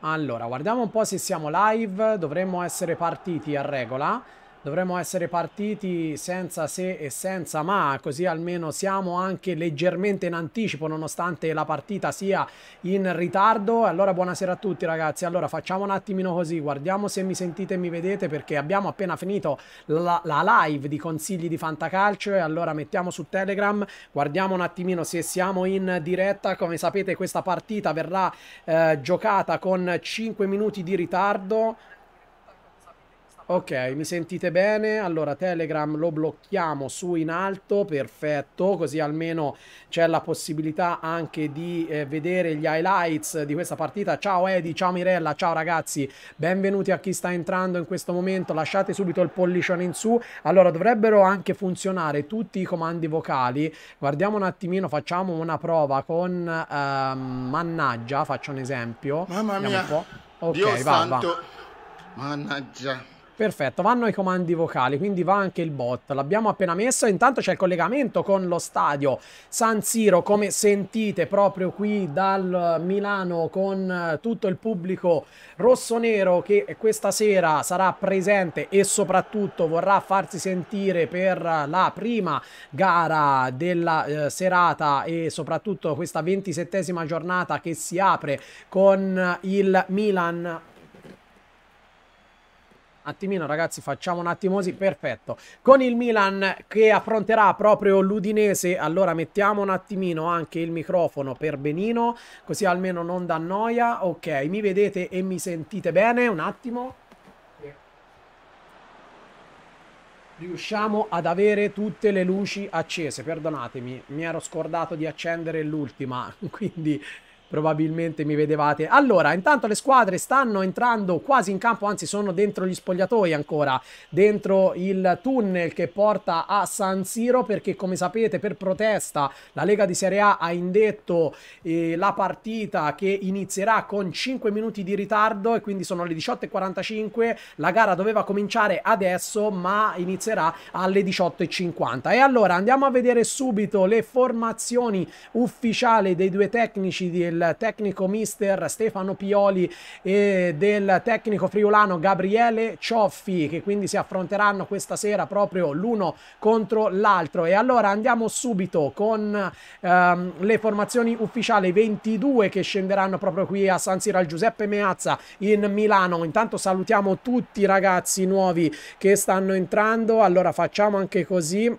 Allora, guardiamo un po' se siamo live. Dovremmo essere partiti a regola. Dovremmo essere partiti senza se e senza ma, così almeno siamo anche leggermente in anticipo nonostante la partita sia in ritardo. Allora buonasera a tutti ragazzi, allora facciamo un attimino così, guardiamo se mi sentite e mi vedete perché abbiamo appena finito la, la live di consigli di Fantacalcio e allora mettiamo su Telegram, guardiamo un attimino se siamo in diretta, come sapete questa partita verrà eh, giocata con 5 minuti di ritardo Ok, mi sentite bene? Allora, Telegram lo blocchiamo su in alto, perfetto, così almeno c'è la possibilità anche di eh, vedere gli highlights di questa partita. Ciao Edi, ciao Mirella, ciao ragazzi, benvenuti a chi sta entrando in questo momento, lasciate subito il pollicione in su. Allora, dovrebbero anche funzionare tutti i comandi vocali. Guardiamo un attimino, facciamo una prova con eh, mannaggia, faccio un esempio. Mamma Andiamo mia, un po'. Ok, Dio va, santo. va. Mannaggia. Perfetto, vanno i comandi vocali, quindi va anche il bot. L'abbiamo appena messo, intanto c'è il collegamento con lo stadio San Siro, come sentite proprio qui dal Milano con eh, tutto il pubblico rosso-nero che questa sera sarà presente e soprattutto vorrà farsi sentire per eh, la prima gara della eh, serata e soprattutto questa ventisettesima giornata che si apre con eh, il Milan attimino ragazzi facciamo un attimo così, perfetto. Con il Milan che affronterà proprio l'Udinese, allora mettiamo un attimino anche il microfono per Benino, così almeno non dà noia. Ok, mi vedete e mi sentite bene? Un attimo. riusciamo ad avere tutte le luci accese. Perdonatemi, mi ero scordato di accendere l'ultima, quindi probabilmente mi vedevate. Allora, intanto le squadre stanno entrando quasi in campo, anzi sono dentro gli spogliatoi ancora, dentro il tunnel che porta a San Siro perché come sapete per protesta la Lega di Serie A ha indetto eh, la partita che inizierà con 5 minuti di ritardo e quindi sono le 18.45, la gara doveva cominciare adesso ma inizierà alle 18.50. E allora andiamo a vedere subito le formazioni ufficiali dei due tecnici del del tecnico mister Stefano Pioli e del tecnico friulano Gabriele Cioffi che quindi si affronteranno questa sera proprio l'uno contro l'altro e allora andiamo subito con ehm, le formazioni ufficiali 22 che scenderanno proprio qui a San Siro al Giuseppe Meazza in Milano intanto salutiamo tutti i ragazzi nuovi che stanno entrando allora facciamo anche così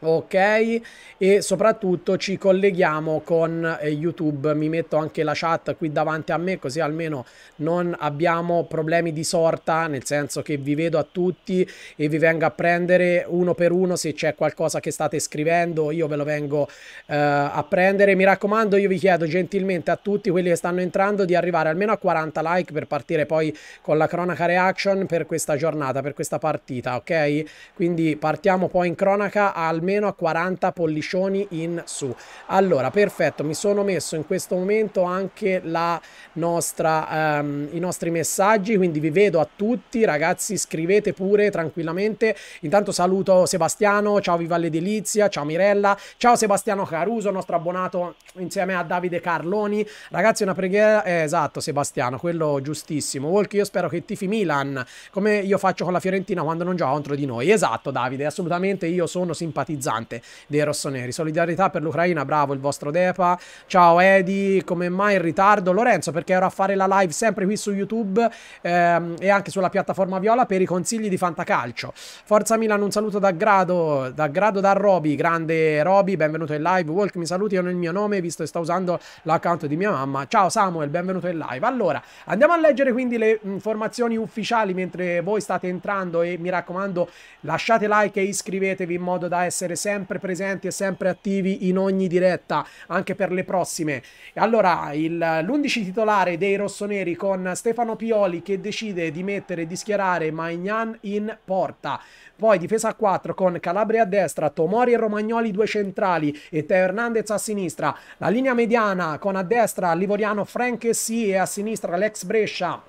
ok e soprattutto ci colleghiamo con eh, youtube mi metto anche la chat qui davanti a me così almeno non abbiamo problemi di sorta nel senso che vi vedo a tutti e vi vengo a prendere uno per uno se c'è qualcosa che state scrivendo io ve lo vengo eh, a prendere mi raccomando io vi chiedo gentilmente a tutti quelli che stanno entrando di arrivare almeno a 40 like per partire poi con la cronaca reaction per questa giornata per questa partita ok quindi partiamo poi in cronaca almeno almeno a 40 pollicioni in su. Allora, perfetto, mi sono messo in questo momento anche la nostra, um, i nostri messaggi, quindi vi vedo a tutti, ragazzi, scrivete pure tranquillamente. Intanto saluto Sebastiano, ciao Viva l'Edilizia, ciao Mirella, ciao Sebastiano Caruso, nostro abbonato insieme a Davide Carloni. Ragazzi, una preghiera, eh, esatto Sebastiano, quello giustissimo. Volk, io spero che tifi Milan, come io faccio con la Fiorentina quando non gioca contro di noi. Esatto Davide, assolutamente io sono simpatizzato demoralizzante dei rossoneri. Solidarietà per l'Ucraina, bravo il vostro Depa. Ciao Edi, come mai in ritardo? Lorenzo, perché ero a fare la live sempre qui su YouTube ehm, e anche sulla piattaforma Viola per i consigli di Fantacalcio. Forza Milan, un saluto da Grado, da Grado da Roby, grande Roby, benvenuto in live. Walk, mi saluti io nel mio nome, visto che sto usando l'account di mia mamma. Ciao Samuel, benvenuto in live. Allora, andiamo a leggere quindi le informazioni ufficiali mentre voi state entrando e mi raccomando lasciate like e iscrivetevi in modo da essere essere sempre presenti e sempre attivi in ogni diretta, anche per le prossime. Allora, l'11 titolare dei rossoneri con Stefano Pioli che decide di mettere e di schierare Magnan in porta. Poi difesa a 4 con Calabria a destra, Tomori e Romagnoli due centrali e Teo Hernandez a sinistra. La linea mediana con a destra Livoriano Franchesi e a sinistra l'ex Brescia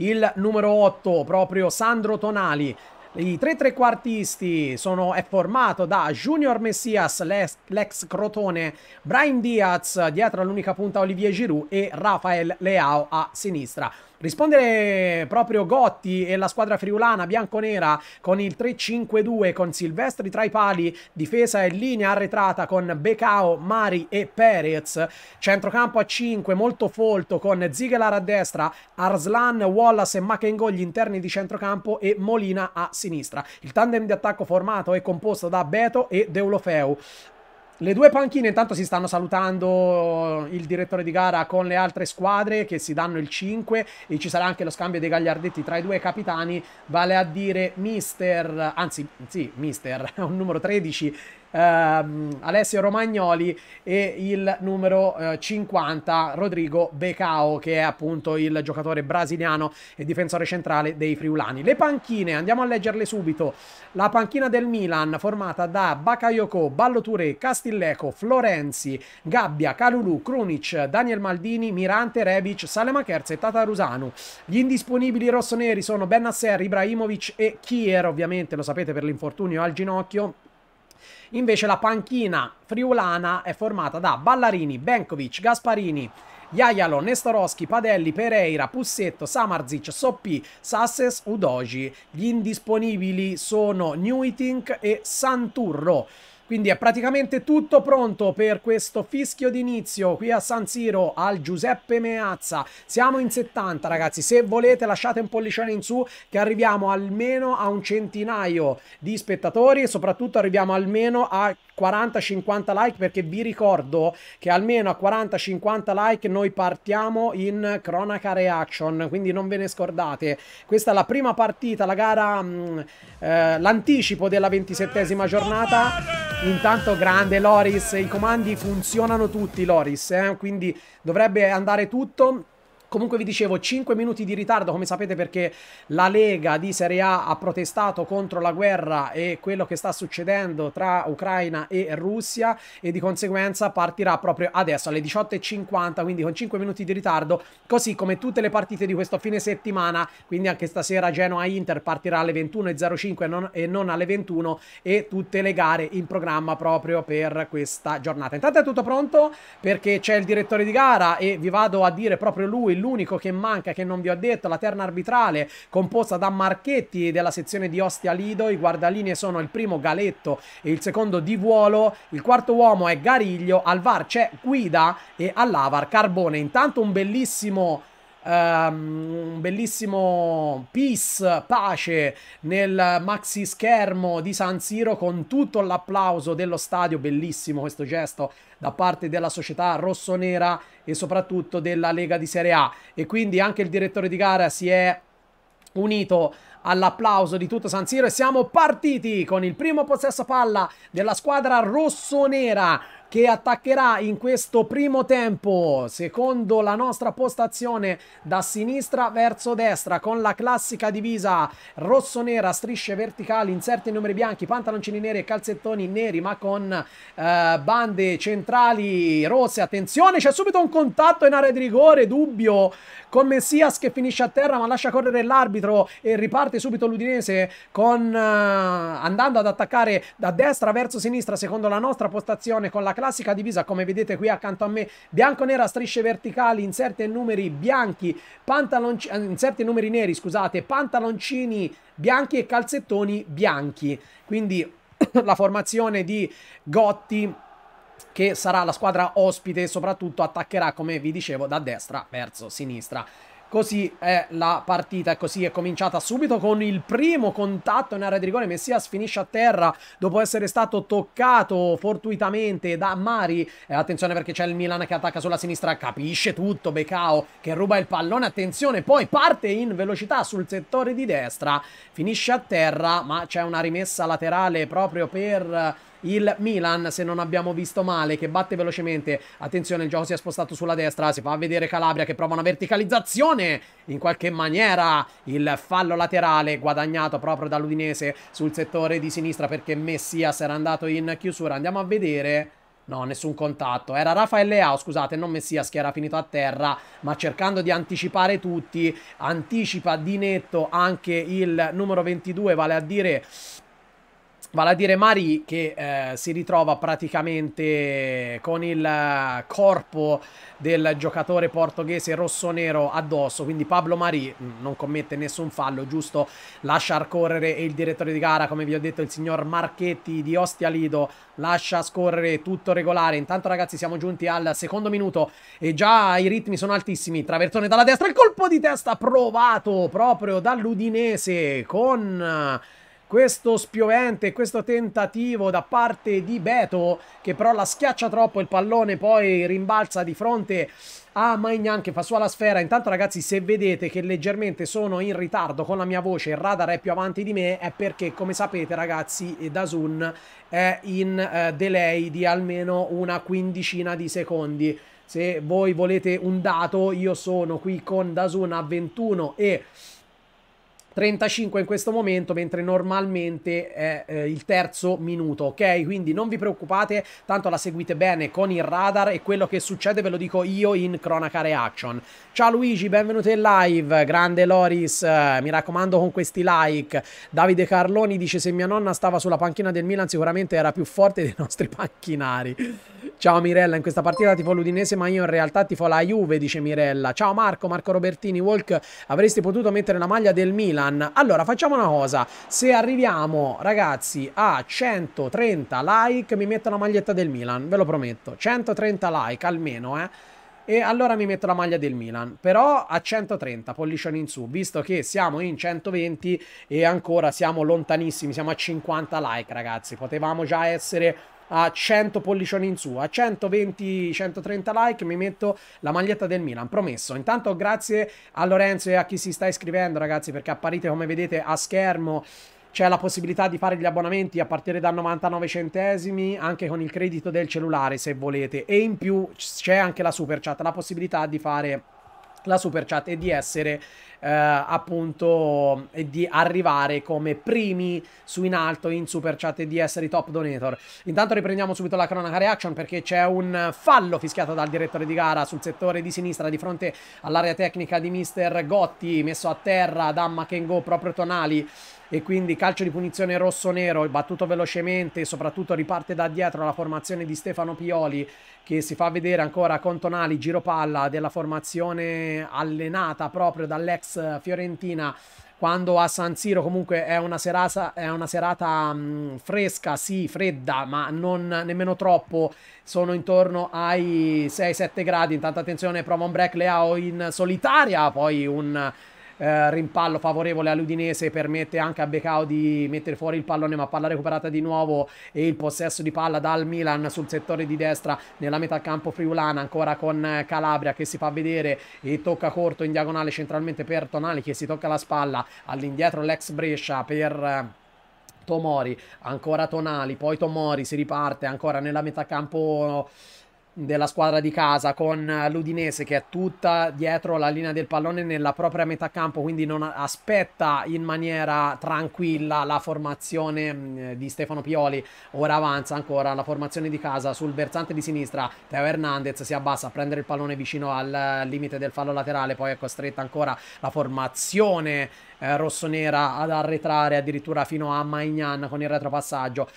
il numero 8 proprio Sandro Tonali i tre trequartisti sono, è formato da Junior Messias, l'ex Crotone, Brian Diaz dietro all'unica punta Olivier Giroud e Rafael Leao a sinistra. Rispondere proprio Gotti e la squadra friulana bianconera con il 3-5-2 con Silvestri tra i pali, difesa e linea arretrata con Becao, Mari e Perez, centrocampo a 5 molto folto con Ziegler a destra, Arslan, Wallace e Makengo gli interni di centrocampo e Molina a sinistra. Il tandem di attacco formato è composto da Beto e Deulofeu. Le due panchine intanto si stanno salutando il direttore di gara con le altre squadre che si danno il 5 e ci sarà anche lo scambio dei gagliardetti tra i due capitani, vale a dire mister, anzi sì, mister, un numero 13 ehm, Alessio Romagnoli e il numero eh, 50 Rodrigo Becao che è appunto il giocatore brasiliano e difensore centrale dei Friulani. Le panchine, andiamo a leggerle subito. La panchina del Milan formata da Bakayoko, Ballo Touré, Castilleco, Florenzi, Gabbia, Calulu, Krunic, Daniel Maldini, Mirante, Rebic, Salemacherz e Tatarusanu. Gli indisponibili rossoneri sono Bennasser, Ibrahimovic e Kier, ovviamente lo sapete per l'infortunio al ginocchio Invece la panchina friulana è formata da Ballarini, Benkovic, Gasparini, Iaialo, Nestoroschi, Padelli, Pereira, Pussetto, Samarzic, Soppi, Sasses, Udoji. Gli indisponibili sono Newitink e Santurro. Quindi è praticamente tutto pronto per questo fischio d'inizio qui a San Siro al Giuseppe Meazza. Siamo in 70 ragazzi, se volete lasciate un pollicione in su che arriviamo almeno a un centinaio di spettatori e soprattutto arriviamo almeno a 40-50 like perché vi ricordo che almeno a 40-50 like noi partiamo in cronaca reaction, quindi non ve ne scordate. Questa è la prima partita, la gara, mm, eh, l'anticipo della ventisettesima giornata. Intanto grande Loris, i comandi funzionano tutti Loris, eh? quindi dovrebbe andare tutto. Comunque vi dicevo 5 minuti di ritardo come sapete perché la Lega di Serie A ha protestato contro la guerra e quello che sta succedendo tra Ucraina e Russia e di conseguenza partirà proprio adesso alle 18.50 quindi con 5 minuti di ritardo così come tutte le partite di questo fine settimana quindi anche stasera Genoa-Inter partirà alle 21.05 e non, alle 21 e tutte le gare in programma proprio per questa giornata. Intanto è tutto pronto perché c'è il direttore di gara e vi vado a dire proprio lui l'unico che manca, che non vi ho detto, la terna arbitrale composta da Marchetti della sezione di Ostia Lido, i guardaline sono il primo Galetto e il secondo Di Vuolo, il quarto uomo è Gariglio, al VAR c'è Guida e all'Avar Carbone. Intanto un bellissimo Ehm, un bellissimo peace, pace nel maxi schermo di San Siro con tutto l'applauso dello stadio, bellissimo questo gesto da parte della società rossonera e soprattutto della Lega di Serie A e quindi anche il direttore di gara si è unito all'applauso di tutto San Siro e siamo partiti con il primo possesso palla della squadra rossonera che attaccherà in questo primo tempo secondo la nostra postazione da sinistra verso destra con la classica divisa rosso-nera, strisce verticali, inserti in numeri bianchi, pantaloncini neri e calzettoni neri ma con eh, bande centrali rosse. Attenzione, c'è subito un contatto in area di rigore, dubbio con Messias che finisce a terra ma lascia correre l'arbitro e riparte subito l'Udinese con, eh, andando ad attaccare da destra verso sinistra secondo la nostra postazione con la classica divisa come vedete qui accanto a me, bianco-nera, strisce verticali, inserti e numeri bianchi, eh, inserti numeri neri, scusate, pantaloncini bianchi e calzettoni bianchi. Quindi la formazione di Gotti che sarà la squadra ospite e soprattutto attaccherà, come vi dicevo, da destra verso sinistra. Così è la partita, così è cominciata subito con il primo contatto in area di rigore. Messias finisce a terra dopo essere stato toccato fortuitamente da Mari. Eh, attenzione perché c'è il Milan che attacca sulla sinistra, capisce tutto. Becao che ruba il pallone, attenzione, poi parte in velocità sul settore di destra, finisce a terra ma c'è una rimessa laterale proprio per il Milan, se non abbiamo visto male, che batte velocemente. Attenzione, il gioco si è spostato sulla destra, si fa vedere Calabria che prova una verticalizzazione. In qualche maniera il fallo laterale guadagnato proprio dall'Udinese sul settore di sinistra perché Messias era andato in chiusura. Andiamo a vedere... No, nessun contatto. Era Rafael Leao, scusate, non Messias che era finito a terra, ma cercando di anticipare tutti, anticipa di netto anche il numero 22, vale a dire Vale a dire Mari che eh, si ritrova praticamente con il eh, corpo del giocatore portoghese rosso-nero addosso, quindi Pablo Mari mm, non commette nessun fallo, giusto lasciar correre e il direttore di gara, come vi ho detto, il signor Marchetti di Ostia Lido, lascia scorrere tutto regolare. Intanto ragazzi siamo giunti al secondo minuto e già i ritmi sono altissimi. travertone dalla destra, il colpo di testa provato proprio dall'Udinese con eh, questo spiovente, questo tentativo da parte di Beto che però la schiaccia troppo, il pallone poi rimbalza di fronte a Maignan che fa sua la sfera. Intanto ragazzi se vedete che leggermente sono in ritardo con la mia voce, il radar è più avanti di me, è perché come sapete ragazzi Dasun è in eh, delay di almeno una quindicina di secondi. Se voi volete un dato, io sono qui con Dasun a 21 e 35 in questo momento, mentre normalmente è eh, il terzo minuto, ok? Quindi non vi preoccupate, tanto la seguite bene con il radar e quello che succede ve lo dico io in cronaca reaction. Ciao Luigi, benvenuti in live. Grande Loris, eh, mi raccomando con questi like. Davide Carloni dice se mia nonna stava sulla panchina del Milan sicuramente era più forte dei nostri panchinari. Ciao Mirella, in questa partita tifo l'Udinese ma io in realtà tifo la Juve, dice Mirella. Ciao Marco, Marco Robertini, Walk, avresti potuto mettere la maglia del Milan. Allora, facciamo una cosa. Se arriviamo, ragazzi, a 130 like, mi metto la maglietta del Milan, ve lo prometto. 130 like almeno, eh. E allora mi metto la maglia del Milan, però a 130 pollice in su, visto che siamo in 120 e ancora siamo lontanissimi, siamo a 50 like ragazzi, potevamo già essere a 100 pollicioni in su, a 120-130 like mi metto la maglietta del Milan, promesso. Intanto grazie a Lorenzo e a chi si sta iscrivendo ragazzi perché apparite come vedete a schermo c'è la possibilità di fare gli abbonamenti a partire da 99 centesimi anche con il credito del cellulare se volete e in più c'è anche la super chat, la possibilità di fare la super chat e di essere eh, appunto e di arrivare come primi su in alto in super chat e di essere i top donator. Intanto riprendiamo subito la cronaca reaction perché c'è un fallo fischiato dal direttore di gara sul settore di sinistra di fronte all'area tecnica di mister Gotti messo a terra da Makengo proprio Tonali e quindi calcio di punizione rosso-nero, battuto velocemente, soprattutto riparte da dietro la formazione di Stefano Pioli che si fa vedere ancora con Tonali, giro palla della formazione allenata proprio dall'ex Fiorentina quando a San Siro comunque è una serata, è una serata mh, mm, fresca, sì, fredda, ma non nemmeno troppo, sono intorno ai 6-7 gradi, intanto attenzione, prova un break Leao in solitaria, poi un eh, rimpallo favorevole all'Udinese permette anche a Becao di mettere fuori il pallone ma palla recuperata di nuovo e il possesso di palla dal Milan sul settore di destra nella metà campo friulana ancora con eh, Calabria che si fa vedere e tocca corto in diagonale centralmente per Tonali che si tocca la spalla all'indietro l'ex Brescia per... Eh, Tomori, ancora Tonali, poi Tomori si riparte ancora nella metà campo della squadra di casa con l'Udinese che è tutta dietro la linea del pallone nella propria metà campo, quindi non aspetta in maniera tranquilla la formazione mm, di Stefano Pioli. Ora avanza ancora la formazione di casa sul versante di sinistra. Teo Hernandez si abbassa a prendere il pallone vicino al eh, limite del fallo laterale, poi è costretta ancora la formazione eh, rossonera ad arretrare addirittura fino a Maignan con il retropassaggio.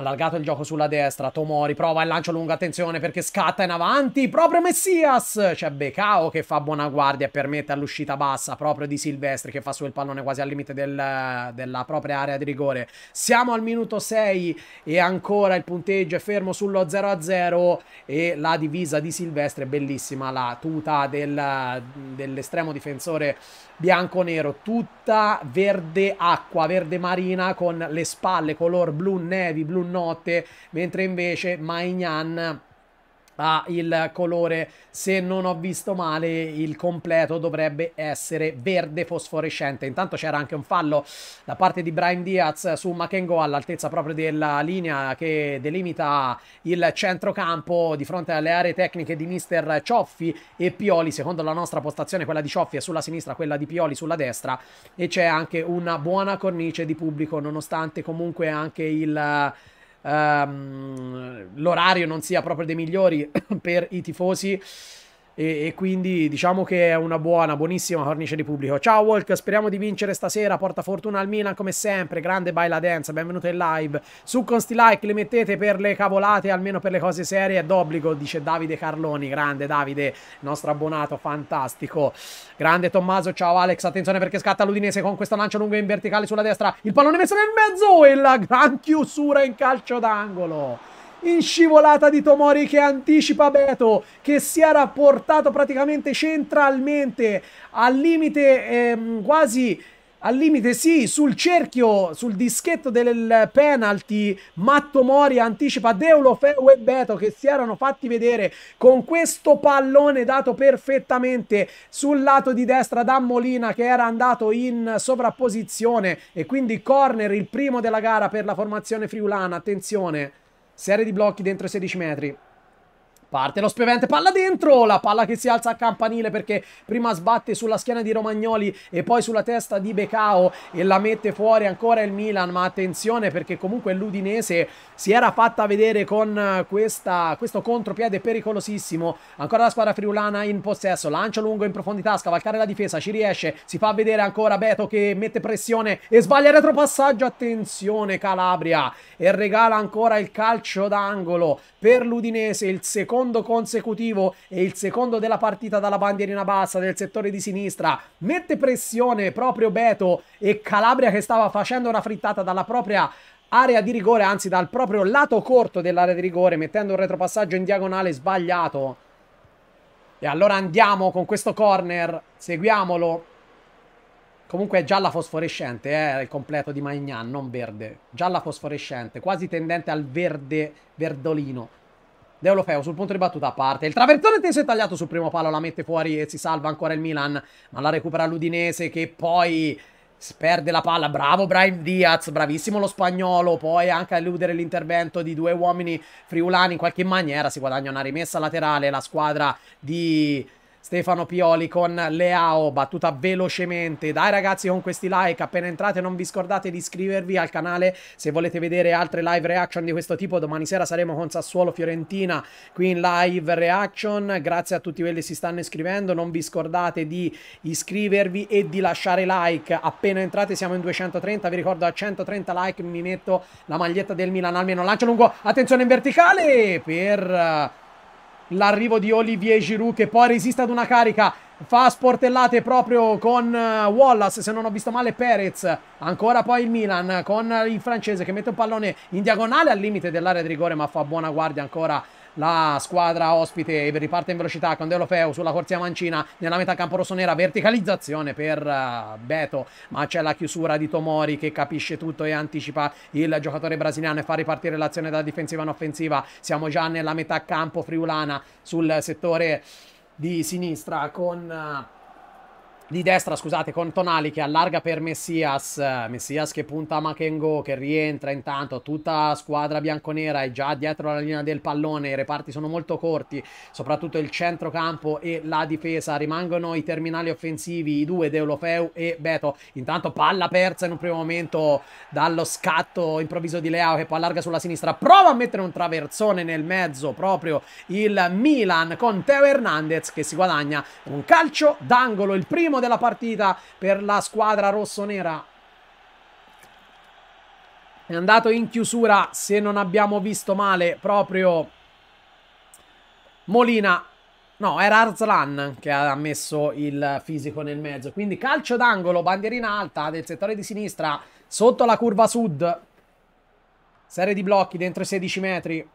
Allargato il gioco sulla destra, Tomori prova il lancio lungo, attenzione perché scatta in avanti, proprio Messias! C'è Becao che fa buona guardia e permette all'uscita bassa proprio di Silvestri che fa su il pallone quasi al limite del, della propria area di rigore. Siamo al minuto 6 e ancora il punteggio è fermo sullo 0-0 e la divisa di Silvestri è bellissima, la tuta del, dell'estremo difensore bianco-nero, tutta verde acqua, verde marina con le spalle color blu nevi, blu notte, mentre invece Maignan ha il colore, se non ho visto male, il completo dovrebbe essere verde fosforescente. Intanto c'era anche un fallo da parte di Brian Diaz su Makengo all'altezza proprio della linea che delimita il centrocampo di fronte alle aree tecniche di mister Cioffi e Pioli. Secondo la nostra postazione quella di Cioffi è sulla sinistra, quella di Pioli sulla destra e c'è anche una buona cornice di pubblico nonostante comunque anche il ehm, l'orario non sia proprio dei migliori per i tifosi e, e, quindi diciamo che è una buona, buonissima cornice di pubblico. Ciao Walk, speriamo di vincere stasera, porta fortuna al Milan come sempre, grande baila danza, benvenuto in live. Su con sti like li mettete per le cavolate, almeno per le cose serie, è d'obbligo, dice Davide Carloni, grande Davide, nostro abbonato, fantastico. Grande Tommaso, ciao Alex, attenzione perché scatta l'Udinese con questa lancia lunga in verticale sulla destra, il pallone messo nel mezzo e la gran chiusura in calcio d'angolo in scivolata di Tomori che anticipa Beto che si era portato praticamente centralmente al limite ehm, quasi al limite sì, sul cerchio, sul dischetto del penalty, ma Tomori anticipa Deulofeu e Beto che si erano fatti vedere con questo pallone dato perfettamente sul lato di destra da Molina che era andato in sovrapposizione e quindi corner il primo della gara per la formazione friulana, attenzione. Serie di blocchi dentro i 16 metri. Parte lo spevente, palla dentro, la palla che si alza a campanile perché prima sbatte sulla schiena di Romagnoli e poi sulla testa di Becao e la mette fuori ancora il Milan, ma attenzione perché comunque l'Udinese si era fatta vedere con questa, questo contropiede pericolosissimo. Ancora la squadra friulana in possesso, lancio lungo in profondità, scavalcare la difesa, ci riesce, si fa vedere ancora Beto che mette pressione e sbaglia retropassaggio, attenzione Calabria e regala ancora il calcio d'angolo per l'Udinese, il secondo secondo consecutivo e il secondo della partita dalla bandierina bassa del settore di sinistra. Mette pressione proprio Beto e Calabria che stava facendo una frittata dalla propria area di rigore, anzi dal proprio lato corto dell'area di rigore, mettendo un retropassaggio in diagonale sbagliato. E allora andiamo con questo corner, seguiamolo. Comunque è gialla fosforescente, eh, il completo di Magnan, non verde. Gialla fosforescente, quasi tendente al verde verdolino. Deulofeo sul punto di battuta a parte. Il traversone teso è tagliato sul primo palo, la mette fuori e si salva ancora il Milan, ma la recupera l'Udinese che poi perde la palla. Bravo Brian Diaz, bravissimo lo spagnolo, poi anche a eludere l'intervento di due uomini friulani in qualche maniera si guadagna una rimessa laterale la squadra di Stefano Pioli con Leao, battuta velocemente. Dai ragazzi con questi like, appena entrate non vi scordate di iscrivervi al canale se volete vedere altre live reaction di questo tipo. Domani sera saremo con Sassuolo Fiorentina qui in live reaction. Grazie a tutti quelli che si stanno iscrivendo, non vi scordate di iscrivervi e di lasciare like. Appena entrate siamo in 230, vi ricordo a 130 like mi metto la maglietta del Milan almeno lancio lungo, attenzione in verticale per eh, l'arrivo di Olivier Giroud che poi resiste ad una carica fa sportellate proprio con eh, Wallace, se non ho visto male Perez, ancora poi il Milan con il francese che mette un pallone in diagonale al limite dell'area di rigore ma fa buona guardia ancora la squadra ospite riparte in velocità con Deulofeu sulla corsia mancina nella metà campo rossonera verticalizzazione per eh, Beto ma c'è la chiusura di Tomori che capisce tutto e anticipa il giocatore brasiliano e fa ripartire l'azione da difensiva in offensiva siamo già nella metà campo friulana sul settore di sinistra con uh, di destra, scusate, con Tonali che allarga per Messias, Messias che punta a Makengo, che rientra intanto, tutta squadra bianconera è già dietro la linea del pallone, i reparti sono molto corti, soprattutto il centrocampo e la difesa, rimangono i terminali offensivi, i due, Deulofeu e Beto, intanto palla persa in un primo momento dallo scatto improvviso di Leao che poi allarga sulla sinistra, prova a mettere un traversone nel mezzo proprio il Milan con Teo Hernandez che si guadagna un calcio d'angolo, il primo della partita per la squadra rossonera. È andato in chiusura, se non abbiamo visto male, proprio Molina. No, era Arzlan che ha messo il fisico nel mezzo. Quindi calcio d'angolo, bandierina alta del settore di sinistra, sotto la curva sud. Serie di blocchi dentro i 16 metri.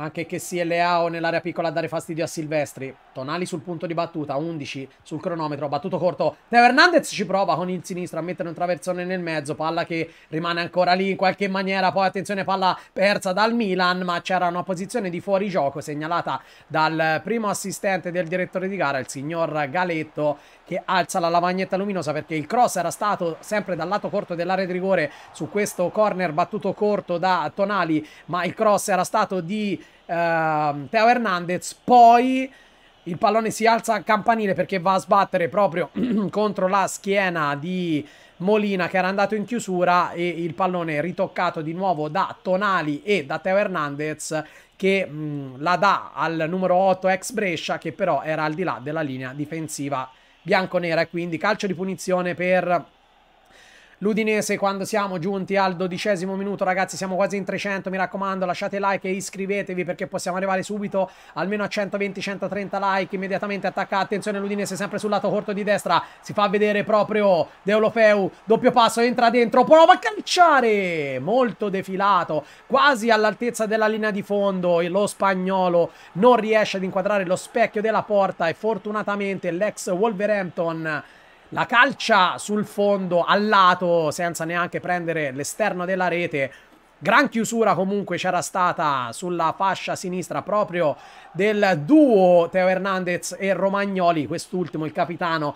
Anche che sia Leao nell'area piccola a dare fastidio a Silvestri. Tonali sul punto di battuta, 11 sul cronometro, battuto corto. Teo Hernandez ci prova con il sinistro a mettere un traversone nel mezzo, palla che rimane ancora lì in qualche maniera. Poi attenzione, palla persa dal Milan, ma c'era una posizione di fuorigioco segnalata dal primo assistente del direttore di gara, il signor Galetto, che alza la lavagnetta luminosa perché il cross era stato sempre dal lato corto dell'area di rigore su questo corner battuto corto da Tonali, ma il cross era stato di uh, Teo Hernandez, poi il pallone si alza a campanile perché va a sbattere proprio contro la schiena di Molina che era andato in chiusura e il pallone ritoccato di nuovo da Tonali e da Teo Hernandez che mh, mm, la dà al numero 8 ex Brescia che però era al di là della linea difensiva bianconera e quindi calcio di punizione per l'Udinese quando siamo giunti al dodicesimo minuto ragazzi siamo quasi in 300 mi raccomando lasciate like e iscrivetevi perché possiamo arrivare subito almeno a 120-130 like immediatamente attacca attenzione l'Udinese sempre sul lato corto di destra si fa vedere proprio Deulofeu doppio passo entra dentro prova a calciare molto defilato quasi all'altezza della linea di fondo e lo spagnolo non riesce ad inquadrare lo specchio della porta e fortunatamente l'ex Wolverhampton la calcia sul fondo, al lato, senza neanche prendere l'esterno della rete. Gran chiusura comunque c'era stata sulla fascia sinistra proprio del duo Teo Hernandez e Romagnoli, quest'ultimo il capitano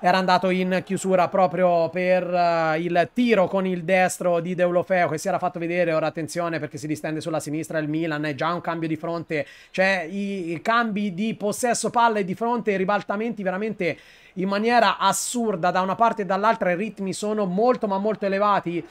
era andato in chiusura proprio per uh, il tiro con il destro di Deulofeo che si era fatto vedere, ora attenzione perché si distende sulla sinistra il Milan, è già un cambio di fronte, cioè i, i cambi di possesso palle di fronte, ribaltamenti veramente in maniera assurda da una parte e dall'altra i ritmi sono molto ma molto elevati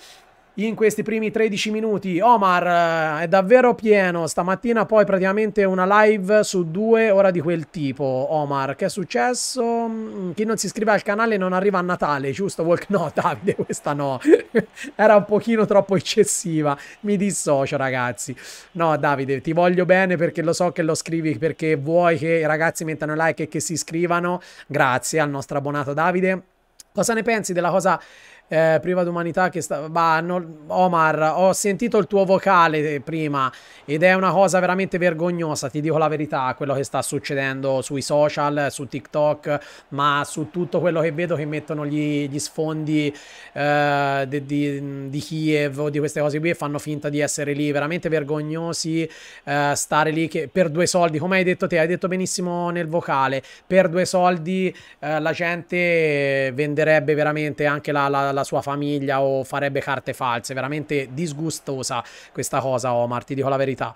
in questi primi 13 minuti. Omar eh, è davvero pieno. Stamattina poi praticamente una live su due, ora di quel tipo. Omar, che è successo? Mm, chi non si iscrive al canale non arriva a Natale, giusto? No, Davide, questa no. Era un pochino troppo eccessiva. Mi dissocio, ragazzi. No, Davide, ti voglio bene perché lo so che lo scrivi perché vuoi che i ragazzi mettano like e che si iscrivano. Grazie al nostro abbonato Davide. Cosa ne pensi della cosa eh, priva d'umanità che sta... Bah, non... Omar, ho sentito il tuo vocale prima ed è una cosa veramente vergognosa, ti dico la verità, quello che sta succedendo sui social, su TikTok, ma su tutto quello che vedo che mettono gli, gli sfondi eh, di, di, di, Kiev o di queste cose qui e fanno finta di essere lì, veramente vergognosi eh, stare lì che, per due soldi, come hai detto te, hai detto benissimo nel vocale, per due soldi eh, la gente venderebbe veramente anche la, la la sua famiglia o farebbe carte false. Veramente disgustosa questa cosa, Omar, ti dico la verità.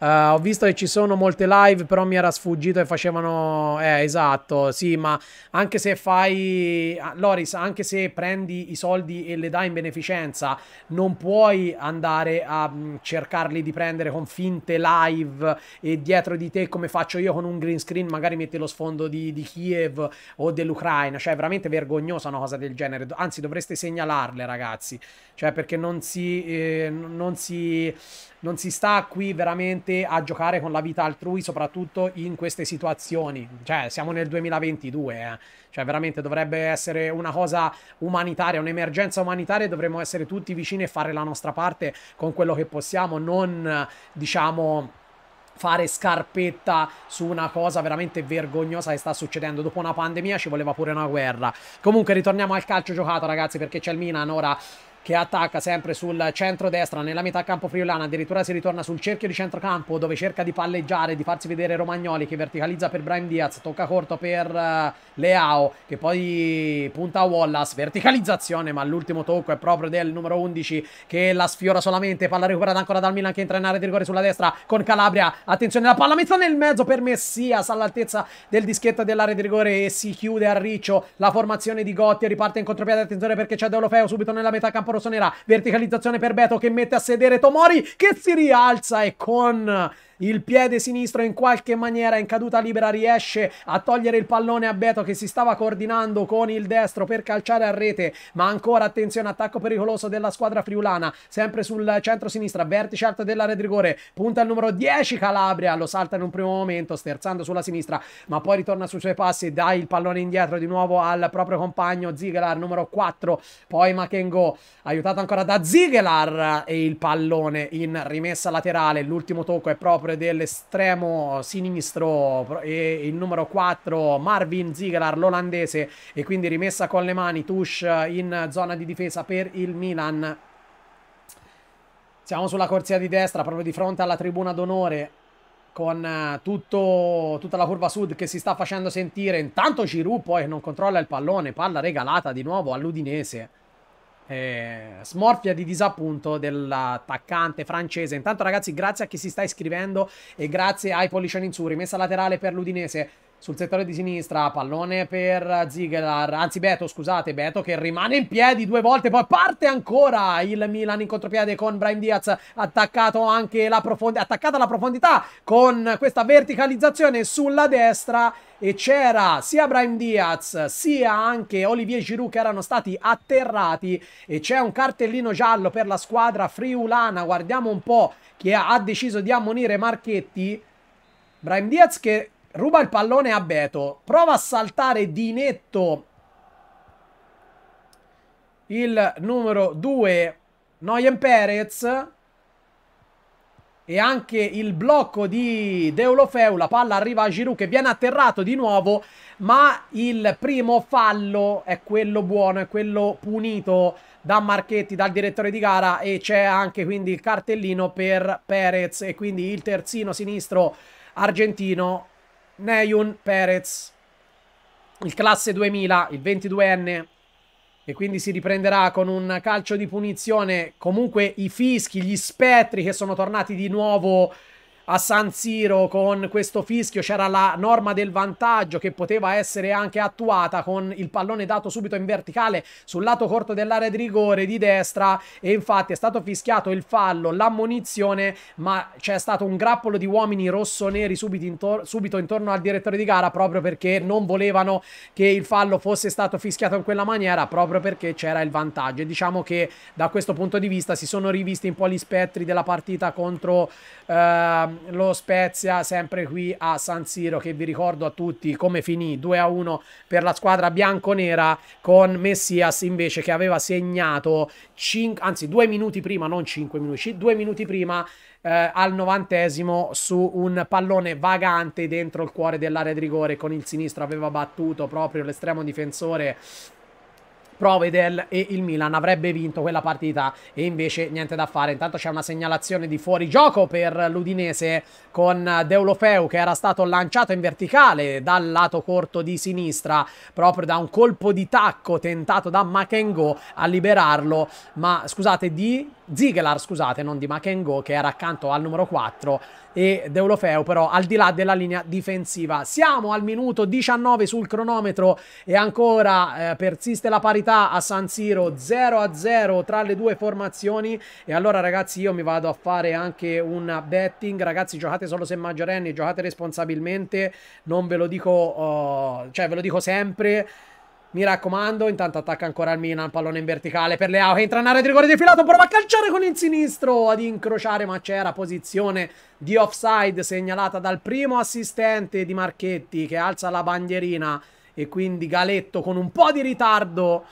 Uh, ho visto che ci sono molte live, però mi era sfuggito e facevano... Eh, esatto, sì, ma anche se fai... Ah, Loris, anche se prendi i soldi e le dai in beneficenza, non puoi andare a mh, mm, cercarli di prendere con finte live e dietro di te, come faccio io con un green screen, magari metti lo sfondo di, di Kiev o dell'Ucraina. Cioè, è veramente vergognosa una cosa del genere. Anzi, dovreste segnalarle, ragazzi. Cioè, perché non si... Eh, non si non si sta qui veramente a giocare con la vita altrui, soprattutto in queste situazioni. Cioè, siamo nel 2022, eh. cioè veramente dovrebbe essere una cosa umanitaria, un'emergenza umanitaria dovremmo essere tutti vicini e fare la nostra parte con quello che possiamo, non diciamo fare scarpetta su una cosa veramente vergognosa che sta succedendo. Dopo una pandemia ci voleva pure una guerra. Comunque ritorniamo al calcio giocato, ragazzi, perché c'è il Milan ora che attacca sempre sul centro-destra nella metà campo friulana, addirittura si ritorna sul cerchio di centrocampo dove cerca di palleggiare, di farsi vedere Romagnoli che verticalizza per Brian Diaz, tocca corto per uh, Leao che poi punta a Wallace, verticalizzazione ma l'ultimo tocco è proprio del numero 11 che la sfiora solamente, palla recuperata ancora dal Milan che entra in area di rigore sulla destra con Calabria, attenzione la palla messa nel mezzo per Messias all'altezza del dischetto dell'area di rigore e si chiude a riccio la formazione di Gotti, riparte in contropiede, attenzione perché c'è Deolofeo subito nella metà campo rossonera, verticalizzazione per Beto che mette a sedere Tomori che si rialza e con il piede sinistro in qualche maniera in caduta libera riesce a togliere il pallone a Beto che si stava coordinando con il destro per calciare a rete ma ancora attenzione attacco pericoloso della squadra friulana sempre sul centro-sinistra vertice alto della di rigore punta il numero 10 Calabria lo salta in un primo momento sterzando sulla sinistra ma poi ritorna sui suoi passi dà il pallone indietro di nuovo al proprio compagno Zigelar numero 4 poi Makengo aiutato ancora da Zigelar e il pallone in rimessa laterale l'ultimo tocco è proprio scopre dell'estremo sinistro e il numero 4 Marvin Ziegler, l'olandese, e quindi rimessa con le mani, Tush in zona di difesa per il Milan. Siamo sulla corsia di destra, proprio di fronte alla tribuna d'onore con eh, tutto, tutta la curva sud che si sta facendo sentire. Intanto Giroud poi non controlla il pallone, palla regalata di nuovo all'Udinese eh, smorfia di disappunto dell'attaccante francese. Intanto, ragazzi, grazie a chi si sta iscrivendo e grazie ai pollicioni in su. Rimessa laterale per l'Udinese sul settore di sinistra, pallone per Ziggler, anzi Beto, scusate, Beto che rimane in piedi due volte, poi parte ancora il Milan in contropiede con Brian Diaz, attaccato anche la profondità, attaccata la profondità con questa verticalizzazione sulla destra e c'era sia Brian Diaz sia anche Olivier Giroud che erano stati atterrati e c'è un cartellino giallo per la squadra friulana, guardiamo un po' che ha deciso di ammonire Marchetti. Brian Diaz che Ruba il pallone a Beto. Prova a saltare di netto il numero 2 Noyen Perez. E anche il blocco di Deulofeu. La palla arriva a Giroud che viene atterrato di nuovo. Ma il primo fallo è quello buono, è quello punito da Marchetti, dal direttore di gara. E c'è anche quindi il cartellino per Perez. E quindi il terzino sinistro argentino Neyun Perez, il classe 2000, il 22enne, e quindi si riprenderà con un calcio di punizione. Comunque i fischi, gli spettri che sono tornati di nuovo a San Siro con questo fischio c'era la norma del vantaggio che poteva essere anche attuata con il pallone dato subito in verticale sul lato corto dell'area di rigore di destra e infatti è stato fischiato il fallo, l'ammonizione ma c'è stato un grappolo di uomini rossoneri subito, intor subito intorno al direttore di gara proprio perché non volevano che il fallo fosse stato fischiato in quella maniera proprio perché c'era il vantaggio e diciamo che da questo punto di vista si sono rivisti un po' gli spettri della partita contro eh, lo Spezia sempre qui a San Siro che vi ricordo a tutti come finì 2 a 1 per la squadra bianconera con Messias invece che aveva segnato 5, anzi 2 minuti prima, non 5 minuti, 2 minuti prima eh, al novantesimo su un pallone vagante dentro il cuore dell'area di rigore con il sinistro aveva battuto proprio l'estremo difensore Provedel e il Milan avrebbe vinto quella partita e invece niente da fare. Intanto c'è una segnalazione di fuorigioco per l'Udinese con Deulofeu che era stato lanciato in verticale dal lato corto di sinistra proprio da un colpo di tacco tentato da Makengo a liberarlo, ma scusate di Zigelar, scusate, non di Makengo che era accanto al numero 4 e Deulofeu però al di là della linea difensiva. Siamo al minuto 19 sul cronometro e ancora eh, persiste la parità a San Siro 0 a 0 tra le due formazioni e allora ragazzi io mi vado a fare anche un betting, ragazzi giocate solo se maggiorenni, giocate responsabilmente, non ve lo dico, uh, cioè ve lo dico sempre mi raccomando, intanto attacca ancora il Milan, pallone in verticale per Leao che entra in area di rigore defilato, prova a calciare con il sinistro ad incrociare, ma c'era posizione di offside segnalata dal primo assistente di Marchetti che alza la bandierina e quindi Galetto con un po' di ritardo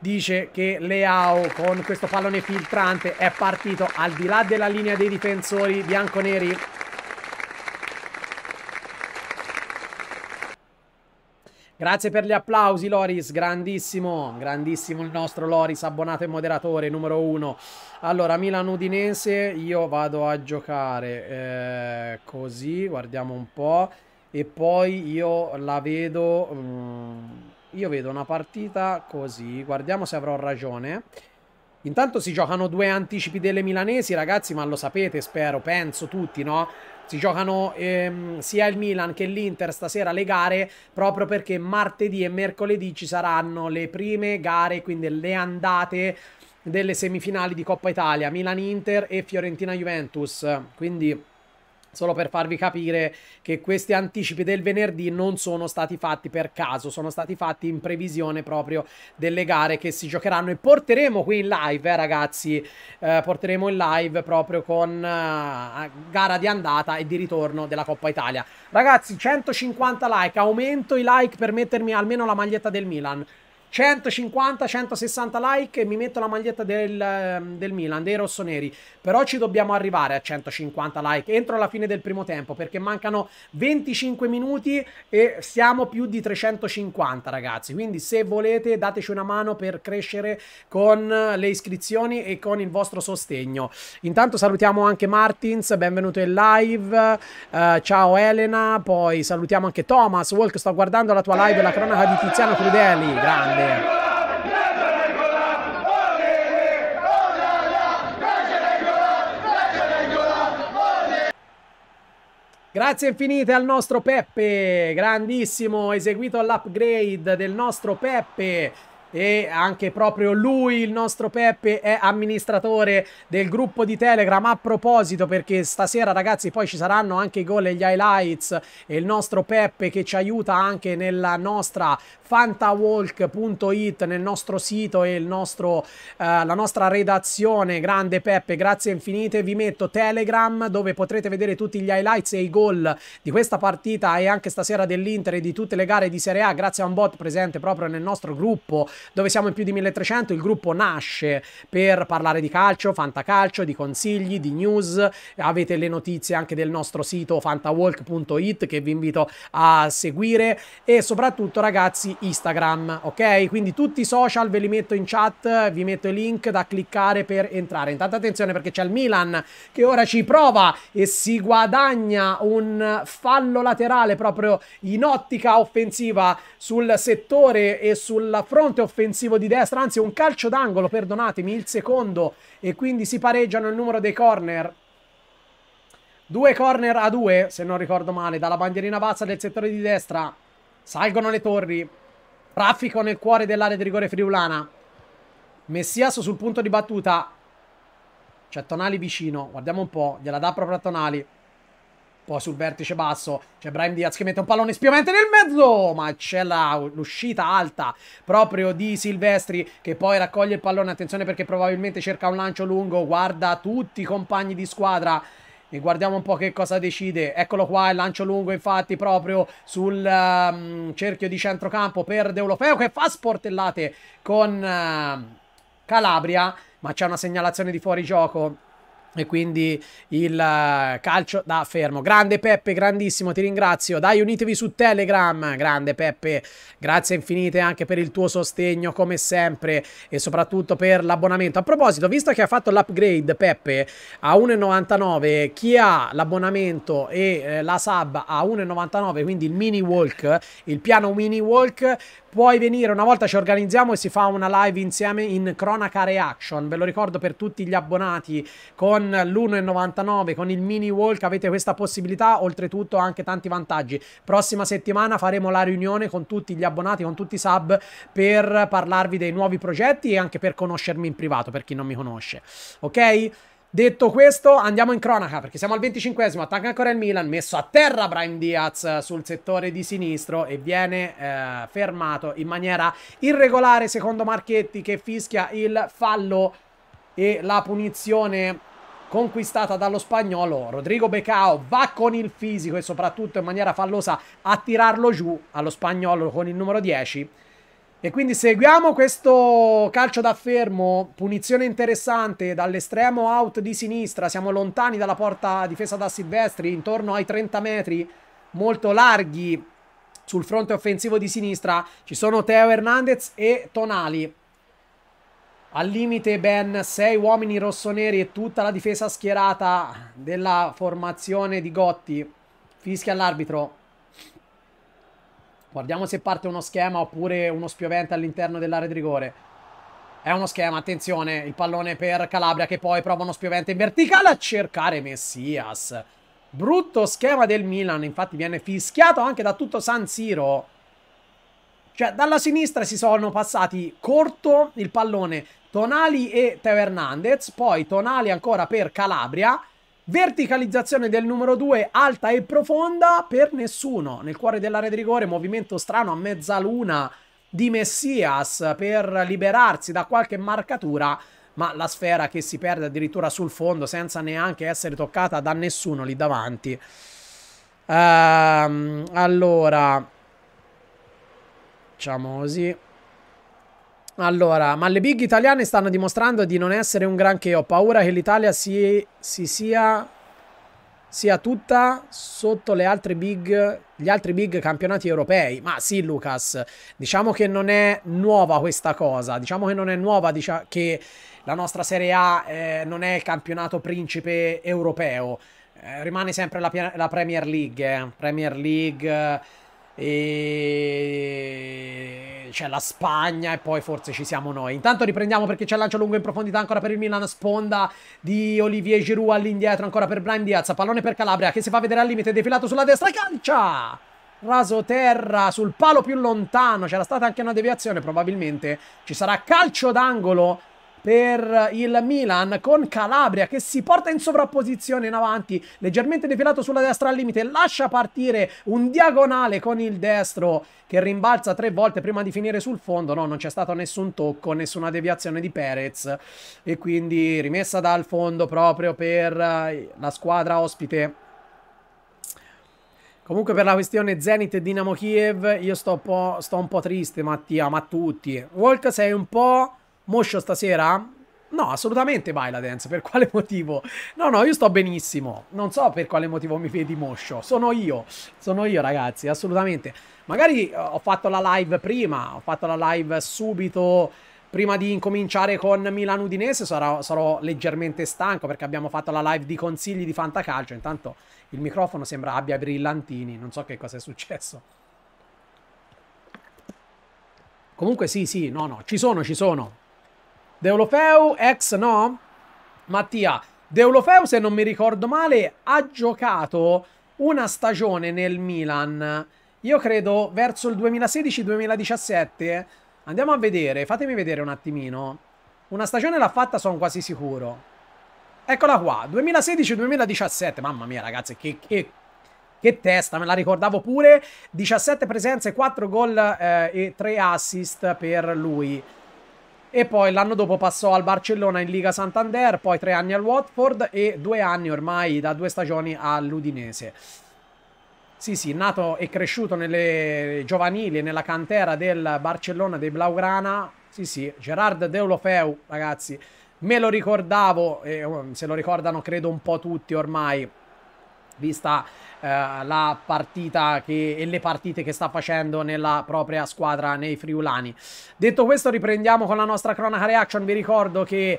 dice che Leao con questo pallone filtrante è partito al di là della linea dei difensori bianconeri Grazie per gli applausi Loris, grandissimo, grandissimo il nostro Loris, abbonato e moderatore numero uno. Allora, Milan-Udinese, io vado a giocare eh, così, guardiamo un po', e poi io la vedo, um, io vedo una partita così, guardiamo se avrò ragione. Intanto si giocano due anticipi delle milanesi, ragazzi, ma lo sapete, spero, penso tutti, no? si giocano ehm, sia il Milan che l'Inter stasera le gare proprio perché martedì e mercoledì ci saranno le prime gare, quindi le andate delle semifinali di Coppa Italia, Milan-Inter e Fiorentina-Juventus. Quindi Solo per farvi capire che questi anticipi del venerdì non sono stati fatti per caso, sono stati fatti in previsione proprio delle gare che si giocheranno e porteremo qui in live, eh, ragazzi, eh, porteremo in live proprio con eh, gara di andata e di ritorno della Coppa Italia. Ragazzi, 150 like, aumento i like per mettermi almeno la maglietta del Milan. 150-160 like e mi metto la maglietta del, ehm, del, Milan, dei rossoneri. Però ci dobbiamo arrivare a 150 like entro la fine del primo tempo perché mancano 25 minuti e siamo più di 350 ragazzi. Quindi se volete dateci una mano per crescere con le iscrizioni e con il vostro sostegno. Intanto salutiamo anche Martins, benvenuto in live. Uh, ciao Elena, poi salutiamo anche Thomas Walk, sto guardando la tua live, la cronaca di Tiziano Crudeli. Grande. Assemblea. Grazie infinite al nostro Peppe, grandissimo, eseguito l'upgrade del nostro Peppe, e anche proprio lui, il nostro Peppe, è amministratore del gruppo di Telegram. A proposito, perché stasera ragazzi poi ci saranno anche i gol e gli highlights e il nostro Peppe che ci aiuta anche nella nostra fantawalk.it, nel nostro sito e nostro, eh, la nostra redazione. Grande Peppe, grazie infinite. Vi metto Telegram dove potrete vedere tutti gli highlights e i gol di questa partita e anche stasera dell'Inter e di tutte le gare di Serie A grazie a un bot presente proprio nel nostro gruppo dove siamo in più di 1300. Il gruppo nasce per parlare di calcio, fantacalcio, di consigli, di news. Avete le notizie anche del nostro sito fantawalk.it che vi invito a seguire e soprattutto ragazzi Instagram, ok? Quindi tutti i social ve li metto in chat, vi metto i link da cliccare per entrare. Intanto attenzione perché c'è il Milan che ora ci prova e si guadagna un fallo laterale proprio in ottica offensiva sul settore e sul fronte offensivo offensivo di destra, anzi un calcio d'angolo, perdonatemi, il secondo, e quindi si pareggiano il numero dei corner. Due corner a due, se non ricordo male, dalla bandierina bassa del settore di destra. Salgono le torri. Traffico nel cuore dell'area di rigore friulana. Messias sul punto di battuta. C'è Tonali vicino, guardiamo un po', gliela dà proprio a Tonali. Poi sul vertice basso c'è Brian Diaz che mette un pallone spiovente nel mezzo, ma c'è l'uscita alta proprio di Silvestri che poi raccoglie il pallone. Attenzione perché probabilmente cerca un lancio lungo, guarda tutti i compagni di squadra. E guardiamo un po' che cosa decide. Eccolo qua, il lancio lungo infatti proprio sul um, cerchio di centrocampo per Deulofeo che fa sportellate con uh, Calabria. Ma c'è una segnalazione di fuori gioco e quindi il eh, calcio da fermo. Grande Peppe, grandissimo, ti ringrazio. Dai, unitevi su Telegram. Grande Peppe, grazie infinite anche per il tuo sostegno, come sempre, e soprattutto per l'abbonamento. A proposito, visto che ha fatto l'upgrade Peppe a 1,99, chi ha l'abbonamento e eh, la sub a 1,99, quindi il mini walk, il piano mini walk, puoi venire una volta ci organizziamo e si fa una live insieme in cronaca reaction ve lo ricordo per tutti gli abbonati con l'1,99 con il mini walk avete questa possibilità oltretutto anche tanti vantaggi prossima settimana faremo la riunione con tutti gli abbonati con tutti i sub per parlarvi dei nuovi progetti e anche per conoscermi in privato per chi non mi conosce ok Detto questo, andiamo in cronaca perché siamo al 25esimo, attacca ancora il Milan, messo a terra Brian Diaz eh, sul settore di sinistro e viene eh, fermato in maniera irregolare secondo Marchetti che fischia il fallo e la punizione conquistata dallo spagnolo Rodrigo Becao va con il fisico e soprattutto in maniera fallosa a tirarlo giù allo spagnolo con il numero 10 e quindi seguiamo questo calcio da fermo, punizione interessante dall'estremo out di sinistra, siamo lontani dalla porta difesa da Silvestri, intorno ai 30 metri, molto larghi sul fronte offensivo di sinistra, ci sono Teo Hernandez e Tonali. Al limite ben 6 uomini rossoneri e tutta la difesa schierata della formazione di Gotti. Fischia all'arbitro. Guardiamo se parte uno schema oppure uno spiovente all'interno dell'area di rigore. È uno schema, attenzione, il pallone per Calabria che poi prova uno spiovente in verticale a cercare Messias. Brutto schema del Milan, infatti viene fischiato anche da tutto San Siro. Cioè, dalla sinistra si sono passati corto il pallone Tonali e Teo Hernandez, poi Tonali ancora per Calabria Verticalizzazione del numero 2 alta e profonda per nessuno. Nel cuore dell'area di rigore, movimento strano a mezzaluna di Messias per liberarsi da qualche marcatura, ma la sfera che si perde addirittura sul fondo senza neanche essere toccata da nessuno lì davanti. Ehm, allora, facciamo così. Allora, ma le big italiane stanno dimostrando di non essere un granché. Ho paura che l'Italia si, si sia, sia, tutta sotto le altre big, gli altri big campionati europei. Ma sì, Lucas, diciamo che non è nuova questa cosa. Diciamo che non è nuova diciamo, che la nostra Serie A eh, non è il campionato principe europeo. Eh, rimane sempre la, la Premier League. Eh. Premier League e c'è la Spagna e poi forse ci siamo noi. Intanto riprendiamo perché c'è il lancio lungo in profondità ancora per il Milan, sponda di Olivier Giroud all'indietro ancora per Brian Diaz, pallone per Calabria che si fa vedere al limite, defilato sulla destra, calcia! Raso terra sul palo più lontano, c'era stata anche una deviazione probabilmente, ci sarà calcio d'angolo per il Milan con Calabria che si porta in sovrapposizione in avanti, leggermente defilato sulla destra al limite, lascia partire un diagonale con il destro che rimbalza tre volte prima di finire sul fondo, no, non c'è stato nessun tocco, nessuna deviazione di Perez e quindi rimessa dal fondo proprio per eh, la squadra ospite. Comunque per la questione Zenit e Dinamo Kiev io sto un po', sto un po triste Mattia, ma tutti. Walk sei un po' Moscio stasera? No, assolutamente Dance. Per quale motivo? No, no, io sto benissimo. Non so per quale motivo mi vedi moscio. Sono io. Sono io, ragazzi, assolutamente. Magari eh, ho fatto la live prima, ho fatto la live subito. Prima di incominciare con Milan Udinese sarò, sarò leggermente stanco perché abbiamo fatto la live di consigli di fantacalcio. Intanto il microfono sembra abbia brillantini. Non so che cosa è successo. Comunque sì, sì, no, no, ci sono, ci sono. Deulofeu, ex no? Mattia, Deulofeu se non mi ricordo male ha giocato una stagione nel Milan, io credo verso il 2016-2017, andiamo a vedere, fatemi vedere un attimino, una stagione l'ha fatta sono quasi sicuro. Eccola qua, 2016-2017, mamma mia ragazzi, che, che, che, testa, me la ricordavo pure, 17 presenze, 4 gol eh, e 3 assist per lui e poi l'anno dopo passò al Barcellona in Liga Santander, poi tre anni al Watford e due anni ormai da due stagioni all'Udinese. Sì, sì, nato e cresciuto nelle giovanili, nella cantera del Barcellona dei Blaugrana. Sì, sì, Gerard Deulofeu, ragazzi, me lo ricordavo, e oh, se lo ricordano credo un po' tutti ormai, vista eh, la partita che, e le partite che sta facendo nella propria squadra nei friulani. Detto questo riprendiamo con la nostra cronaca reaction, vi ricordo che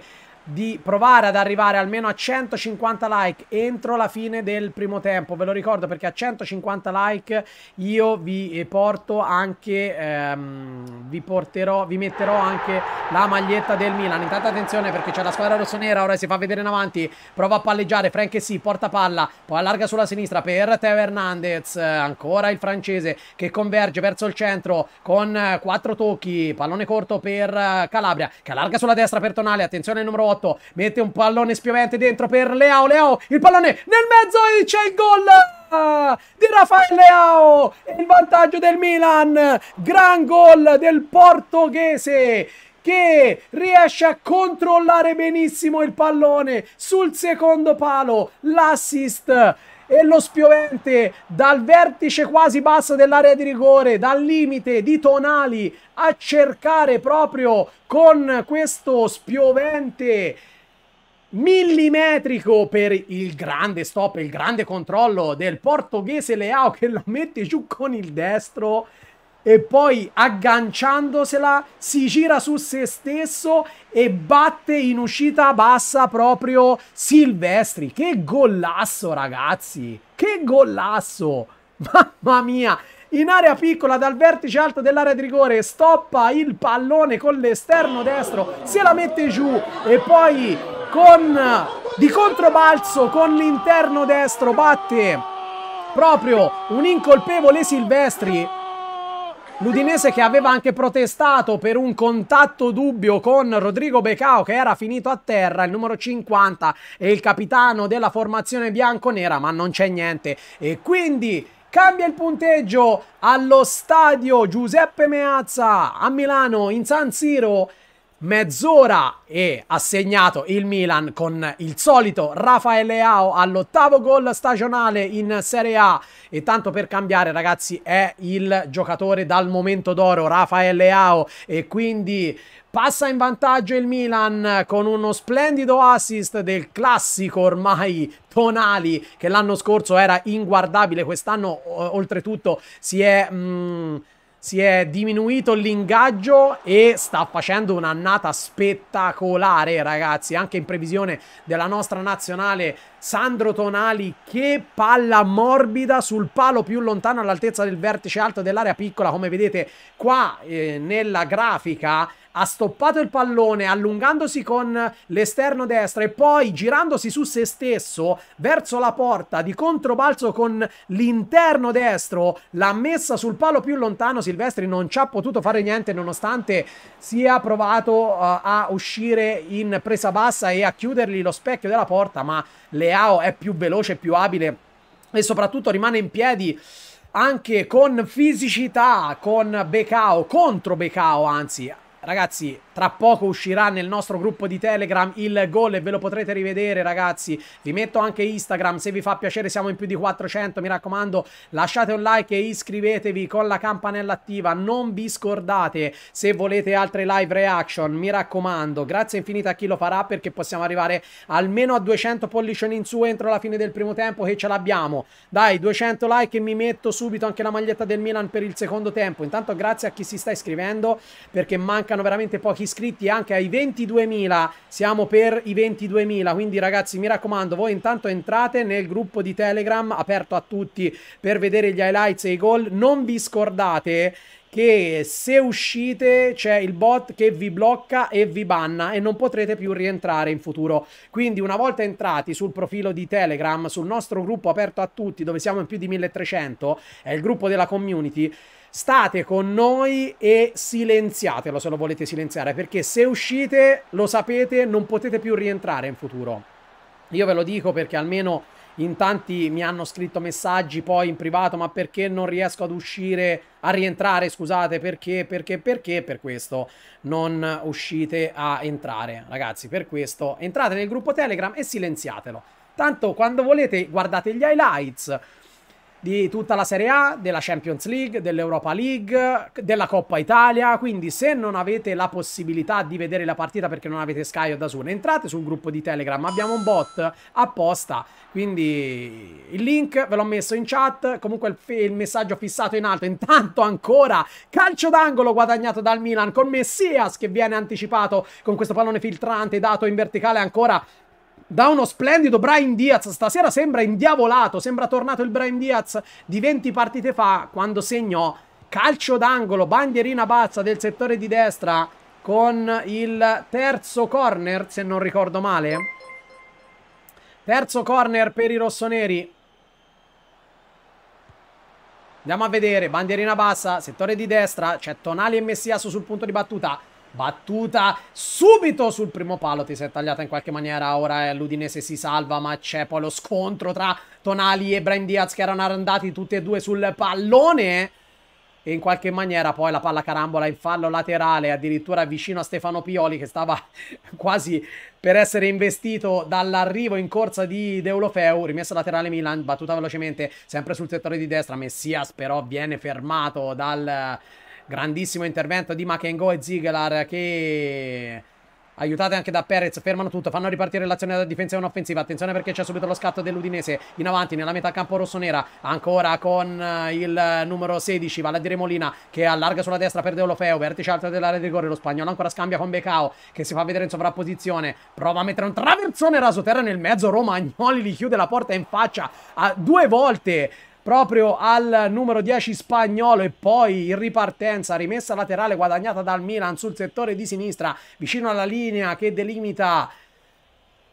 di provare ad arrivare almeno a 150 like entro la fine del primo tempo. Ve lo ricordo perché a 150 like io vi eh, porto anche, ehm, vi porterò, vi metterò anche la maglietta del Milan. Intanto attenzione perché c'è la squadra rossonera, ora si fa vedere in avanti, prova a palleggiare, Frank sì, porta palla, poi allarga sulla sinistra per Teo Hernandez, ancora il francese che converge verso il centro con eh, quattro tocchi, pallone corto per eh, Calabria, che allarga sulla destra per Tonale, attenzione il numero 8 48, mette un pallone spiovente dentro per Leao, Leao, il pallone nel mezzo e c'è il gol! di Rafael Leao il vantaggio del Milan gran gol del portoghese che riesce a controllare benissimo il pallone sul secondo palo l'assist e lo spiovente dal vertice quasi basso dell'area di rigore, dal limite di Tonali a cercare proprio con questo spiovente millimetrico per il grande stop, il grande controllo del portoghese Leao che lo mette giù con il destro e poi agganciandosela si gira su se stesso e batte in uscita bassa proprio Silvestri. Che gollasso ragazzi, che gollasso, mamma mia. In area piccola dal vertice alto dell'area di rigore stoppa il pallone con l'esterno destro, se la mette giù e poi con di controbalzo con l'interno destro batte proprio un incolpevole Silvestri L'Udinese che aveva anche protestato per un contatto dubbio con Rodrigo Becao che era finito a terra, il numero 50 e il capitano della formazione bianconera, ma non c'è niente. E quindi cambia il punteggio allo stadio Giuseppe Meazza a Milano in San Siro mezz'ora e ha segnato il Milan con il solito Raffaele Ao all'ottavo gol stagionale in Serie A e tanto per cambiare ragazzi è il giocatore dal momento d'oro Raffaele Ao e quindi Passa in vantaggio il Milan con uno splendido assist del classico ormai Tonali che l'anno scorso era inguardabile, quest'anno oltretutto si è... Mm, si è diminuito l'ingaggio e sta facendo un'annata spettacolare ragazzi anche in previsione della nostra nazionale Sandro Tonali che palla morbida sul palo più lontano all'altezza del vertice alto dell'area piccola come vedete qua eh, nella grafica ha stoppato il pallone allungandosi con l'esterno destro e poi girandosi su se stesso verso la porta di controbalzo con l'interno destro, l'ha messa sul palo più lontano, Silvestri non ci ha potuto fare niente nonostante sia provato uh, a uscire in presa bassa e a chiudergli lo specchio della porta, ma Leao è più veloce, più abile e soprattutto rimane in piedi anche con fisicità, con Becao, contro Becao anzi, Ragazzi, tra poco uscirà nel nostro gruppo di Telegram il gol e ve lo potrete rivedere ragazzi. Vi metto anche Instagram se vi fa piacere, siamo in più di 400, mi raccomando lasciate un like e iscrivetevi con la campanella attiva. Non vi scordate se volete altre live reaction, mi raccomando. Grazie infinite a chi lo farà perché possiamo arrivare almeno a 200 pollicioni in su entro la fine del primo tempo che ce l'abbiamo. Dai, 200 like e mi metto subito anche la maglietta del Milan per il secondo tempo. Intanto grazie a chi si sta iscrivendo perché mancano veramente pochi iscritti anche ai 22.000, siamo per i 22.000, quindi ragazzi mi raccomando voi intanto entrate nel gruppo di Telegram aperto a tutti per vedere gli highlights e i gol, non vi scordate che se uscite c'è il bot che vi blocca e vi banna e non potrete più rientrare in futuro. Quindi una volta entrati sul profilo di Telegram, sul nostro gruppo aperto a tutti dove siamo in più di 1300, è il gruppo della community, state con noi e silenziatelo se lo volete silenziare, perché se uscite, lo sapete, non potete più rientrare in futuro. Io ve lo dico perché almeno in tanti mi hanno scritto messaggi poi in privato, ma perché non riesco ad uscire, a rientrare, scusate, perché, perché, perché, per questo non uscite a entrare, ragazzi, per questo entrate nel gruppo Telegram e silenziatelo. Tanto quando volete guardate gli highlights, di tutta la Serie A, della Champions League, dell'Europa League, della Coppa Italia, quindi se non avete la possibilità di vedere la partita perché non avete Sky o da Dazuna, entrate sul gruppo di Telegram, abbiamo un bot apposta, quindi il link ve l'ho messo in chat, comunque il, il, messaggio fissato in alto, intanto ancora calcio d'angolo guadagnato dal Milan con Messias che viene anticipato con questo pallone filtrante dato in verticale ancora da uno splendido Brian Diaz. Stasera sembra indiavolato, sembra tornato il Brian Diaz di 20 partite fa quando segnò calcio d'angolo, bandierina bassa del settore di destra con il terzo corner, se non ricordo male. Terzo corner per i rossoneri. Andiamo a vedere, bandierina bassa, settore di destra, c'è Tonali e Messiasso sul punto di battuta battuta subito sul primo palo, ti sei tagliata in qualche maniera, ora eh, l'Udinese si salva, ma c'è poi lo scontro tra Tonali e Brian Diaz che erano andati tutti e due sul pallone e in qualche maniera poi la palla carambola in fallo laterale, addirittura vicino a Stefano Pioli che stava quasi per essere investito dall'arrivo in corsa di Deulofeu, rimessa laterale Milan, battuta velocemente sempre sul settore di destra, Messias però viene fermato dal Grandissimo intervento di Makengo e Ziegler che... Aiutate anche da Perez, fermano tutto, fanno ripartire l'azione da difensa e un'offensiva. Attenzione perché c'è subito lo scatto dell'Udinese in avanti nella metà campo rossonera. Ancora con eh, il numero 16, vale a dire Molina che allarga sulla destra per Olofeo, Vertice alto dell'area di rigore. Lo spagnolo ancora scambia con Becao che si fa vedere in sovrapposizione. Prova a mettere un traversone raso terra nel mezzo. Romagnoli gli chiude la porta in faccia a due volte proprio al numero 10 spagnolo e poi in ripartenza rimessa laterale guadagnata dal Milan sul settore di sinistra vicino alla linea che delimita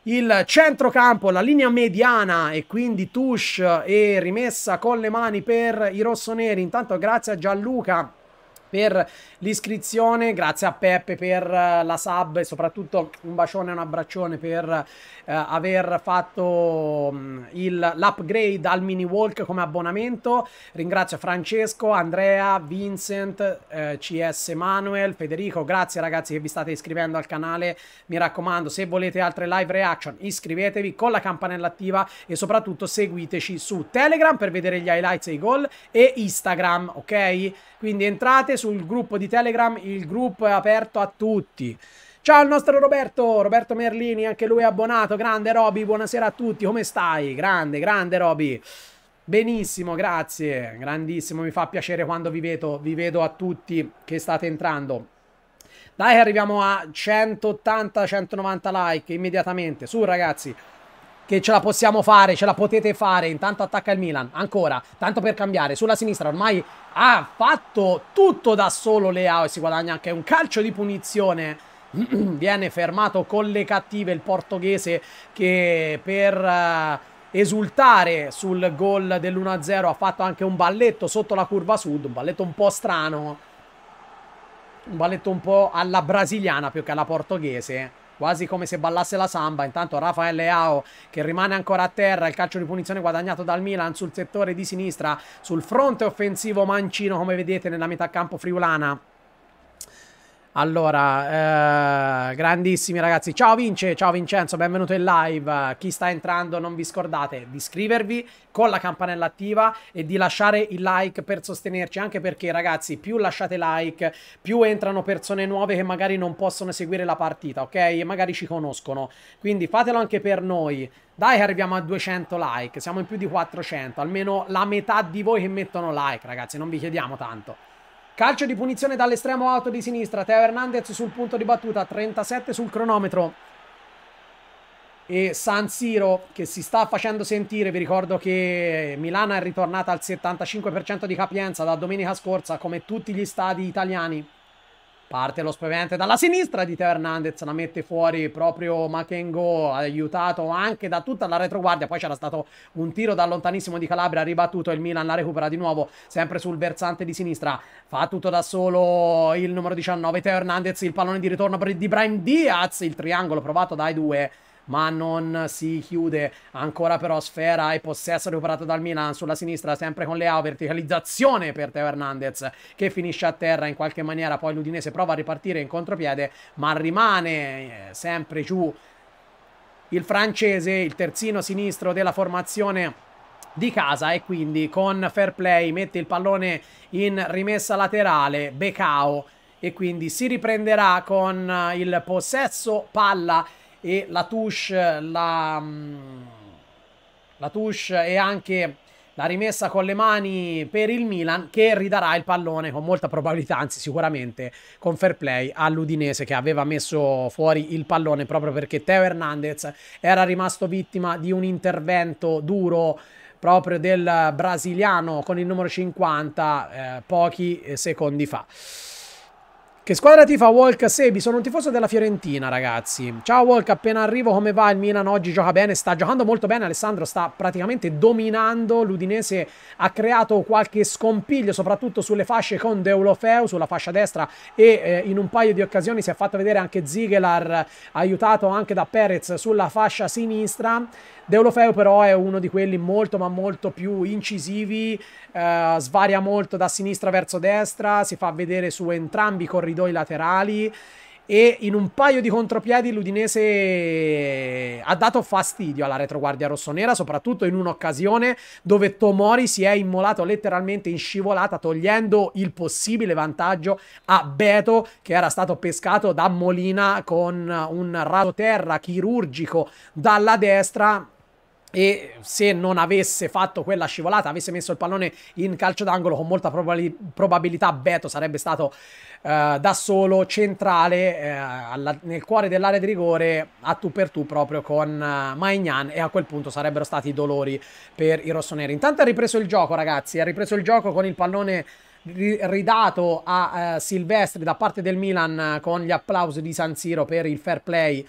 il centrocampo, la linea mediana e quindi touche e rimessa con le mani per i rossoneri. Intanto grazie a Gianluca per l'iscrizione, grazie a Peppe per eh, la sub e soprattutto un bacione e un abbraccione per eh, aver fatto mm, l'upgrade al mini walk come abbonamento. Ringrazio Francesco, Andrea, Vincent, eh, CS Manuel, Federico, grazie ragazzi che vi state iscrivendo al canale. Mi raccomando, se volete altre live reaction iscrivetevi con la campanella attiva e soprattutto seguiteci su Telegram per vedere gli highlights e i gol e Instagram, ok? Quindi entrate sul gruppo di Telegram, il gruppo è aperto a tutti. Ciao al nostro Roberto, Roberto Merlini, anche lui è abbonato. Grande Roby, buonasera a tutti, come stai? Grande, grande Roby. Benissimo, grazie, grandissimo, mi fa piacere quando vi vedo, vi vedo a tutti che state entrando. Dai, arriviamo a 180-190 like immediatamente. Su, ragazzi che ce la possiamo fare, ce la potete fare. Intanto attacca il Milan, ancora, tanto per cambiare. Sulla sinistra ormai ha fatto tutto da solo Leao e si guadagna anche un calcio di punizione. Viene fermato con le cattive il portoghese che per... Uh, esultare sul gol dell'1-0 ha fatto anche un balletto sotto la curva sud, un balletto un po' strano, un balletto un po' alla brasiliana più che alla portoghese quasi come se ballasse la samba. Intanto Rafael Leao che rimane ancora a terra, il calcio di punizione guadagnato dal Milan sul settore di sinistra, sul fronte offensivo mancino come vedete nella metà campo friulana. Allora, eh, grandissimi ragazzi. Ciao Vince, ciao Vincenzo, benvenuto in live. Chi sta entrando, non vi scordate di iscrivervi con la campanella attiva e di lasciare il like per sostenerci, anche perché ragazzi, più lasciate like, più entrano persone nuove che magari non possono seguire la partita, ok? E magari ci conoscono. Quindi fatelo anche per noi. Dai, arriviamo a 200 like, siamo in più di 400, almeno la metà di voi che mettono like, ragazzi, non vi chiediamo tanto. Calcio di punizione dall'estremo auto di sinistra. Teo Hernandez sul punto di battuta, 37 sul cronometro. E San Siro che si sta facendo sentire. Vi ricordo che Milano è ritornata al 75% di capienza da domenica scorsa, come tutti gli stadi italiani. Parte lo spavente dalla sinistra di Teo Hernandez, la mette fuori proprio Makengo, aiutato anche da tutta la retroguardia. Poi c'era stato un tiro da lontanissimo di Calabria, ribattuto il Milan, la recupera di nuovo, sempre sul versante di sinistra. Fa tutto da solo il numero 19, Teo Hernandez, il pallone di ritorno di Brian Diaz, il triangolo provato dai due ma non si chiude ancora però Sfera e possesso recuperato dal Milan sulla sinistra sempre con Leao verticalizzazione per Teo Hernandez che finisce a terra in qualche maniera poi l'Udinese prova a ripartire in contropiede ma rimane eh, sempre giù il francese il terzino sinistro della formazione di casa e quindi con fair play mette il pallone in rimessa laterale Becao e quindi si riprenderà con eh, il possesso palla e la touche, la, mm, la touche e anche la rimessa con le mani per il Milan che ridarà il pallone con molta probabilità, anzi sicuramente con fair play all'Udinese che aveva messo fuori il pallone proprio perché Teo Hernandez era rimasto vittima di un intervento duro proprio del brasiliano con il numero 50 eh, pochi secondi fa. Che squadra tifa Walk Sebi? Sono un tifoso della Fiorentina, ragazzi. Ciao Walk, appena arrivo, come va? Il Milan oggi gioca bene, sta giocando molto bene. Alessandro sta praticamente dominando. L'Udinese ha creato qualche scompiglio, soprattutto sulle fasce con Deulofeu, sulla fascia destra e eh, in un paio di occasioni si è fatto vedere anche Ziegler, aiutato anche da Perez sulla fascia sinistra. Deulofeu però è uno di quelli molto ma molto più incisivi, eh, svaria molto da sinistra verso destra, si fa vedere su entrambi i corridoi validò i laterali e in un paio di contropiedi l'Udinese ha dato fastidio alla retroguardia rossonera, soprattutto in un'occasione dove Tomori si è immolato letteralmente in scivolata togliendo il possibile vantaggio a Beto che era stato pescato da Molina con un raso terra chirurgico dalla destra e se non avesse fatto quella scivolata, avesse messo il pallone in calcio d'angolo con molta probabilità Beto sarebbe stato eh, da solo centrale eh, alla, nel cuore dell'area di rigore a tu per tu proprio con eh, Maignan e a quel punto sarebbero stati dolori per i rossoneri. Intanto ha ripreso il gioco ragazzi, ha ripreso il gioco con il pallone ridato a eh, Silvestri da parte del Milan eh, con gli applausi di San Siro per il fair play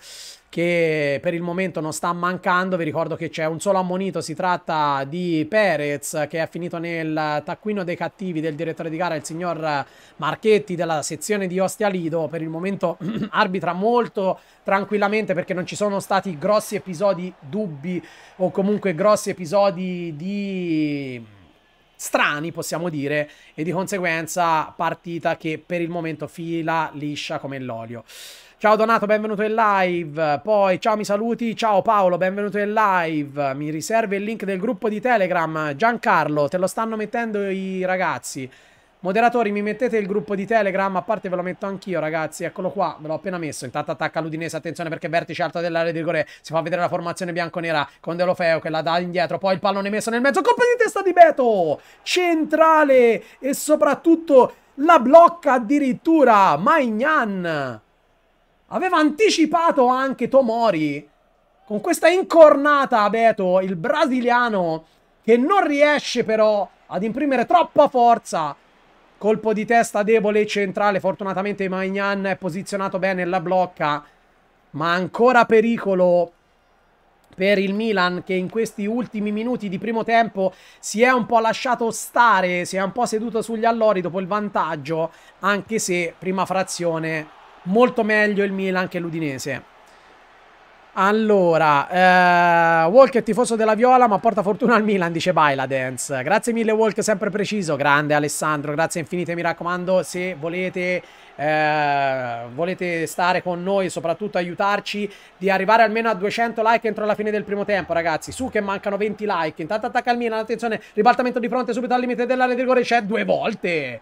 che per il momento non sta mancando. Vi ricordo che c'è un solo ammonito, si tratta di Perez che è finito nel taccuino dei cattivi del direttore di gara, il signor Marchetti della sezione di Ostia Lido. Per il momento arbitra molto tranquillamente perché non ci sono stati grossi episodi dubbi o comunque grossi episodi di strani, possiamo dire, e di conseguenza partita che per il momento fila liscia come l'olio. Ciao Donato, benvenuto in live. Poi, ciao, mi saluti. Ciao Paolo, benvenuto in live. Mi riservi il link del gruppo di Telegram. Giancarlo, te lo stanno mettendo i ragazzi. Moderatori, mi mettete il gruppo di Telegram, a parte ve lo metto anch'io, ragazzi. Eccolo qua, ve l'ho appena messo. Intanto attacca l'Udinese, attenzione perché vertice alto dell'area di rigore. Si fa vedere la formazione bianconera con Deulofeo che la dà indietro. Poi il pallone messo nel mezzo, colpo di testa di Beto! Centrale e soprattutto la blocca addirittura Maignan! Aveva anticipato anche Tomori. Con questa incornata a Beto, il brasiliano, che non riesce però ad imprimere troppa forza. Colpo di testa debole centrale. Fortunatamente Magnan è posizionato bene la blocca. Ma ancora pericolo per il Milan che in questi ultimi minuti di primo tempo si è un po' lasciato stare, si è un po' seduto sugli allori dopo il vantaggio, anche se prima frazione molto meglio il Milan che l'Udinese. Allora, eh, Walk è tifoso della Viola, ma porta fortuna al Milan, dice Baila Dance. Grazie mille Walk, sempre preciso. Grande Alessandro, grazie infinite, mi raccomando, se volete, eh, volete stare con noi soprattutto aiutarci di arrivare almeno a 200 like entro la fine del primo tempo, ragazzi. Su che mancano 20 like. Intanto attacca il Milan, attenzione, ribaltamento di fronte subito al limite dell'area di rigore, c'è due volte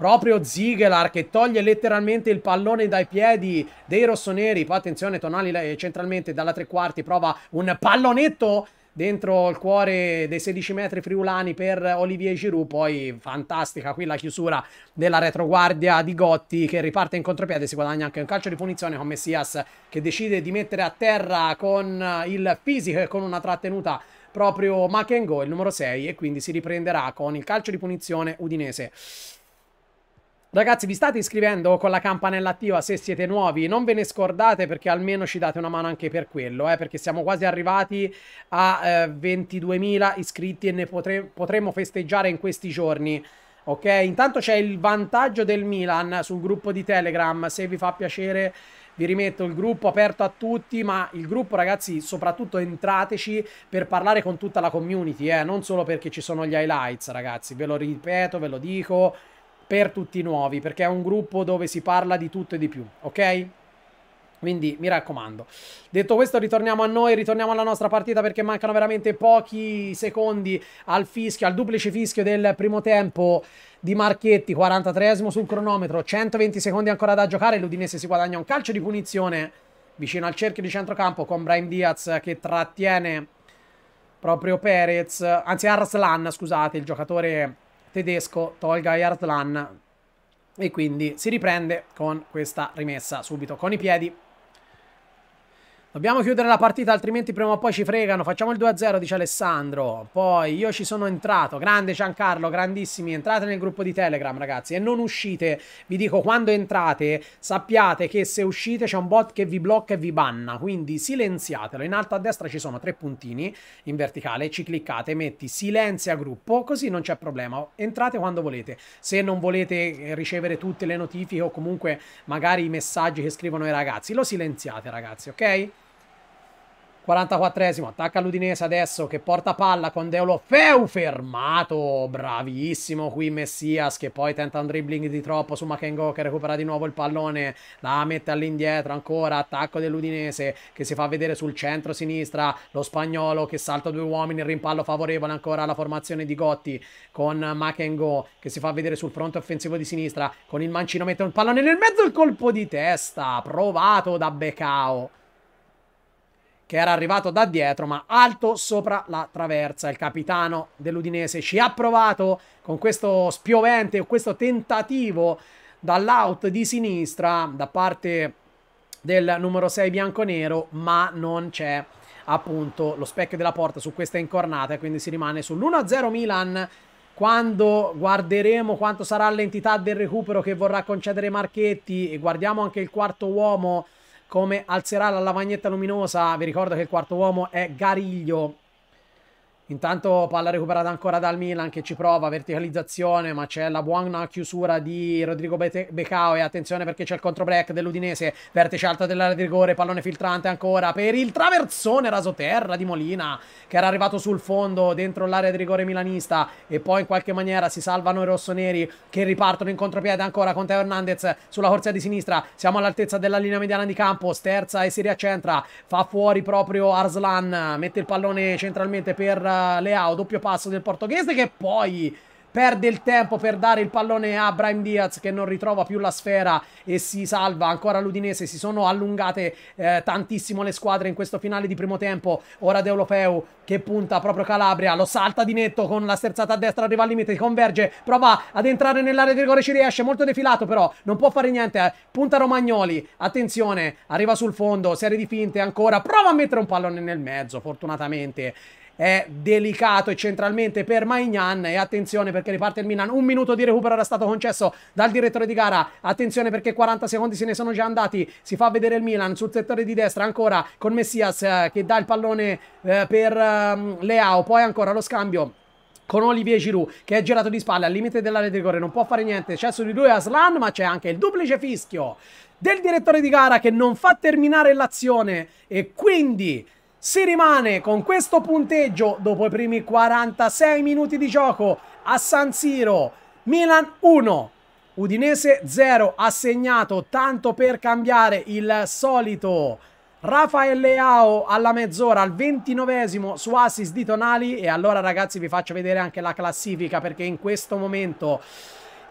proprio Ziegler che toglie letteralmente il pallone dai piedi dei rossoneri. Poi attenzione, Tonali eh, centralmente dalla tre quarti prova un pallonetto dentro il cuore dei 16 metri friulani per Olivier Giroud. Poi fantastica qui la chiusura della retroguardia di Gotti che riparte in contropiede. Si guadagna anche un calcio di punizione con Messias che decide di mettere a terra con eh, il fisico e con una trattenuta proprio Makengo, il numero 6, e quindi si riprenderà con il calcio di punizione udinese. Ragazzi, vi state iscrivendo con la campanella attiva se siete nuovi? Non ve ne scordate perché almeno ci date una mano anche per quello, eh, perché siamo quasi arrivati a eh, 22.000 iscritti e ne potre potremmo festeggiare in questi giorni. Ok, intanto c'è il vantaggio del Milan sul gruppo di Telegram, se vi fa piacere vi rimetto il gruppo aperto a tutti, ma il gruppo ragazzi soprattutto entrateci per parlare con tutta la community, eh? non solo perché ci sono gli highlights ragazzi, ve lo ripeto, ve lo dico, per tutti i nuovi, perché è un gruppo dove si parla di tutto e di più, ok? Quindi mi raccomando. Detto questo, ritorniamo a noi, ritorniamo alla nostra partita perché mancano veramente pochi secondi al fischio, al duplice fischio del primo tempo di Marchetti, 43esimo sul cronometro, 120 secondi ancora da giocare, l'Udinese si guadagna un calcio di punizione vicino al cerchio di centrocampo con Brian Diaz che trattiene proprio Perez, anzi Arslan, scusate, il giocatore tedesco Tolga Yardlan e quindi si riprende con questa rimessa subito con i piedi Dobbiamo chiudere la partita, altrimenti prima o poi ci fregano. Facciamo il 2-0, dice Alessandro. Poi io ci sono entrato. Grande Giancarlo, grandissimi. Entrate nel gruppo di Telegram, ragazzi. E non uscite. Vi dico, quando entrate, sappiate che se uscite c'è un bot che vi blocca e vi banna. Quindi silenziatelo. In alto a destra ci sono tre puntini in verticale. Ci cliccate, metti silenzia gruppo, così non c'è problema. Entrate quando volete. Se non volete eh, ricevere tutte le notifiche o comunque magari i messaggi che scrivono i ragazzi, lo silenziate, ragazzi, ok? 44esimo, attacca l'Udinese adesso che porta palla con Feu fermato, bravissimo qui Messias che poi tenta un dribbling di troppo su Makengo che recupera di nuovo il pallone, la mette all'indietro ancora, attacco dell'Udinese che si fa vedere sul centro-sinistra, lo spagnolo che salta due uomini, rimpallo favorevole ancora alla formazione di Gotti con Makengo che si fa vedere sul fronte offensivo di sinistra, con il mancino mette un pallone nel mezzo, il colpo di testa, provato da Becao che era arrivato da dietro, ma alto sopra la traversa. Il capitano dell'Udinese ci ha provato con questo spiovente, questo tentativo dall'out di sinistra da parte del numero 6 bianconero, ma non c'è appunto lo specchio della porta su questa incornata quindi si rimane sull'1-0 Milan quando guarderemo quanto sarà l'entità del recupero che vorrà concedere Marchetti e guardiamo anche il quarto uomo come alzerà la lavagnetta luminosa, vi ricordo che il quarto uomo è Gariglio Intanto palla recuperata ancora dal Milan che ci prova, verticalizzazione, ma c'è la buona chiusura di Rodrigo Be Becao e attenzione perché c'è il controbreak dell'Udinese, vertice alta dell'area di rigore, pallone filtrante ancora per il traversone rasoterra di Molina che era arrivato sul fondo dentro l'area di rigore milanista e poi in qualche maniera si salvano i rossoneri che ripartono in contropiede ancora con Teo Hernandez sulla corsia di sinistra, siamo all'altezza della linea mediana di campo, sterza e si riaccentra, fa fuori proprio Arslan, mette il pallone centralmente per Leao, doppio passo del portoghese che poi perde il tempo per dare il pallone a Brahim Diaz che non ritrova più la sfera e si salva ancora l'Udinese si sono allungate eh, tantissimo le squadre in questo finale di primo tempo ora De Europeu che punta proprio Calabria lo salta di netto con la sterzata a destra arriva al limite, converge, prova ad entrare nell'area di rigore, ci riesce, molto defilato però non può fare niente, eh. punta Romagnoli attenzione, arriva sul fondo serie di finte ancora, prova a mettere un pallone nel mezzo fortunatamente è delicato e centralmente per Maignan e attenzione perché riparte il Milan un minuto di recupero era stato concesso dal direttore di gara attenzione perché 40 secondi se ne sono già andati si fa vedere il Milan sul settore di destra ancora con Messias eh, che dà il pallone eh, per eh, Leao poi ancora lo scambio con Olivier Giroud che è girato di spalle al limite dell'area di rigore, non può fare niente, c'è su di lui Aslan, ma c'è anche il duplice fischio del direttore di gara che non fa terminare l'azione e quindi si rimane con questo punteggio dopo i primi 46 minuti di gioco a San Siro. Milan 1, Udinese 0 ha segnato tanto per cambiare il solito Rafael Leao alla mezz'ora al 29 su assist di Tonali e allora ragazzi vi faccio vedere anche la classifica perché in questo momento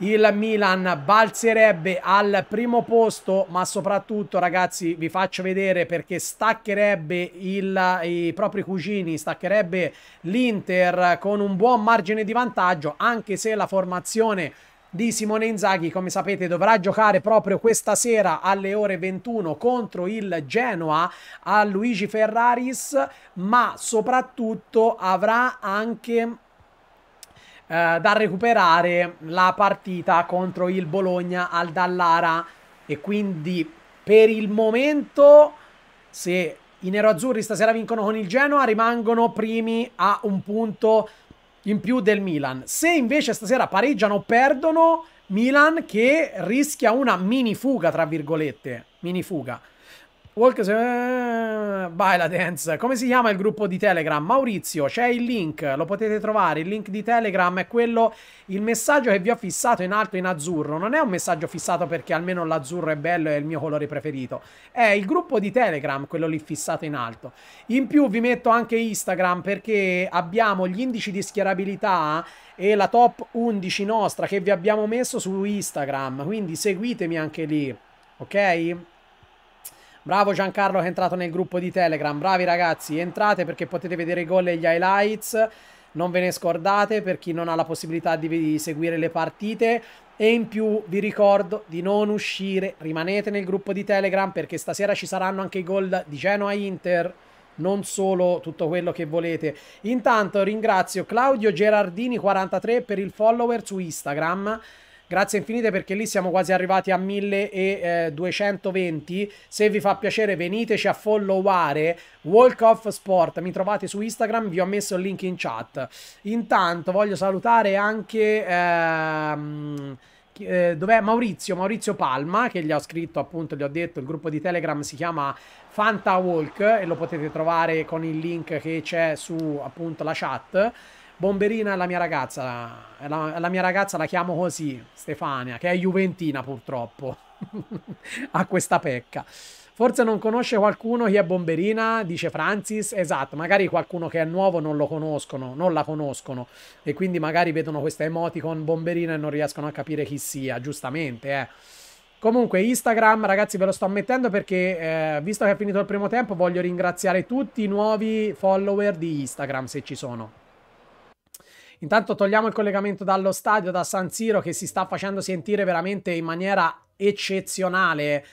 il Milan balzerebbe al primo posto ma soprattutto ragazzi vi faccio vedere perché staccherebbe il, i propri cugini staccherebbe l'Inter con un buon margine di vantaggio anche se la formazione di Simone Inzaghi, come sapete, dovrà giocare proprio questa sera alle ore 21 contro il Genoa a Luigi Ferraris, ma soprattutto avrà anche eh, da recuperare la partita contro il Bologna al Dallara e quindi per il momento se i neroazzurri stasera vincono con il Genoa rimangono primi a un punto in più del Milan. Se invece stasera pareggiano o perdono, Milan che rischia una mini fuga, tra virgolette, mini fuga. Walk se... Vai la dance. Come si chiama il gruppo di Telegram? Maurizio, c'è il link, lo potete trovare. Il link di Telegram è quello, il messaggio che vi ho fissato in alto in azzurro. Non è un messaggio fissato perché almeno l'azzurro è bello e è il mio colore preferito. È il gruppo di Telegram, quello lì fissato in alto. In più vi metto anche Instagram perché abbiamo gli indici di schierabilità e la top 11 nostra che vi abbiamo messo su Instagram. Quindi seguitemi anche lì, ok? Bravo Giancarlo che è entrato nel gruppo di Telegram. Bravi ragazzi, entrate perché potete vedere i gol e gli highlights. Non ve ne scordate per chi non ha la possibilità di seguire le partite. E in più vi ricordo di non uscire, rimanete nel gruppo di Telegram perché stasera ci saranno anche i gol di Genoa Inter non solo tutto quello che volete. Intanto ringrazio Claudio Gerardini43 per il follower su Instagram. Grazie infinite perché lì siamo quasi arrivati a 1220. Eh, Se vi fa piacere veniteci a followare Walk Off Sport. Mi trovate su Instagram, vi ho messo il link in chat. Intanto voglio salutare anche... Ehm, eh, dov'è Maurizio, Maurizio Palma che gli ho scritto appunto, gli ho detto il gruppo di Telegram si chiama Fanta Walk e lo potete trovare con il link che c'è su appunto la chat Bomberina è la mia ragazza, è la, è la, mia ragazza la chiamo così, Stefania, che è Juventina purtroppo, ha questa pecca. Forse non conosce qualcuno chi è Bomberina, dice Francis, esatto, magari qualcuno che è nuovo non lo conoscono, non la conoscono, e quindi magari vedono questa emoticon Bomberina e non riescono a capire chi sia, giustamente, eh. Comunque Instagram ragazzi ve lo sto ammettendo perché eh, visto che è finito il primo tempo voglio ringraziare tutti i nuovi follower di Instagram se ci sono. Intanto togliamo il collegamento dallo stadio, da San Siro, che si sta facendo sentire veramente in maniera eccezionale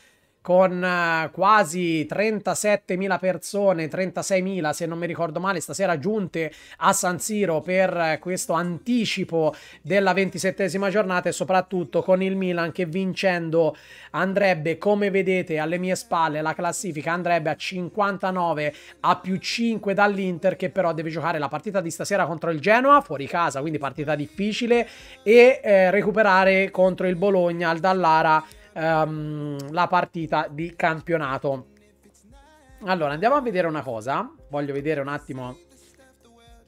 con eh, quasi 37.000 persone, 36.000 se non mi ricordo male, stasera giunte a San Siro per eh, questo anticipo della ventisettesima giornata e soprattutto con il Milan che vincendo andrebbe, come vedete alle mie spalle, la classifica andrebbe a 59 a più 5 dall'Inter che però deve giocare la partita di stasera contro il Genoa, fuori casa, quindi partita difficile, e eh, recuperare contro il Bologna al Dallara um, la partita di campionato. Allora, andiamo a vedere una cosa. Voglio vedere un attimo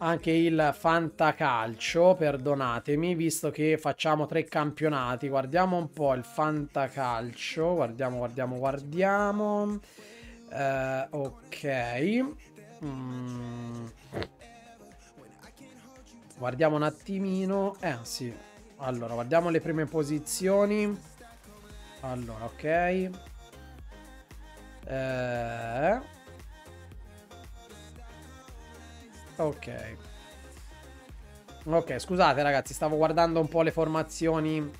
anche il fantacalcio, perdonatemi, visto che facciamo tre campionati. Guardiamo un po' il fantacalcio, guardiamo, guardiamo, guardiamo. Uh, ok. Mm. Guardiamo un attimino. Eh sì. Allora, guardiamo le prime posizioni. Allora, ok. Eh... Ok. Ok, scusate ragazzi, stavo guardando un po' le formazioni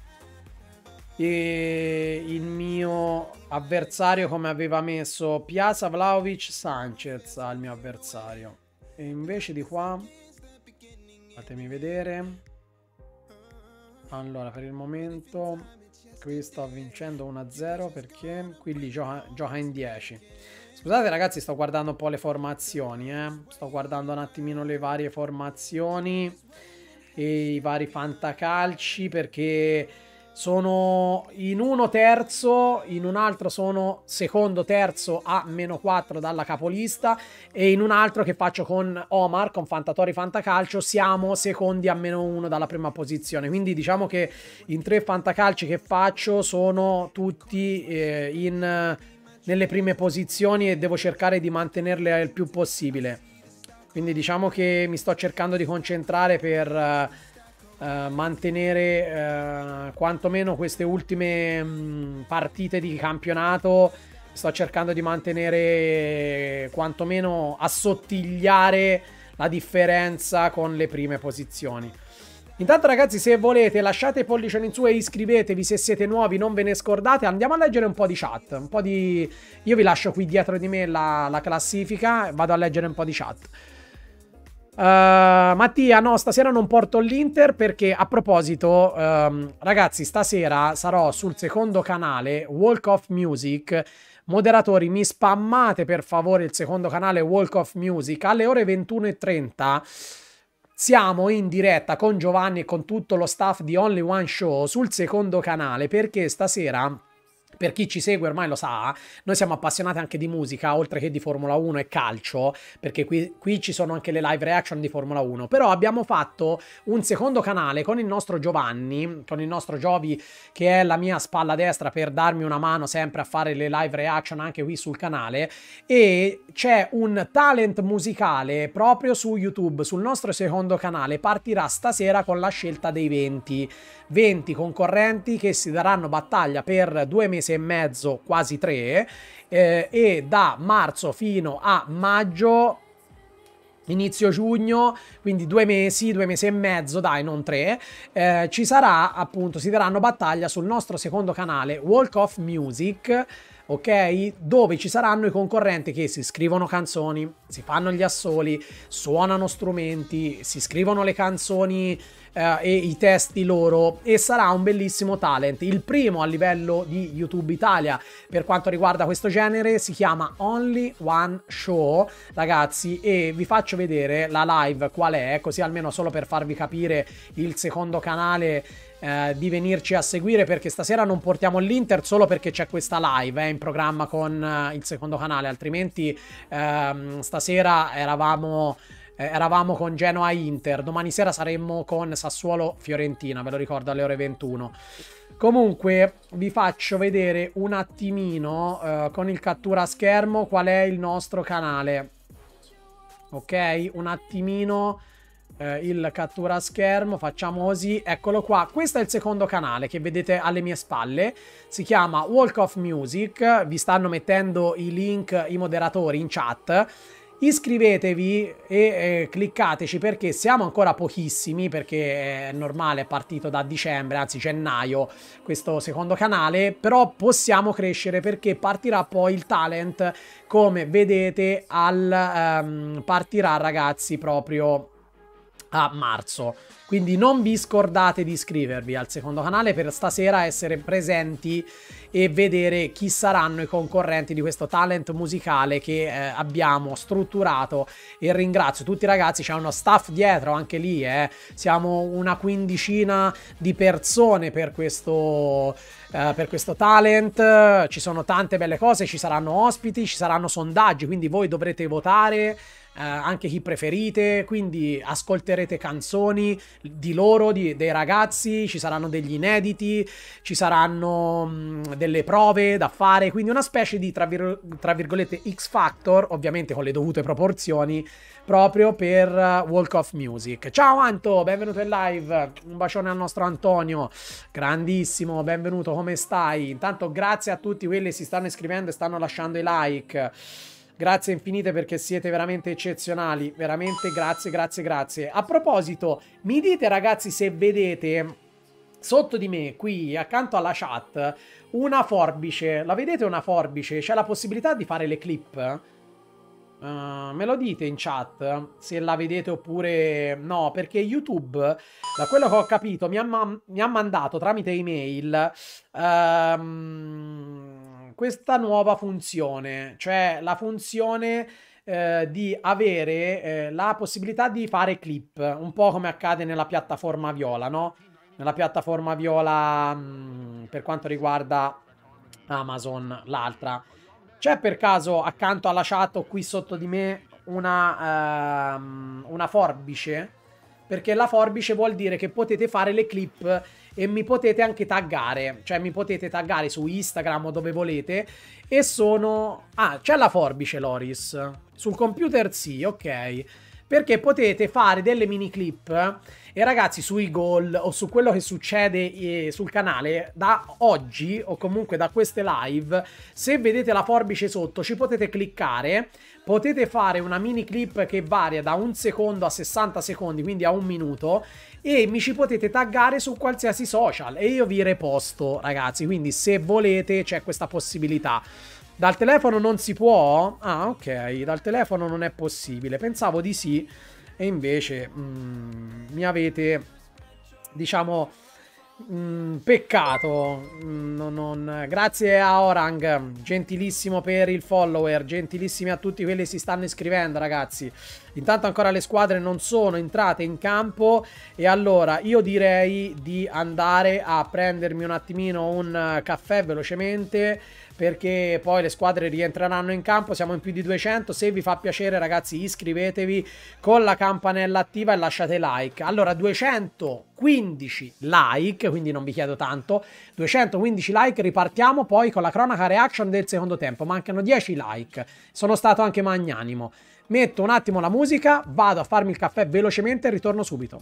e il mio avversario come aveva messo Piazza, Vlaovic, Sanchez al mio avversario. E invece di qua, fatemi vedere. Allora, per il momento qui sto vincendo 1-0 perché qui lì gioca, gioca in 10. Scusate ragazzi, sto guardando un po' le formazioni, eh. sto guardando un attimino le varie formazioni e i vari fantacalci perché sono in uno terzo, in un altro sono secondo terzo a meno 4 dalla capolista e in un altro che faccio con Omar, con Fantatori Fantacalcio, siamo secondi a meno 1 dalla prima posizione. Quindi diciamo che in tre fantacalci che faccio sono tutti eh, in, nelle prime posizioni e devo cercare di mantenerle il più possibile. Quindi diciamo che mi sto cercando di concentrare per... Eh, eh, mantenere eh, quantomeno queste ultime mh, mm, partite di campionato. Sto cercando di mantenere quantomeno assottigliare la differenza con le prime posizioni. Intanto ragazzi se volete lasciate il in su e iscrivetevi se siete nuovi, non ve ne scordate, andiamo a leggere un po' di chat, un po' di... Io vi lascio qui dietro di me la, la classifica, vado a leggere un po' di chat. Uh, Mattia, no, stasera non porto l'Inter perché a proposito, um, ragazzi, stasera sarò sul secondo canale Walk of Music. Moderatori, mi spammate per favore il secondo canale Walk of Music alle ore 21.30. Siamo in diretta con Giovanni e con tutto lo staff di Only One Show sul secondo canale perché stasera per chi ci segue ormai lo sa, noi siamo appassionati anche di musica, oltre che di Formula 1 e calcio, perché qui, qui, ci sono anche le live reaction di Formula 1, però abbiamo fatto un secondo canale con il nostro Giovanni, con il nostro Giovi, che è la mia spalla destra per darmi una mano sempre a fare le live reaction anche qui sul canale, e c'è un talent musicale proprio su YouTube, sul nostro secondo canale, partirà stasera con la scelta dei 20, 20 concorrenti che si daranno battaglia per due mesi mese e mezzo, quasi tre, eh, e da marzo fino a maggio inizio giugno, quindi due mesi, due mesi e mezzo, dai, non tre, eh, ci sarà appunto, si daranno battaglia sul nostro secondo canale Walk of Music ok? Dove ci saranno i concorrenti che si scrivono canzoni, si fanno gli assoli, suonano strumenti, si scrivono le canzoni eh, e i testi loro e sarà un bellissimo talent. Il primo a livello di YouTube Italia per quanto riguarda questo genere si chiama Only One Show, ragazzi, e vi faccio vedere la live qual è, così almeno solo per farvi capire il secondo canale eh, di venirci a seguire perché stasera non portiamo l'Inter solo perché c'è questa live eh, in programma con eh, il secondo canale, altrimenti ehm, stasera eravamo eh, eravamo con Genoa Inter, domani sera saremmo con Sassuolo Fiorentina, ve lo ricordo alle ore 21. Comunque vi faccio vedere un attimino eh, con il cattura schermo qual è il nostro canale. Ok, un attimino eh, il cattura schermo, facciamo così, eccolo qua. Questo è il secondo canale che vedete alle mie spalle, si chiama Walk of Music, vi stanno mettendo i link i moderatori in chat. Iscrivetevi e eh, cliccateci perché siamo ancora pochissimi perché è normale, è partito da dicembre, anzi gennaio questo secondo canale, però possiamo crescere perché partirà poi il talent come vedete al, ehm, partirà ragazzi proprio a marzo. Quindi non vi scordate di iscrivervi al secondo canale per stasera essere presenti e vedere chi saranno i concorrenti di questo talent musicale che eh, abbiamo strutturato e ringrazio tutti i ragazzi, c'è uno staff dietro anche lì, eh. siamo una quindicina di persone per questo, eh, per questo talent, ci sono tante belle cose, ci saranno ospiti, ci saranno sondaggi, quindi voi dovrete votare. Eh, anche chi preferite, quindi ascolterete canzoni di loro, di, dei ragazzi, ci saranno degli inediti, ci saranno mh, mm, delle prove da fare, quindi una specie di, tra, vir tra virgolette, X Factor, ovviamente con le dovute proporzioni, proprio per eh, Walk of Music. Ciao Anto, benvenuto in live, un bacione al nostro Antonio, grandissimo, benvenuto, come stai? Intanto grazie a tutti quelli che si stanno iscrivendo e stanno lasciando i like. Grazie infinite perché siete veramente eccezionali. Veramente grazie, grazie, grazie. A proposito, mi dite ragazzi se vedete sotto di me, qui accanto alla chat, una forbice. La vedete una forbice? C'è la possibilità di fare le clip? Uh, me lo dite in chat se la vedete oppure no, perché YouTube, da quello che ho capito, mi ha, ma mi ha mandato tramite email. Uh, questa nuova funzione, cioè la funzione eh, di avere eh, la possibilità di fare clip, un po' come accade nella piattaforma viola, no? Nella piattaforma viola mh, mm, per quanto riguarda Amazon, l'altra. C'è per caso accanto alla chat o qui sotto di me una, uh, una forbice? Perché la forbice vuol dire che potete fare le clip e mi potete anche taggare, cioè mi potete taggare su Instagram o dove volete e sono... Ah, c'è la forbice Loris, sul computer sì, ok, perché potete fare delle mini clip e ragazzi sui gol o su quello che succede eh, sul canale da oggi o comunque da queste live, se vedete la forbice sotto ci potete cliccare, potete fare una mini clip che varia da un secondo a 60 secondi, quindi a un minuto, e mi ci potete taggare su qualsiasi social e io vi reposto, ragazzi, quindi se volete c'è questa possibilità. Dal telefono non si può? Ah, ok, dal telefono non è possibile. Pensavo di sì e invece mm, mi avete, diciamo Mm, peccato. Mm, non, non. Grazie a Orang, gentilissimo per il follower, gentilissimi a tutti quelli che si stanno iscrivendo, ragazzi. Intanto ancora le squadre non sono entrate in campo e allora io direi di andare a prendermi un attimino un eh, caffè velocemente perché poi le squadre rientreranno in campo, siamo in più di 200, se vi fa piacere ragazzi iscrivetevi con la campanella attiva e lasciate like. Allora 215 like, quindi non vi chiedo tanto, 215 like, ripartiamo poi con la cronaca reaction del secondo tempo, mancano 10 like, sono stato anche magnanimo. Metto un attimo la musica, vado a farmi il caffè velocemente e ritorno subito.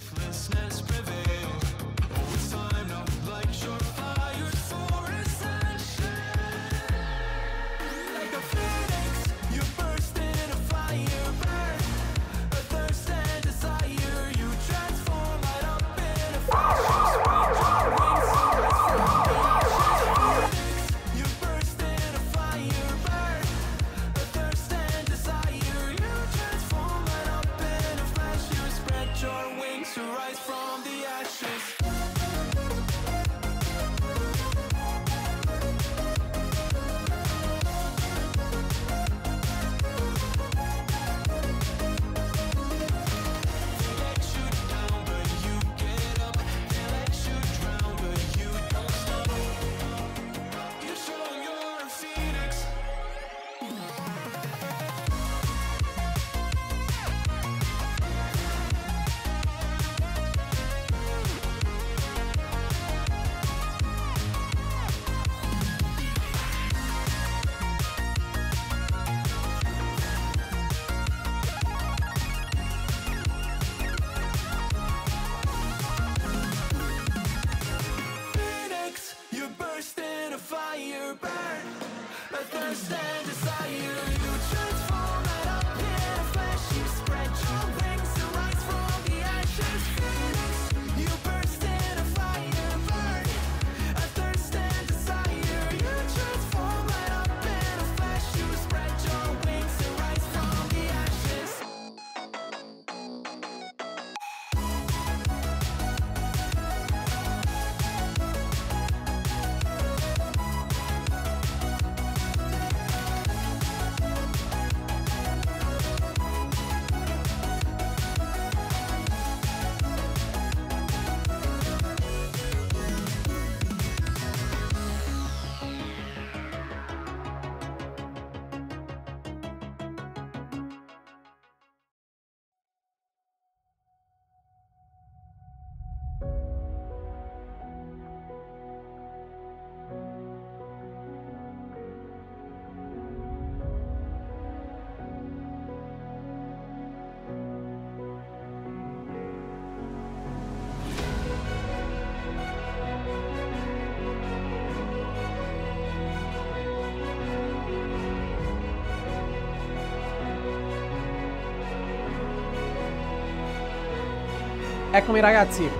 Eccomi ragazzi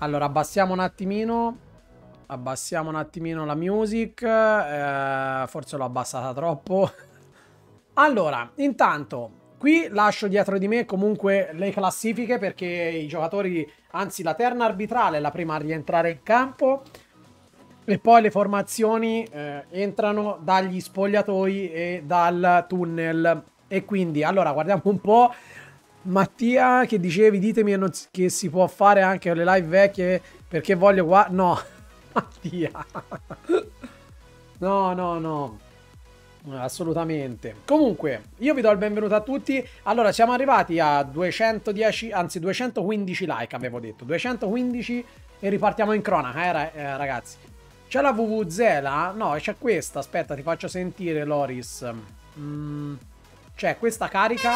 Allora abbassiamo un attimino Abbassiamo un attimino la music eh, Forse l'ho abbassata troppo Allora, intanto Qui lascio dietro di me comunque le classifiche perché i giocatori, anzi la terna arbitrale è la prima a rientrare in campo e poi le formazioni eh, entrano dagli spogliatoi e dal tunnel. E quindi, allora, guardiamo un po' Mattia che dicevi ditemi che si può fare anche le live vecchie perché voglio qua... No, Mattia. No, no, no. Assolutamente. Comunque, io vi do il benvenuto a tutti. Allora, siamo arrivati a 210, anzi 215 like, avevo detto. 215 e ripartiamo in cronaca, eh, eh ragazzi. C'è la VVZela? No, c'è questa. Aspetta, ti faccio sentire, Loris. Mm, c'è questa carica.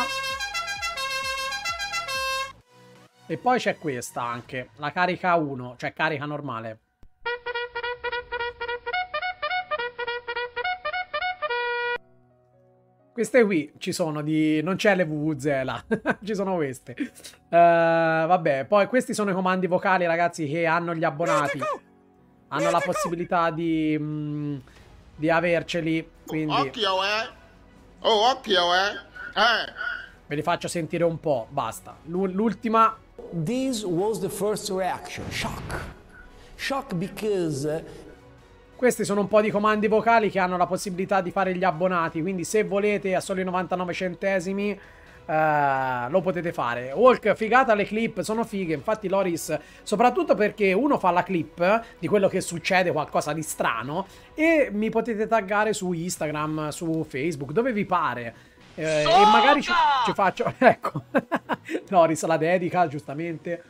E poi c'è questa anche, la carica 1, cioè carica normale. Queste qui ci sono di... non c'è le VVZela, eh, ci sono queste. Uh, vabbè, poi questi sono i comandi vocali, ragazzi, che hanno gli abbonati. Hanno la possibilità di... Mh, mm, di averceli, quindi... Occhio, eh! Oh, occhio, eh! Eh! Ve li faccio sentire un po', basta. L'ultima This was the first reaction, shock. Shock because uh, questi sono un po' di comandi vocali che hanno la possibilità di fare gli abbonati, quindi se volete a soli 99 centesimi eh, lo potete fare. Walk, figata le clip, sono fighe, infatti Loris, soprattutto perché uno fa la clip di quello che succede, qualcosa di strano, e mi potete taggare su Instagram, su Facebook, dove vi pare. Eh, e magari ci, ci faccio... ecco. Noris la dedica, giustamente.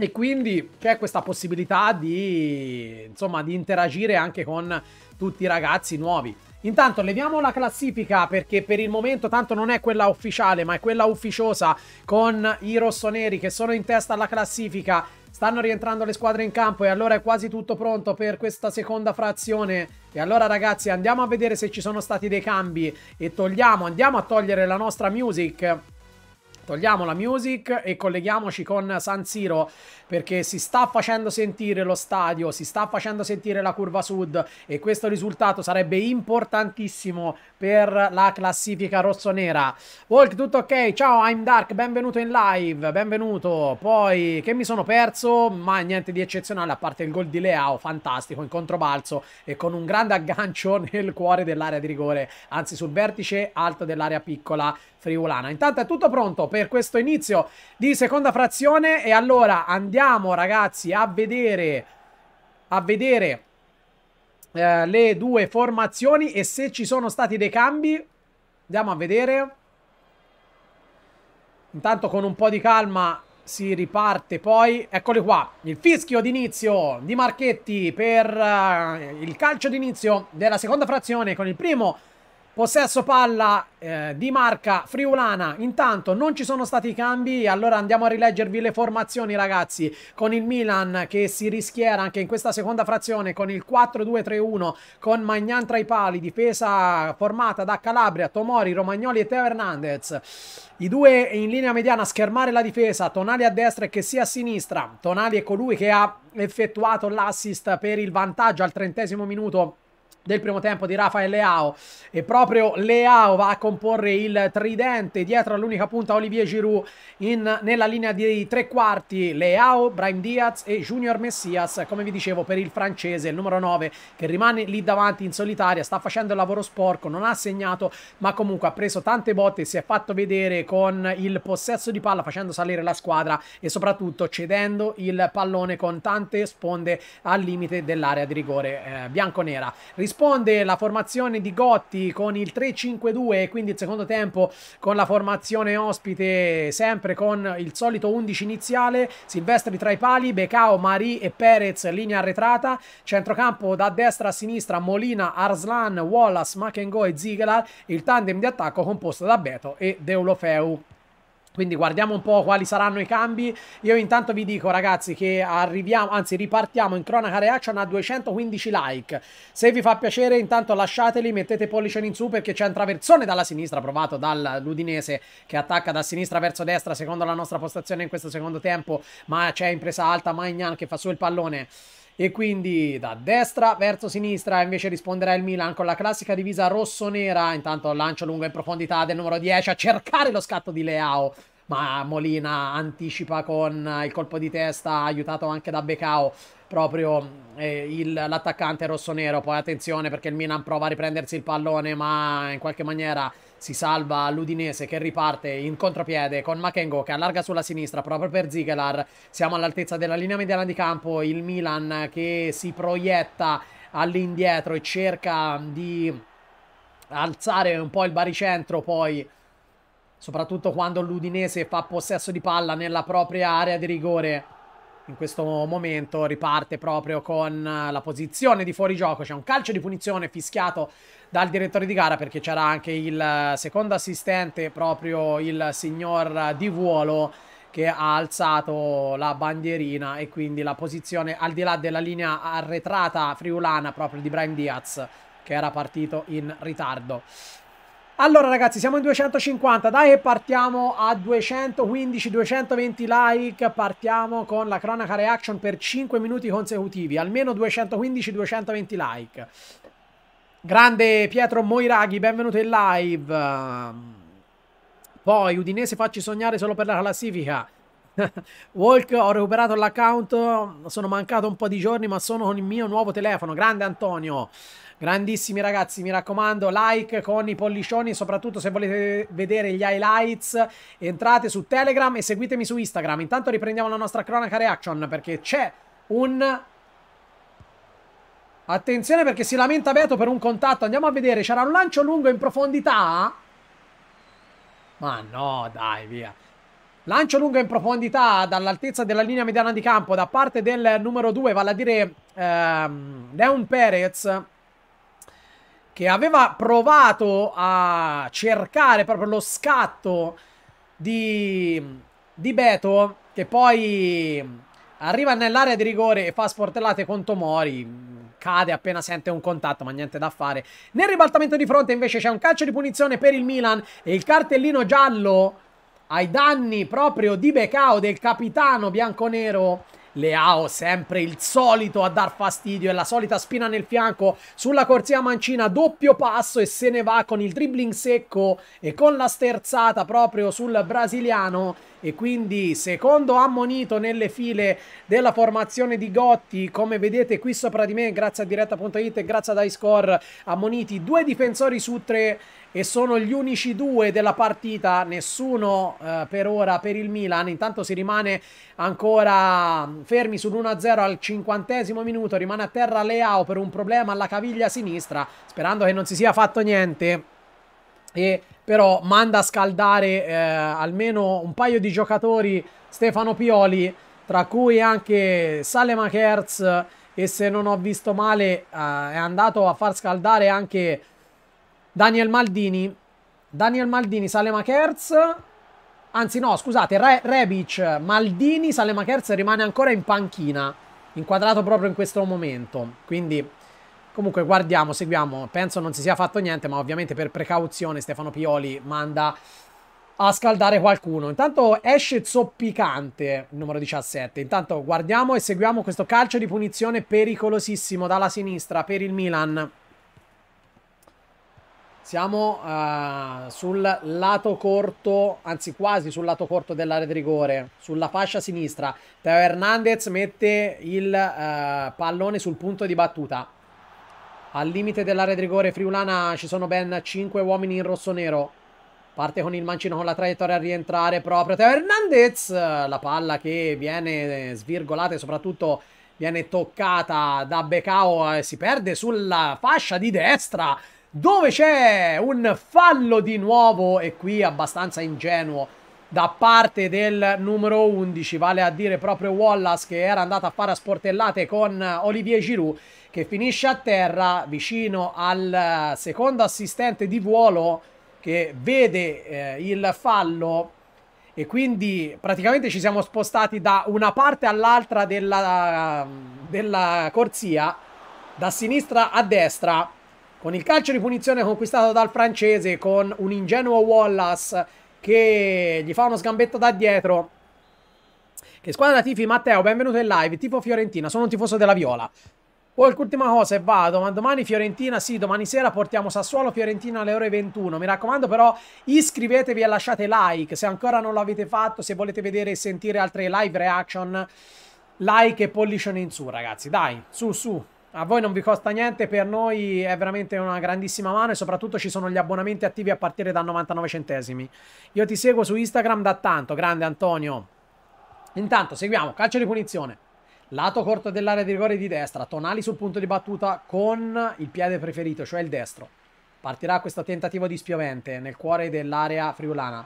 E quindi c'è questa possibilità di, insomma, di interagire anche con tutti i ragazzi nuovi. Intanto leviamo la classifica perché per il momento tanto non è quella ufficiale ma è quella ufficiosa con i rossoneri che sono in testa alla classifica Stanno rientrando le squadre in campo e allora è quasi tutto pronto per questa seconda frazione. E allora ragazzi andiamo a vedere se ci sono stati dei cambi e togliamo, andiamo a togliere la nostra music. Togliamo la music e colleghiamoci con San Siro perché si sta facendo sentire lo stadio, si sta facendo sentire la curva sud e questo risultato sarebbe importantissimo per la classifica rossonera. Volk, tutto ok? Ciao, I'm Dark, benvenuto in live, benvenuto. Poi, che mi sono perso? Ma niente di eccezionale, a parte il gol di Leao, fantastico, in controbalzo e con un grande aggancio nel cuore dell'area di rigore, anzi sul vertice alto dell'area piccola friulana. Intanto è tutto pronto per questo inizio di seconda frazione e allora andiamo andiamo ragazzi a vedere, a vedere eh, le due formazioni e se ci sono stati dei cambi. Andiamo a vedere. Intanto con un po' di calma si riparte poi. Eccoli qua, il fischio d'inizio di Marchetti per uh, il calcio d'inizio della seconda frazione con il primo Possesso palla eh, di marca friulana. Intanto non ci sono stati cambi. Allora andiamo a rileggervi le formazioni, ragazzi. Con il Milan che si rischiera anche in questa seconda frazione con il 4-2-3-1 con Magnan tra i pali. Difesa formata da Calabria, Tomori, Romagnoli e Teo Hernandez. I due in linea mediana a schermare la difesa. Tonali a destra e che sia a sinistra. Tonali è colui che ha effettuato l'assist per il vantaggio al trentesimo minuto del primo tempo di Rafael Leao e proprio Leao va a comporre il tridente dietro all'unica punta Olivier Giroud in, nella linea di tre quarti Leao, Brian Diaz e Junior Messias come vi dicevo per il francese il numero 9 che rimane lì davanti in solitaria sta facendo il lavoro sporco non ha segnato ma comunque ha preso tante botte si è fatto vedere con il possesso di palla facendo salire la squadra e soprattutto cedendo il pallone con tante sponde al limite dell'area di rigore eh, bianconera rispetto corrisponde la formazione di Gotti con il 3-5-2 quindi il secondo tempo con la formazione ospite sempre con il solito 11 iniziale, Silvestri tra i pali, Becao, Mari e Perez linea arretrata, centrocampo da destra a sinistra Molina, Arslan, Wallace, Makengo e Ziegler, il tandem di attacco composto da Beto e Deulofeu. Quindi guardiamo un po' quali saranno i cambi. Io intanto vi dico ragazzi che arriviamo, anzi ripartiamo in cronaca reaction a 215 like. Se vi fa piacere intanto lasciateli, mettete pollice in su perché c'è un traversone dalla sinistra provato dall'Udinese che attacca da sinistra verso destra secondo la nostra postazione in questo secondo tempo. Ma c'è impresa alta Magnan che fa su il pallone. E quindi da destra verso sinistra invece risponderà il Milan con la classica divisa rosso-nera. Intanto lancio lungo in profondità del numero 10 a cercare lo scatto di Leao ma Molina anticipa con il colpo di testa aiutato anche da Becao proprio eh, l'attaccante rossonero poi attenzione perché il Milan prova a riprendersi il pallone ma in qualche maniera si salva l'Udinese che riparte in contropiede con Makengo che allarga sulla sinistra proprio per Zigelar. Siamo all'altezza della linea mediana di campo, il Milan che si proietta all'indietro e cerca di alzare un po' il baricentro poi soprattutto quando l'Udinese fa possesso di palla nella propria area di rigore in questo momento riparte proprio con la posizione di fuorigioco. C'è un calcio di punizione fischiato dal direttore di gara perché c'era anche il eh, secondo assistente, proprio il signor eh, Di Vuolo che ha alzato la bandierina e quindi la posizione al di là della linea arretrata friulana proprio di Brian Diaz che era partito in ritardo. Allora ragazzi siamo in 250 dai e partiamo a 215-220 like partiamo con la cronaca reaction per 5 minuti consecutivi almeno 215-220 like Grande Pietro Moiraghi, benvenuto in live. Poi Udinese facci sognare solo per la classifica. Walk, ho recuperato l'account, sono mancato un po' di giorni ma sono con il mio nuovo telefono. Grande Antonio, grandissimi ragazzi, mi raccomando, like con i pollicioni, soprattutto se volete vedere gli highlights, entrate su Telegram e seguitemi su Instagram. Intanto riprendiamo la nostra cronaca reaction perché c'è un Attenzione perché si lamenta Beto per un contatto. Andiamo a vedere. C'era un lancio lungo in profondità? Ma no, dai, via. Lancio lungo in profondità dall'altezza della linea mediana di campo da parte del numero 2, vale a dire ehm, Leon Perez, che aveva provato a cercare proprio lo scatto di, di Beto, che poi arriva nell'area di rigore e fa sportellate con Tomori cade appena sente un contatto, ma niente da fare. Nel ribaltamento di fronte invece c'è un calcio di punizione per il Milan e il cartellino giallo ai danni proprio di Becao del capitano bianconero. Leao sempre il solito a dar fastidio e la solita spina nel fianco sulla corsia mancina, doppio passo e se ne va con il dribbling secco e con la sterzata proprio sul brasiliano e quindi secondo ammonito nelle file della formazione di Gotti come vedete qui sopra di me grazie a diretta.it e grazie ad iScore ammoniti due difensori su tre e sono gli unici due della partita nessuno eh, per ora per il Milan intanto si rimane ancora fermi sull'1-0 al cinquantesimo minuto rimane a terra Leao per un problema alla caviglia sinistra sperando che non si sia fatto niente e però manda a scaldare eh, almeno un paio di giocatori Stefano Pioli, tra cui anche Salema Kerz e se non ho visto male eh, è andato a far scaldare anche Daniel Maldini. Daniel Maldini, Salema Kerz, anzi no, scusate, Re Rebic, Maldini, Salema Kerz rimane ancora in panchina, inquadrato proprio in questo momento, quindi Comunque guardiamo, seguiamo, penso non si sia fatto niente, ma ovviamente per precauzione Stefano Pioli manda a scaldare qualcuno. Intanto esce zoppicante, il numero 17. Intanto guardiamo e seguiamo questo calcio di punizione pericolosissimo dalla sinistra per il Milan. Siamo uh, sul lato corto, anzi quasi sul lato corto dell'area di rigore, sulla fascia sinistra. Teo Hernandez mette il uh, pallone sul punto di battuta. Al limite dell'area di rigore friulana ci sono ben 5 uomini in rosso-nero. Parte con il mancino con la traiettoria a rientrare proprio. Teo Hernandez, la palla che viene svirgolata e soprattutto viene toccata da Becao e si perde sulla fascia di destra dove c'è un fallo di nuovo e qui abbastanza ingenuo da parte del numero 11, vale a dire proprio Wallace che era andato a fare a sportellate con Olivier Giroud che finisce a terra vicino al eh, secondo assistente di volo che vede eh, il fallo e quindi praticamente ci siamo spostati da una parte all'altra della, della corsia, da sinistra a destra, con il calcio di punizione conquistato dal francese, con un ingenuo Wallace che gli fa uno sgambetto da dietro. Che squadra tifi Matteo, benvenuto in live, tifo Fiorentina, sono un tifoso della Viola. Poi l'ultima cosa e vado, ma domani Fiorentina, sì, domani sera portiamo Sassuolo Fiorentina alle ore 21. Mi raccomando però iscrivetevi e lasciate like se ancora non l'avete fatto, se volete vedere e sentire altre live reaction, like e pollicione in su ragazzi, dai, su su. A voi non vi costa niente, per noi è veramente una grandissima mano e soprattutto ci sono gli abbonamenti attivi a partire da 99 centesimi. Io ti seguo su Instagram da tanto, grande Antonio. Intanto seguiamo, calcio di punizione. Lato corto dell'area di rigore di destra, Tonali sul punto di battuta con il piede preferito, cioè il destro. Partirà questo tentativo di spiovente nel cuore dell'area friulana.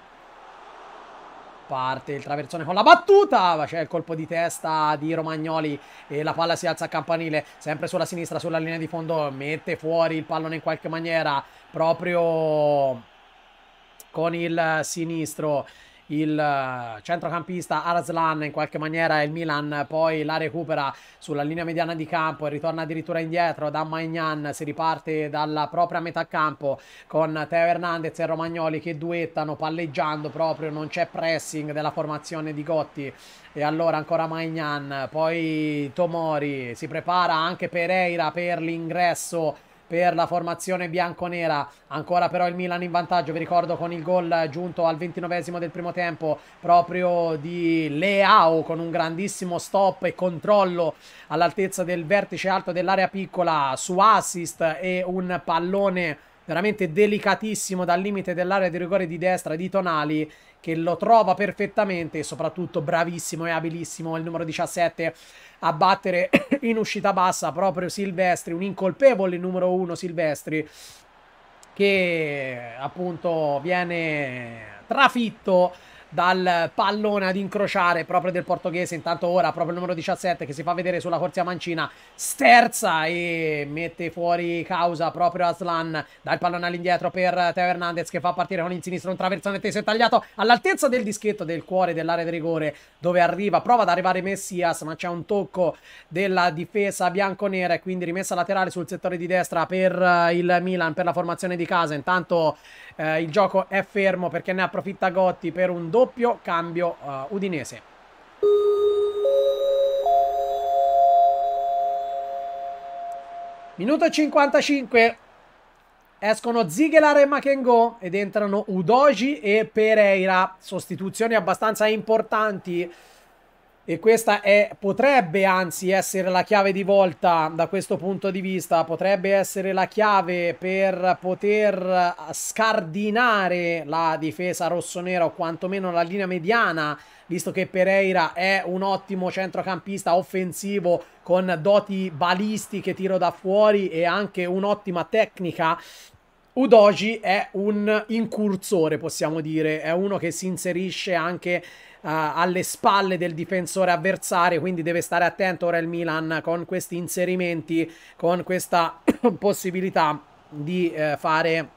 Parte il traversone con la battuta, c'è il colpo di testa di Romagnoli e la palla si alza a campanile, sempre sulla sinistra, sulla linea di fondo, mette fuori il pallone in qualche maniera, proprio con il sinistro il centrocampista Arslan in qualche maniera il Milan poi la recupera sulla linea mediana di campo e ritorna addirittura indietro da Magnan si riparte dalla propria metà campo con Teo Hernandez e Romagnoli che duettano palleggiando proprio non c'è pressing della formazione di Gotti e allora ancora Magnan poi Tomori si prepara anche Pereira per l'ingresso per la formazione bianconera. Ancora però il Milan in vantaggio, vi ricordo con il gol giunto al ventinovesimo del primo tempo proprio di Leao con un grandissimo stop e controllo all'altezza del vertice alto dell'area piccola su assist e un pallone veramente delicatissimo dal limite dell'area di rigore di destra di Tonali che lo trova perfettamente e soprattutto bravissimo e abilissimo il numero 17 a battere in uscita bassa proprio Silvestri, un incolpevole numero 1 Silvestri che appunto viene trafitto dal pallone ad incrociare proprio del portoghese. Intanto ora proprio il numero 17 che si fa vedere sulla corsia mancina sterza e mette fuori causa proprio Aslan dal pallone all'indietro per Teo Hernandez che fa partire con il sinistro un traversone teso e tagliato all'altezza del dischetto del cuore dell'area di rigore dove arriva, prova ad arrivare Messias ma c'è un tocco della difesa bianconera e quindi rimessa laterale sul settore di destra per il Milan per la formazione di casa. Intanto eh, il gioco è fermo perché ne approfitta Gotti per un doppio cambio eh, udinese. Minuto 55, escono Ziegler e Makengo ed entrano Udoji e Pereira, sostituzioni abbastanza importanti e questa è, potrebbe anzi essere la chiave di volta da questo punto di vista, potrebbe essere la chiave per poter scardinare la difesa rossonera o quantomeno la linea mediana, visto che Pereira è un ottimo centrocampista offensivo con doti balistiche, tiro da fuori e anche un'ottima tecnica. Udoji è un incursore, possiamo dire, è uno che si inserisce anche eh, alle spalle del difensore avversario, quindi deve stare attento ora il Milan con questi inserimenti, con questa possibilità di eh, fare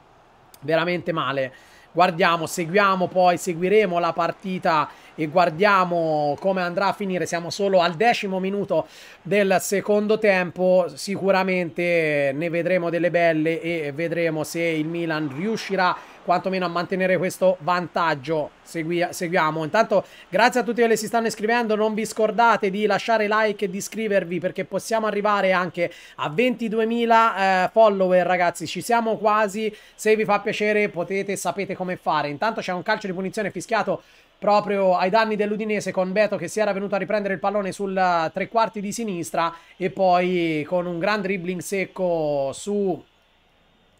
veramente male guardiamo, seguiamo poi, seguiremo la partita e guardiamo come andrà a finire. Siamo solo al decimo minuto del secondo tempo, sicuramente ne vedremo delle belle e vedremo se il Milan riuscirà a quantomeno a mantenere questo vantaggio. Segui seguiamo. Intanto grazie a tutti quelli che si stanno iscrivendo, non vi scordate di lasciare like e di iscrivervi perché possiamo arrivare anche a 22.000 eh, follower ragazzi, ci siamo quasi, se vi fa piacere potete, sapete come fare. Intanto c'è un calcio di punizione fischiato proprio ai danni dell'Udinese con Beto che si era venuto a riprendere il pallone sul eh, tre quarti di sinistra e poi con un gran dribbling secco su,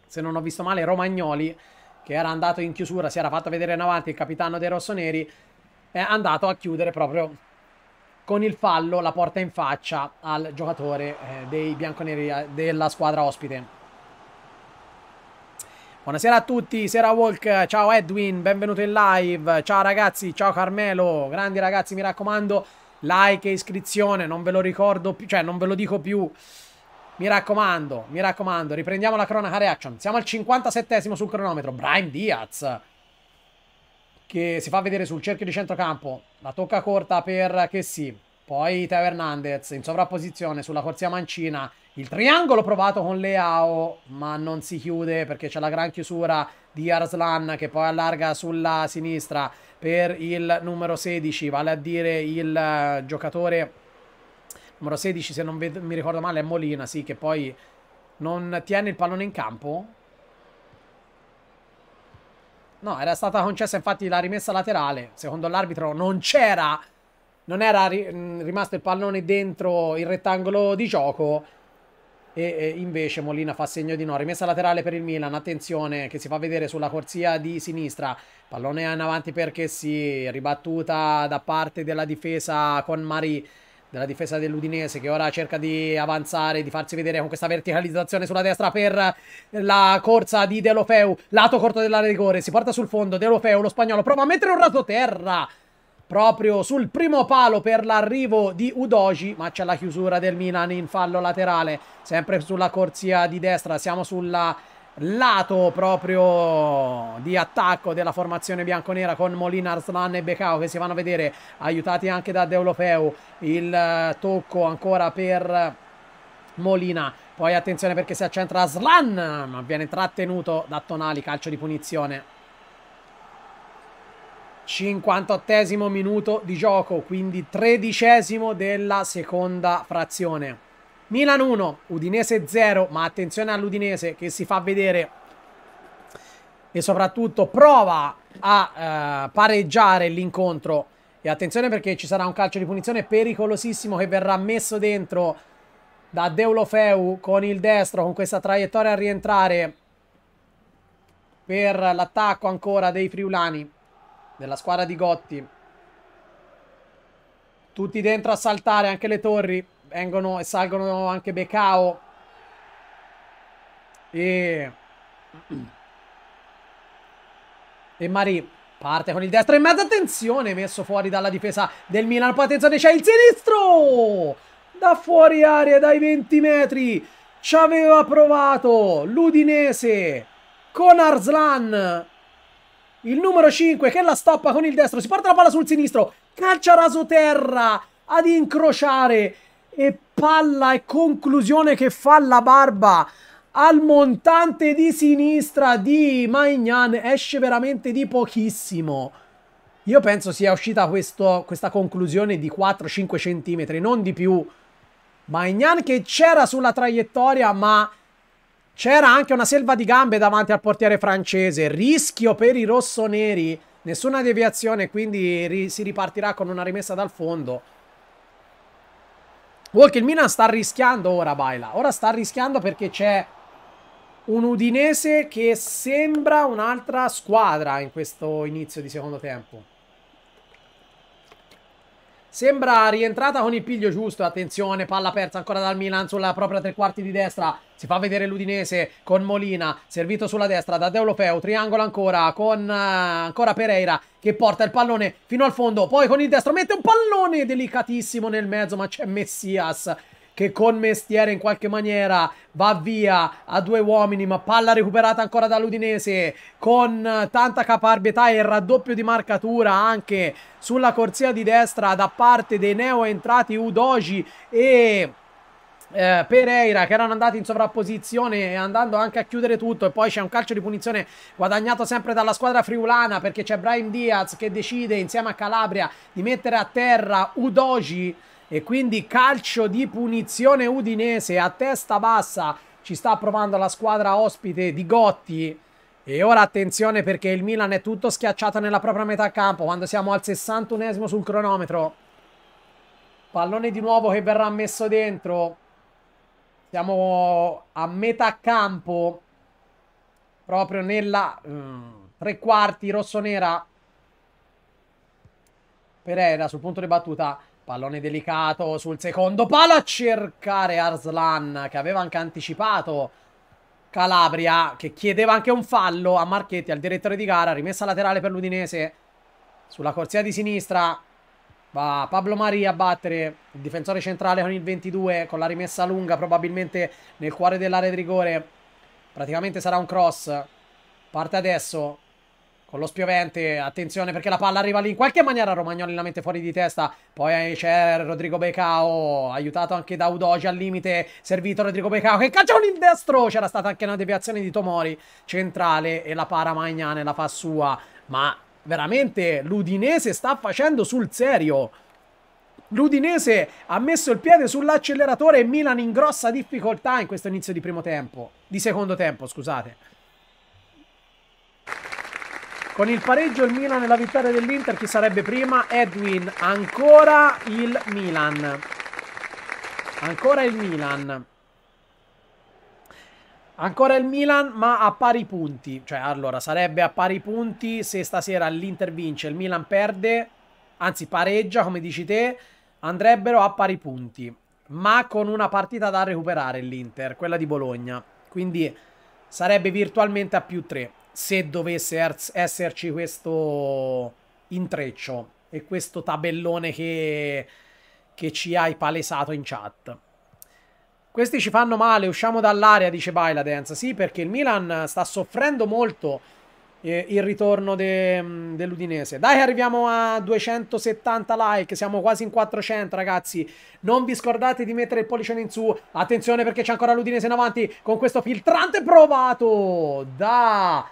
se non ho visto male, Romagnoli che era andato in chiusura, si era fatto vedere in avanti il capitano dei rossoneri, è andato a chiudere proprio con il fallo la porta in faccia al giocatore eh, dei bianconeri eh, della squadra ospite. Buonasera a tutti, Sera Walk, ciao Edwin, benvenuto in live, ciao ragazzi, ciao Carmelo, grandi ragazzi mi raccomando, like e iscrizione, non ve lo ricordo più, cioè non ve lo dico più, mi raccomando, mi raccomando, riprendiamo la cronaca reaction. Siamo al 57 sul cronometro. Brian Diaz che si fa vedere sul cerchio di centrocampo. La tocca corta per Chessy. Poi Teo Hernandez in sovrapposizione sulla corsia mancina. Il triangolo provato con Leao, ma non si chiude perché c'è la gran chiusura di Arslan che poi allarga sulla sinistra per il numero 16, vale a dire il eh, giocatore numero 16 se non mi ricordo male è Molina, sì, che poi non tiene il pallone in campo. No, era stata concessa infatti la rimessa laterale, secondo l'arbitro non c'era, non era ri rimasto il pallone dentro il rettangolo di gioco e, e invece Molina fa segno di no, rimessa laterale per il Milan, attenzione che si fa vedere sulla corsia di sinistra, pallone in avanti perché sì, ribattuta da parte della difesa con Mari della difesa dell'Udinese che ora cerca di avanzare, di farsi vedere con questa verticalizzazione sulla destra per la corsa di Delofeu, lato corto dell'area di rigore, si porta sul fondo, Delofeu lo spagnolo prova a mettere un raso terra proprio sul primo palo per l'arrivo di Udoji, ma c'è la chiusura del Milan in fallo laterale, sempre sulla corsia di destra, siamo sulla lato proprio di attacco della formazione bianconera con Molina, Arslan e Becao che si vanno a vedere aiutati anche da Deulopeu il eh, tocco ancora per Molina poi attenzione perché si accentra Arslan ma viene trattenuto da Tonali calcio di punizione 58 minuto di gioco quindi tredicesimo della seconda frazione Milan 1, Udinese 0, ma attenzione all'Udinese che si fa vedere e soprattutto prova a eh, pareggiare l'incontro. E attenzione perché ci sarà un calcio di punizione pericolosissimo che verrà messo dentro da Deulofeu con il destro, con questa traiettoria a rientrare per l'attacco ancora dei friulani, della squadra di Gotti. Tutti dentro a saltare, anche le torri vengono e salgono anche Becao e e Mari parte con il destro in mezzo attenzione messo fuori dalla difesa del Milan poi attenzione c'è il sinistro da fuori aria dai 20 metri ci aveva provato l'Udinese con Arslan il numero 5 che la stoppa con il destro si porta la palla sul sinistro calcia raso terra ad incrociare e palla e conclusione che fa la barba al montante di sinistra di Maignan esce veramente di pochissimo. Io penso sia uscita questo, questa conclusione di 4-5 cm, non di più. Maignan che c'era sulla traiettoria, ma c'era anche una selva di gambe davanti al portiere francese. Rischio per i rossoneri, nessuna deviazione, quindi si ripartirà con una rimessa dal fondo. Walker Milan sta rischiando ora Baila. Ora sta rischiando perché c'è un Udinese che sembra un'altra squadra in questo inizio di secondo tempo. Sembra rientrata con il piglio giusto, attenzione, palla persa ancora dal Milan sulla propria tre quarti di destra, si fa vedere l'Udinese con Molina, servito sulla destra da Deulofeu, triangolo ancora con uh, ancora Pereira che porta il pallone fino al fondo, poi con il destro mette un pallone delicatissimo nel mezzo ma c'è Messias che con mestiere in qualche maniera va via a due uomini, ma palla recuperata ancora dall'Udinese con tanta caparbietà e raddoppio di marcatura anche sulla corsia di destra da parte dei neo entrati Udoji e... Eh, Pereira che erano andati in sovrapposizione andando anche a chiudere tutto e poi c'è un calcio di punizione guadagnato sempre dalla squadra friulana perché c'è Brian Diaz che decide insieme a Calabria di mettere a terra Udoji e quindi calcio di punizione udinese a testa bassa. Ci sta provando la squadra ospite di Gotti. E ora attenzione perché il Milan è tutto schiacciato nella propria metà campo quando siamo al 61 esimo sul cronometro. Pallone di nuovo che verrà messo dentro. Siamo a metà campo. Proprio nella mm, tre quarti rossonera. Pereira sul punto di battuta. Pallone delicato sul secondo palo a cercare Arslan che aveva anche anticipato Calabria che chiedeva anche un fallo a Marchetti, al direttore di gara, rimessa laterale per l'Udinese sulla corsia di sinistra. Va Pablo Maria a battere il difensore centrale con il 22 con la rimessa lunga probabilmente nel cuore dell'area di rigore. Praticamente sarà un cross. Parte adesso con lo spiovente, attenzione perché la palla arriva lì in qualche maniera Romagnoli la mette fuori di testa, poi c'è Rodrigo Becao, aiutato anche da Udoge al limite, servito Rodrigo Becao che caccia calcione il destro, c'era stata anche una deviazione di Tomori centrale e la para Magnane la fa sua, ma veramente l'Udinese sta facendo sul serio. L'Udinese ha messo il piede sull'acceleratore e Milan in grossa difficoltà in questo inizio di primo tempo, di secondo tempo, scusate. Con il pareggio il Milan e la vittoria dell'Inter chi sarebbe prima? Edwin, ancora il Milan. Ancora il Milan. Ancora il Milan, ma a pari punti. Cioè, allora, sarebbe a pari punti se stasera l'Inter vince, il Milan perde, anzi pareggia, come dici te, andrebbero a pari punti. Ma con una partita da recuperare l'Inter, quella di Bologna. Quindi sarebbe virtualmente a più 3 se dovesse esserci questo intreccio e questo tabellone che, che ci hai palesato in chat. Questi ci fanno male, usciamo dall'area, dice Bailadance. Sì, perché il Milan sta soffrendo molto eh, il ritorno de, mm, dell'Udinese. Dai, arriviamo a 270 like, siamo quasi in 400, ragazzi. Non vi scordate di mettere il pollice in su. Attenzione perché c'è ancora l'Udinese in avanti con questo filtrante provato da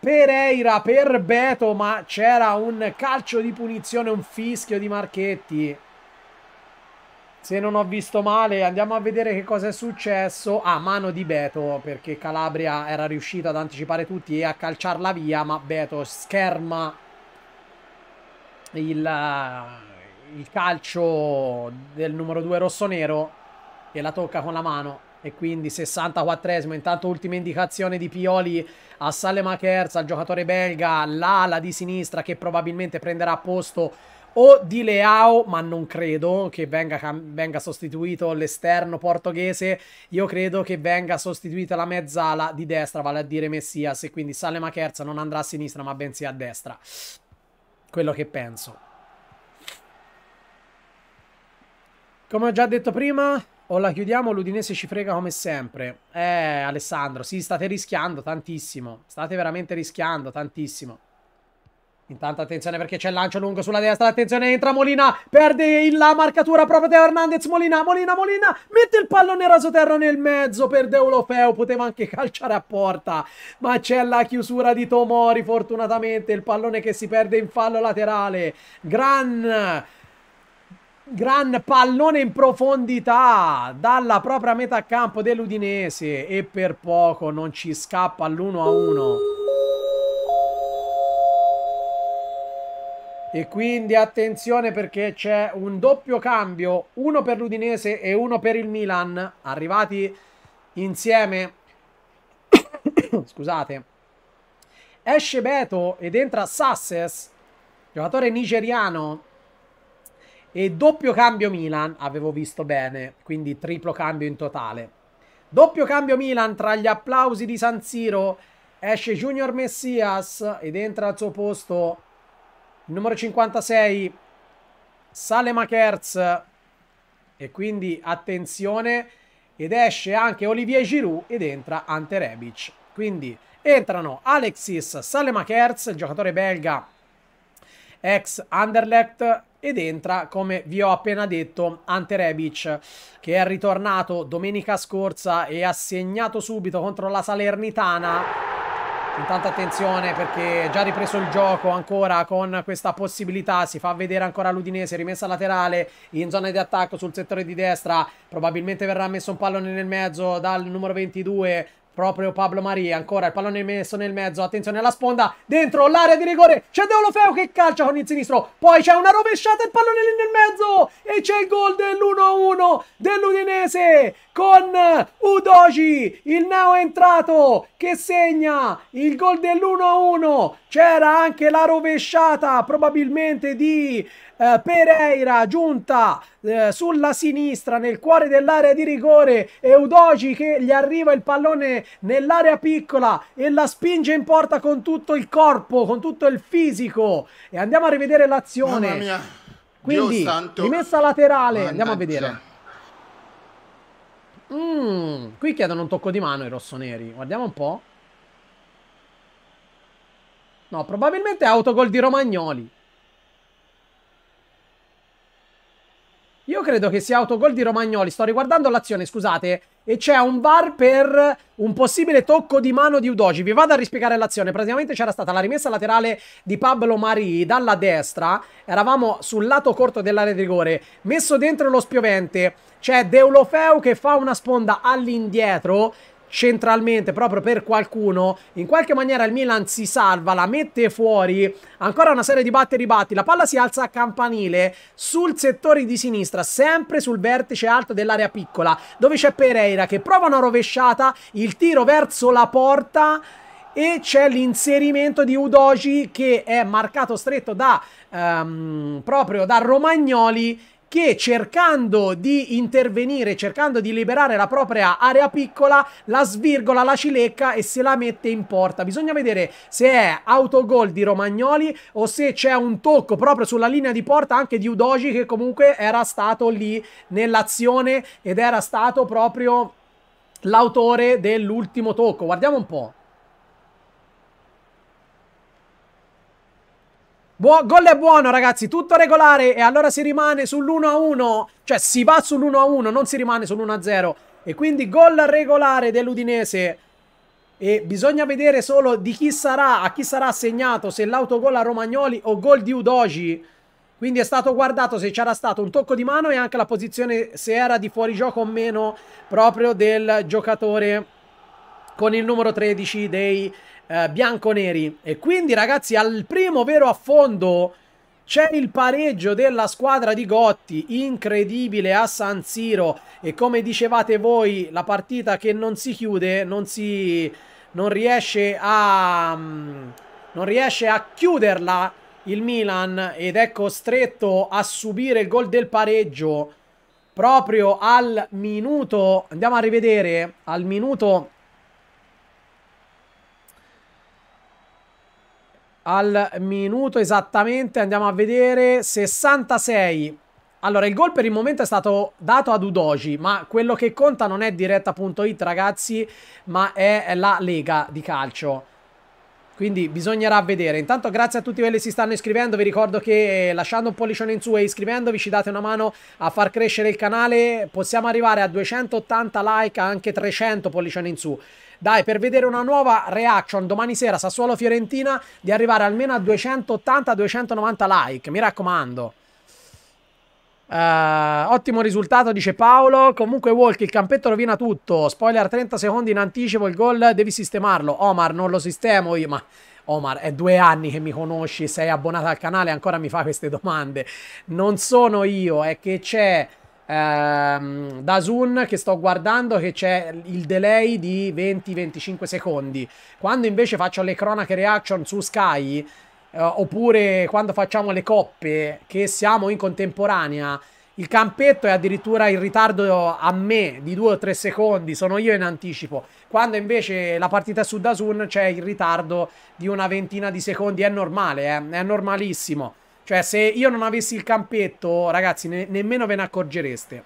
Pereira per Beto, ma c'era un calcio di punizione, un fischio di Marchetti. Se non ho visto male, andiamo a vedere che cosa è successo. Ah, mano di Beto, perché Calabria era riuscito ad anticipare tutti e a calciarla via, ma Beto scherma il, il calcio del numero 2 rossonero e la tocca con la mano e quindi 64esimo intanto ultima indicazione di Pioli a Salemakers al giocatore belga l'ala di sinistra che probabilmente prenderà posto o di Leao, ma non credo che venga, venga sostituito l'esterno portoghese, io credo che venga sostituita la mezzala di destra, vale a dire Messias, e quindi Salemacherz non andrà a sinistra ma bensì a destra. Quello che penso. Come ho già detto prima, o la chiudiamo l'Udinese ci frega come sempre. Eh, Alessandro, sì, state rischiando tantissimo. State veramente rischiando tantissimo. Intanto attenzione perché c'è il lancio lungo sulla destra, attenzione, entra Molina, perde la marcatura proprio da Hernandez, Molina, Molina, Molina, mette il pallone rasoterra nel mezzo per Deulofeo, poteva anche calciare a porta, ma c'è la chiusura di Tomori fortunatamente, il pallone che si perde in fallo laterale, gran Gran pallone in profondità dalla propria metà campo dell'Udinese e per poco non ci scappa all'1 1. E quindi attenzione perché c'è un doppio cambio, uno per l'Udinese e uno per il Milan, arrivati insieme. Scusate. Esce Beto ed entra Sasses, giocatore nigeriano e doppio cambio Milan, avevo visto bene, quindi triplo cambio in totale. Doppio cambio Milan tra gli applausi di San Siro, esce Junior Messias ed entra al suo posto il numero 56 Sale Makerz e quindi attenzione ed esce anche Olivier Giroud ed entra Ante Rebic. Quindi entrano Alexis Salemakerz, il giocatore belga ex Anderlecht ed entra, come vi ho appena detto, Ante Rebic, che è ritornato domenica scorsa e ha segnato subito contro la Salernitana. Intanto attenzione perché già ripreso il gioco ancora con questa possibilità, si fa vedere ancora l'Udinese, rimessa laterale in zona di attacco sul settore di destra, probabilmente verrà messo un pallone nel mezzo dal numero 22 proprio Pablo Maria. Ancora il pallone messo nel mezzo, attenzione alla sponda, dentro l'area di rigore, c'è Deolofeo che calcia con il sinistro, poi c'è una rovesciata, il pallone lì nel mezzo e c'è il gol dell'1-1 dell'Udinese con Udoji, il neo entrato che segna il gol dell'1-1. C'era anche la rovesciata probabilmente di eh, Pereira giunta eh, sulla sinistra nel cuore dell'area di rigore e Udoji che gli arriva il pallone nell'area piccola e la spinge in porta con tutto il corpo, con tutto il fisico. E andiamo a rivedere l'azione. Quindi, rimessa laterale, Mannaggia. andiamo a vedere. Mm, qui chiedono un tocco di mano i rossoneri. Guardiamo un po'. No, probabilmente è autogol di Romagnoli. Io credo che sia autogol di Romagnoli. Sto riguardando l'azione, scusate e c'è un VAR per un possibile tocco di mano di Udoji. Vi vado a rispiegare l'azione. Praticamente c'era stata la rimessa laterale di Pablo Mari dalla destra. Eravamo sul lato corto dell'area di rigore. Messo dentro lo spiovente c'è Deulofeu che fa una sponda all'indietro centralmente proprio per qualcuno. In qualche maniera il Milan si salva, la mette fuori. Ancora una serie di batte e ribatti. La palla si alza a campanile sul settore di sinistra, sempre sul vertice alto dell'area piccola, dove c'è Pereira che prova una rovesciata, il tiro verso la porta e c'è l'inserimento di Udoji che è marcato stretto da, um, proprio da Romagnoli che cercando di intervenire, cercando di liberare la propria area piccola, la svirgola, la cilecca e se la mette in porta. Bisogna vedere se è autogol di Romagnoli o se c'è un tocco proprio sulla linea di porta anche di Udoji che comunque era stato lì nell'azione ed era stato proprio l'autore dell'ultimo tocco. Guardiamo un po'. Buon gol è buono ragazzi, tutto regolare e allora si rimane sull'1-1, cioè si va sull'1-1, non si rimane sull'1-0 e quindi gol regolare dell'Udinese e bisogna vedere solo di chi sarà, a chi sarà assegnato, se l'autogol a Romagnoli o gol di Udoji. Quindi è stato guardato se c'era stato un tocco di mano e anche la posizione se era di fuorigioco o meno proprio del giocatore con il numero 13 dei eh, bianco-neri. E quindi ragazzi al primo vero affondo c'è il pareggio della squadra di Gotti, incredibile a San Siro. E come dicevate voi, la partita che non si chiude, non si... non riesce a... Mm, non riesce a chiuderla il Milan ed è costretto ecco a subire il gol del pareggio proprio al minuto... andiamo a rivedere, al minuto al minuto esattamente, andiamo a vedere, 66. Allora, il gol per il momento è stato dato ad Udoji, ma quello che conta non è diretta.it, ragazzi, ma è la Lega di calcio. Quindi bisognerà vedere. Intanto grazie a tutti quelli che si stanno iscrivendo. Vi ricordo che eh, lasciando un pollicione in su e iscrivendovi ci date una mano a far crescere il canale. Possiamo arrivare a 280 like, anche 300 pollicioni in su dai, per vedere una nuova reaction domani sera Sassuolo-Fiorentina, di arrivare almeno a 280-290 like, mi raccomando. Uh, ottimo risultato, dice Paolo. Comunque, Walk, il campetto rovina tutto. Spoiler 30 secondi in anticipo. Il gol devi sistemarlo. Omar, non lo sistemo io, ma. Omar, è due anni che mi conosci, sei abbonato al canale e ancora mi fa queste domande. Non sono io, è che c'è ehm, da Sun che sto guardando che c'è il delay di 20-25 secondi. Quando invece faccio le cronache reaction su Sky, eh, oppure quando facciamo le coppe che siamo in contemporanea, il campetto è addirittura in ritardo a me di 2 o 3 secondi, sono io in anticipo. Quando invece la partita su Dasun c'è il ritardo di una ventina di secondi, è normale, eh? è normalissimo. Cioè, se io non avessi il campetto, ragazzi, ne nemmeno ve ne accorgereste.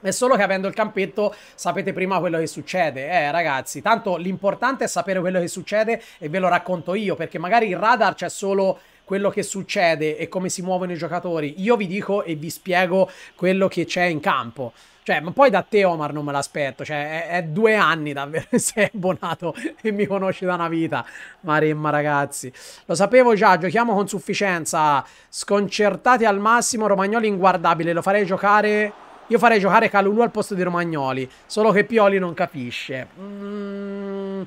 È solo che avendo il campetto sapete prima quello che succede. Eh, ragazzi, tanto l'importante è sapere quello che succede e ve lo racconto io, perché magari il radar c'è solo quello che succede e come si muovono i giocatori. Io vi dico e vi spiego quello che c'è in campo. Cioè, ma poi da te Omar non me l'aspetto, cioè è, è due anni davvero sei abbonato e mi conosci da una vita, Maremma ragazzi. Lo sapevo già, giochiamo con sufficienza, sconcertati al massimo, Romagnoli inguardabile, lo farei giocare... Io farei giocare Calulu al posto di Romagnoli, solo che Pioli non capisce. Mm...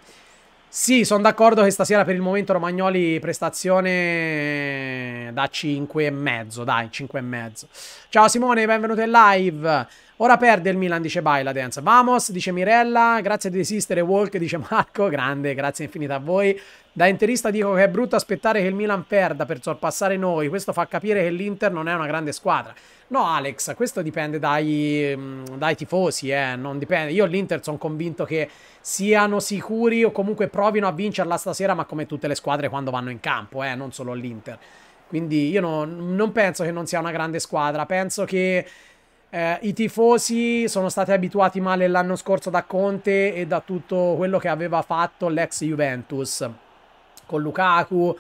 Sì, sono d'accordo che stasera per il momento Romagnoli prestazione da 5 e mezzo, dai, 5 e mezzo. Ciao Simone, benvenuto in live. Ora perde il Milan, dice Baila Dance. Vamos, dice Mirella. Grazie di esistere, Walk, dice Marco. Grande, grazie infinita a voi. Da interista dico che è brutto aspettare che il Milan perda per sorpassare noi. Questo fa capire che l'Inter non è una grande squadra. No, Alex, questo dipende dai, mm, dai tifosi, eh. Non dipende. Io l'Inter sono convinto che siano sicuri o comunque provino a vincerla stasera, ma come tutte le squadre quando vanno in campo, eh, non solo l'Inter. Quindi io no, non penso che non sia una grande squadra, penso che eh, I tifosi sono stati abituati male l'anno scorso da Conte e da tutto quello che aveva fatto l'ex Juventus con Lukaku,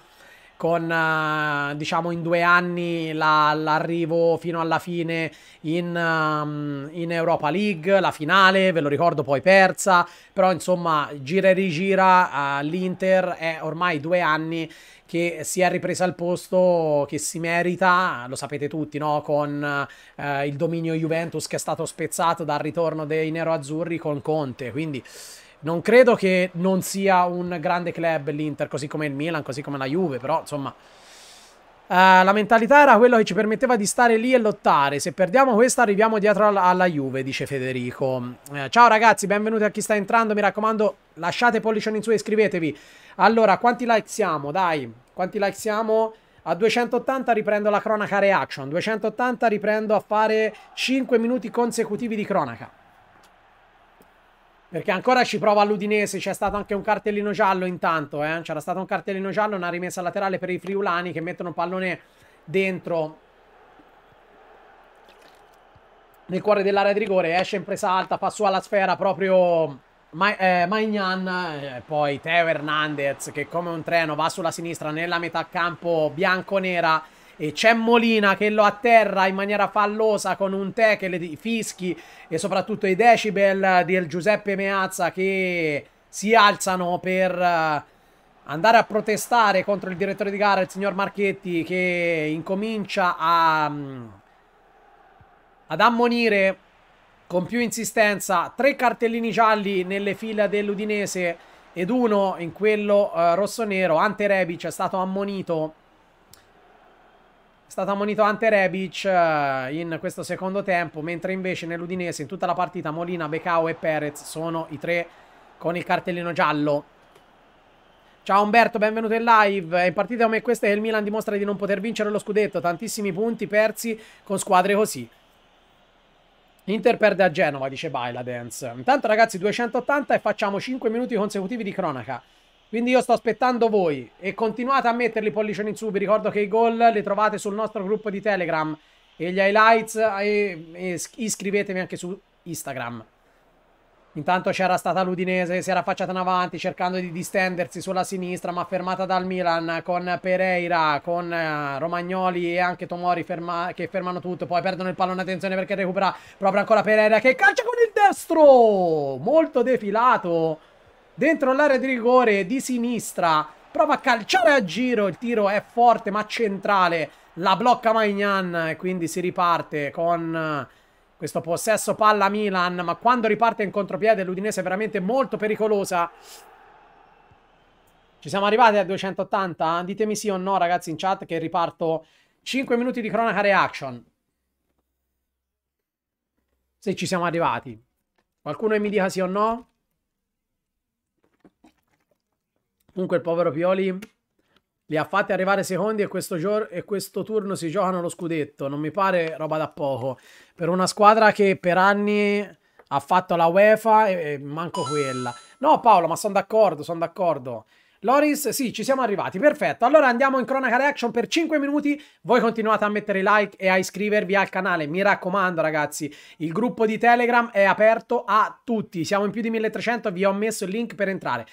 con eh, diciamo in due anni la, l'arrivo fino alla fine in, um, in, Europa League, la finale, ve lo ricordo poi persa, però insomma gira e rigira eh, l'Inter è ormai due anni che si è ripresa il posto che si merita, lo sapete tutti, no? con eh, il dominio Juventus che è stato spezzato dal ritorno dei Neroazzurri con Conte, quindi... Non credo che non sia un grande club l'Inter, così come il Milan, così come la Juve, però insomma Uh, la mentalità era quello che ci permetteva di stare lì e lottare. Se perdiamo questa, arriviamo dietro alla, alla Juve, dice Federico. Uh, ciao ragazzi, benvenuti a chi sta entrando. Mi raccomando, lasciate pollicioni in su e iscrivetevi. Allora, quanti like siamo? Dai, quanti like siamo? A 280 riprendo la cronaca reaction. 280 riprendo a fare 5 minuti consecutivi di cronaca. Perché ancora ci prova l'Udinese, c'è stato anche un cartellino giallo intanto, eh? c'era stato un cartellino giallo, una rimessa laterale per i friulani che mettono un pallone dentro nel cuore dell'area di rigore, esce in presa alta, fa su alla sfera proprio Ma eh, Maignan, eh, poi Teo Hernandez che come un treno va sulla sinistra nella metà campo bianco-nera e c'è Molina che lo atterra in maniera fallosa con un tè che le fischi e soprattutto i decibel del Giuseppe Meazza che si alzano per eh, andare a protestare contro il direttore di gara, il signor Marchetti, che incomincia a, mm, ad ammonire con più insistenza tre cartellini gialli nelle fila dell'Udinese ed uno in quello eh, rosso-nero. Ante Rebic è stato ammonito è stato ammonito Ante Rebic eh, in questo secondo tempo, mentre invece nell'Udinese in tutta la partita Molina, Becao e Perez sono i tre con il cartellino giallo. Ciao Umberto, benvenuto in live. Eh, in partite come questa il Milan dimostra di non poter vincere lo scudetto, tantissimi punti persi con squadre così. Inter perde a Genova, dice Baila Intanto ragazzi 280 e facciamo 5 minuti consecutivi di cronaca. Quindi io sto aspettando voi e continuate a metterli pollicioni in su. Vi ricordo che i gol li trovate sul nostro gruppo di Telegram e gli highlights e, e iscrivetevi anche su Instagram. Intanto c'era stata l'Udinese, si era affacciata in avanti cercando di distendersi sulla sinistra ma fermata dal Milan con Pereira, con eh, Romagnoli e anche Tomori ferma che fermano tutto. Poi perdono il pallone, attenzione perché recupera proprio ancora Pereira che calcia con il destro! Molto defilato dentro l'area di rigore di sinistra, prova a calciare a giro, il tiro è forte ma centrale, la blocca Magnan e quindi si riparte con eh, questo possesso palla Milan, ma quando riparte in contropiede l'Udinese è veramente molto pericolosa. Ci siamo arrivati a 280? Ditemi sì o no ragazzi in chat che riparto 5 minuti di cronaca reaction. Se ci siamo arrivati. Qualcuno mi dica sì o no? Comunque il povero Pioli li ha fatti arrivare secondi e questo, e questo, turno si giocano lo scudetto. Non mi pare roba da poco. Per una squadra che per anni ha fatto la UEFA e, e manco quella. No Paolo, ma sono d'accordo, sono d'accordo. Loris, sì, ci siamo arrivati, perfetto. Allora andiamo in cronaca reaction per 5 minuti. Voi continuate a mettere like e a iscrivervi al canale. Mi raccomando, ragazzi, il gruppo di Telegram è aperto a tutti. Siamo in più di 1300, vi ho messo il link per entrare.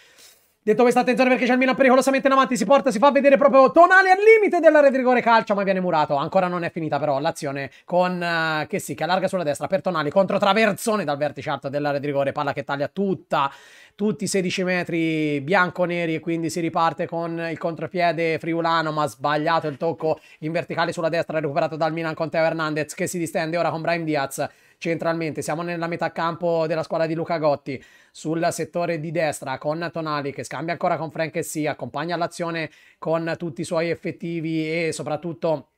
Detto questa attenzione perché c'è il Milan pericolosamente in avanti, si porta, si fa vedere proprio Tonale al limite dell'area di rigore calcio, ma viene murato. Ancora non è finita però l'azione con uh, che sì, che allarga sulla destra per Tonali contro Traversone dal vertice alto dell'area di rigore, palla che taglia tutta, tutti i 16 metri bianco-neri e quindi si riparte con il contropiede friulano, ma sbagliato il tocco in verticale sulla destra recuperato dal Milan con Teo Hernandez che si distende ora con Brian Diaz centralmente, siamo nella metà campo della squadra di Luca Gotti, sul settore di destra con Tonali che scambia ancora con Frank e si accompagna l'azione con tutti i suoi effettivi e soprattutto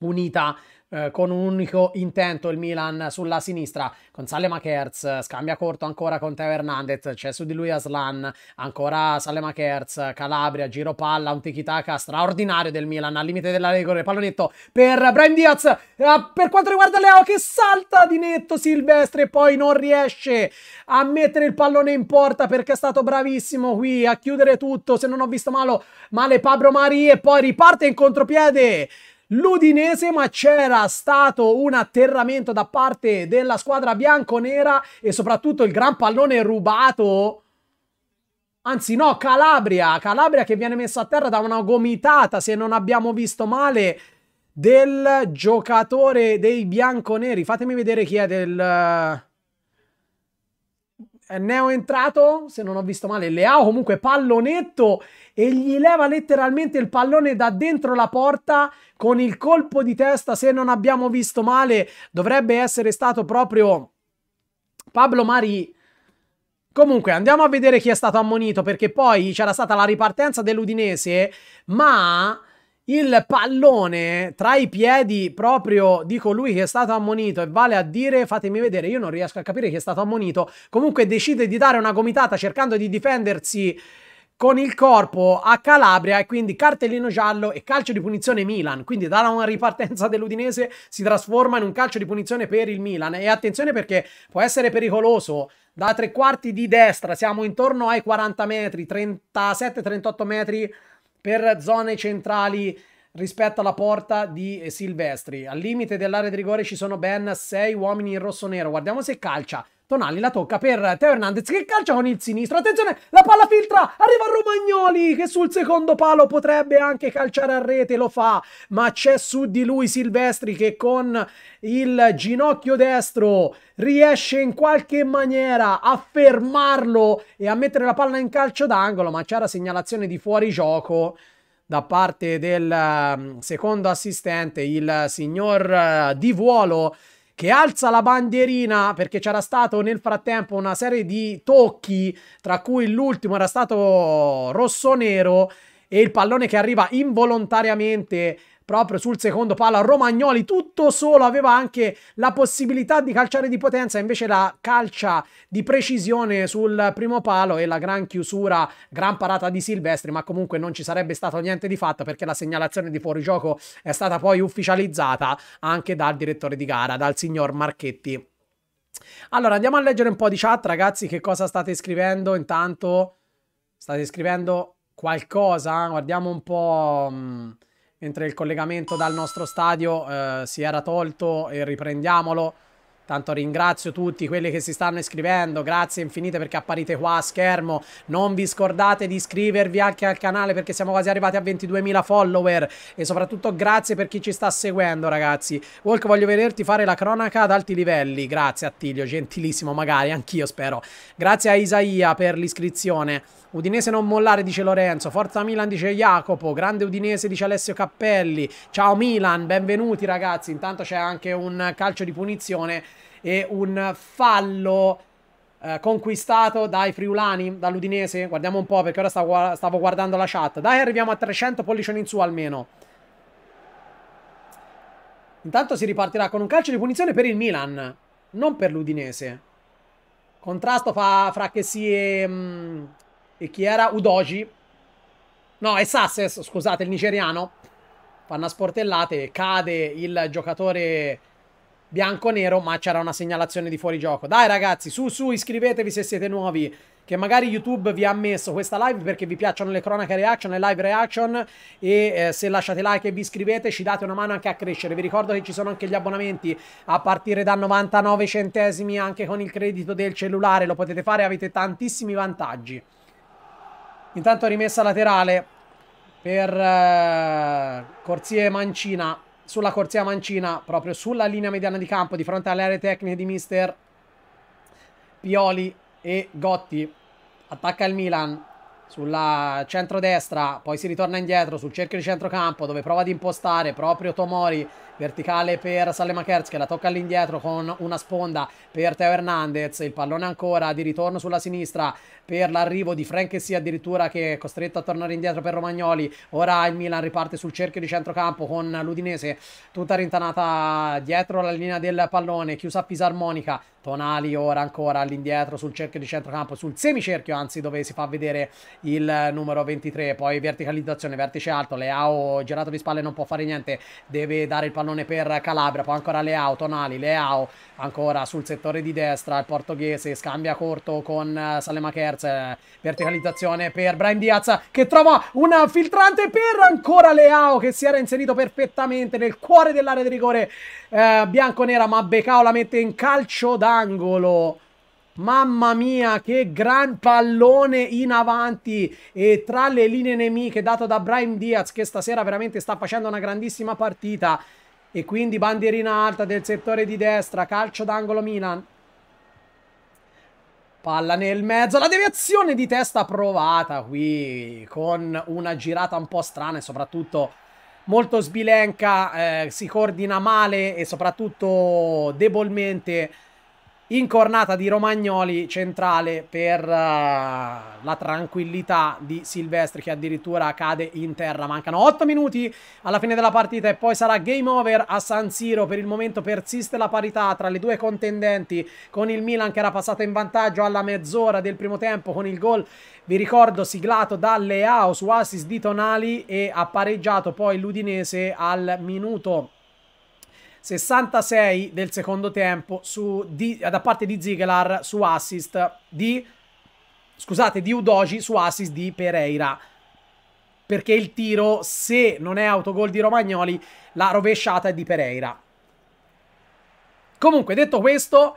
unita eh, con un unico intento il Milan sulla sinistra con Sale eh, scambia corto ancora con Teo Hernandez, c'è su di lui Aslan, ancora Sale Calabria, giro palla, un tiki-taka straordinario del Milan al limite della regola, pallonetto per Brian Diaz, eh, per quanto riguarda Leo che salta di netto Silvestre e poi non riesce a mettere il pallone in porta perché è stato bravissimo qui a chiudere tutto, se non ho visto male, male Pablo Mari e poi riparte in contropiede l'Udinese, ma c'era stato un atterramento da parte della squadra bianconera e soprattutto il gran pallone rubato. Anzi no, Calabria, Calabria che viene messo a terra da una gomitata, se non abbiamo visto male, del giocatore dei bianconeri. Fatemi vedere chi è del... Eh, Neo entrato, se non ho visto male, Leao comunque pallonetto e gli leva letteralmente il pallone da dentro la porta con il colpo di testa, se non abbiamo visto male, dovrebbe essere stato proprio Pablo Mari. Comunque andiamo a vedere chi è stato ammonito perché poi c'era stata la ripartenza dell'Udinese, ma il pallone tra i piedi proprio di colui che è stato ammonito e vale a dire fatemi vedere io non riesco a capire chi è stato ammonito comunque decide di dare una gomitata cercando di difendersi con il corpo a Calabria e quindi cartellino giallo e calcio di punizione Milan. Quindi dalla una ripartenza dell'Udinese si trasforma in un calcio di punizione per il Milan. E attenzione perché può essere pericoloso da tre quarti di destra, siamo intorno ai 40 metri, 37-38 metri per zone centrali rispetto alla porta di Silvestri. Al limite dell'area di rigore ci sono ben sei uomini in rosso-nero. Guardiamo se calcia. Tonali la tocca per Teo Hernandez che calcia con il sinistro. Attenzione, la palla filtra, arriva Romagnoli che sul secondo palo potrebbe anche calciare a rete, lo fa, ma c'è su di lui Silvestri che con il ginocchio destro riesce in qualche maniera a fermarlo e a mettere la palla in calcio d'angolo, ma c'era segnalazione di fuorigioco da parte del ehm, secondo assistente, il signor eh, Di Vuolo che alza la bandierina perché c'era stato nel frattempo una serie di tocchi, tra cui l'ultimo era stato rosso-nero e il pallone che arriva involontariamente proprio sul secondo palo a Romagnoli, tutto solo, aveva anche la possibilità di calciare di potenza, invece la calcia di precisione sul primo palo e la gran chiusura, gran parata di Silvestri, ma comunque non ci sarebbe stato niente di fatto perché la segnalazione di fuorigioco è stata poi ufficializzata anche dal direttore di gara, dal signor Marchetti. Allora, andiamo a leggere un po' di chat, ragazzi, che cosa state scrivendo intanto? State scrivendo qualcosa? Guardiamo un po' mm, mentre il collegamento dal nostro stadio eh, si era tolto e riprendiamolo. Tanto ringrazio tutti quelli che si stanno iscrivendo, grazie infinite perché apparite qua a schermo. Non vi scordate di iscrivervi anche al canale perché siamo quasi arrivati a 22.000 follower e soprattutto grazie per chi ci sta seguendo ragazzi. Walk voglio vederti fare la cronaca ad alti livelli, grazie Attilio, gentilissimo magari, anch'io spero. Grazie a Isaia per l'iscrizione. Udinese non mollare, dice Lorenzo. Forza Milan, dice Jacopo. Grande Udinese, dice Alessio Cappelli. Ciao Milan, benvenuti ragazzi. Intanto c'è anche un calcio di punizione e un fallo eh, conquistato dai friulani, dall'Udinese. Guardiamo un po' perché ora stavo, stavo guardando la chat. Dai, arriviamo a 300 pollicioni in su almeno. Intanto si ripartirà con un calcio di punizione per il Milan, non per l'Udinese. Contrasto fra, fra che si e... Mm, Mh, e chi era? Udoji. No, è Sasses, scusate, il nigeriano. Fanno a sportellate, cade il giocatore bianco-nero, ma c'era una segnalazione di fuorigioco. Dai ragazzi, su su, iscrivetevi se siete nuovi, che magari YouTube vi ha messo questa live perché vi piacciono le cronache reaction, le live reaction e eh, se lasciate like e vi iscrivete ci date una mano anche a crescere. Vi ricordo che ci sono anche gli abbonamenti a partire da 99 centesimi anche con il credito del cellulare, lo potete fare, avete tantissimi vantaggi. Intanto rimessa laterale per eh, Corsie Mancina, sulla Corsia Mancina, proprio sulla linea mediana di campo, di fronte alle aree tecniche di mister Pioli e Gotti. Attacca il Milan sulla centrodestra, poi si ritorna indietro sul cerchio di centrocampo dove prova ad impostare proprio Tomori verticale per Salemakerz che la tocca all'indietro con una sponda per Teo Hernandez, il pallone ancora di ritorno sulla sinistra per l'arrivo di Franchesi addirittura che è costretto a tornare indietro per Romagnoli, ora il Milan riparte sul cerchio di centrocampo con l'Udinese tutta rintanata dietro la linea del pallone, chiusa a fisarmonica, Tonali ora ancora all'indietro sul cerchio di centrocampo, sul semicerchio anzi dove si fa vedere il numero 23, poi verticalizzazione, vertice alto, Leao girato di spalle non può fare niente, deve dare il pallone pallone per Calabria, poi ancora Leao, Tonali, Leao ancora sul settore di destra, il portoghese scambia corto con eh, Salemacherz, eh, verticalizzazione per Brian Diaz che trova una filtrante per ancora Leao che si era inserito perfettamente nel cuore dell'area di rigore eh, bianco-nera, ma Becao la mette in calcio d'angolo. Mamma mia, che gran pallone in avanti e tra le linee nemiche dato da Brian Diaz che stasera veramente sta facendo una grandissima partita. E quindi bandierina alta del settore di destra, calcio d'angolo Milan. Palla nel mezzo, la deviazione di testa provata qui con una girata un po' strana e soprattutto molto sbilenca, eh, si coordina male e soprattutto debolmente Incornata di Romagnoli centrale per uh, la tranquillità di Silvestri che addirittura cade in terra. Mancano 8 minuti alla fine della partita e poi sarà game over a San Siro. Per il momento persiste la parità tra le due contendenti con il Milan che era passato in vantaggio alla mezz'ora del primo tempo con il gol, vi ricordo, siglato da Leao su assist di Tonali e ha pareggiato poi l'Udinese al minuto 66 del secondo tempo su, di, da parte di Ziegler su assist di scusate di Udoji su assist di Pereira perché il tiro se non è autogol di Romagnoli la rovesciata è di Pereira comunque detto questo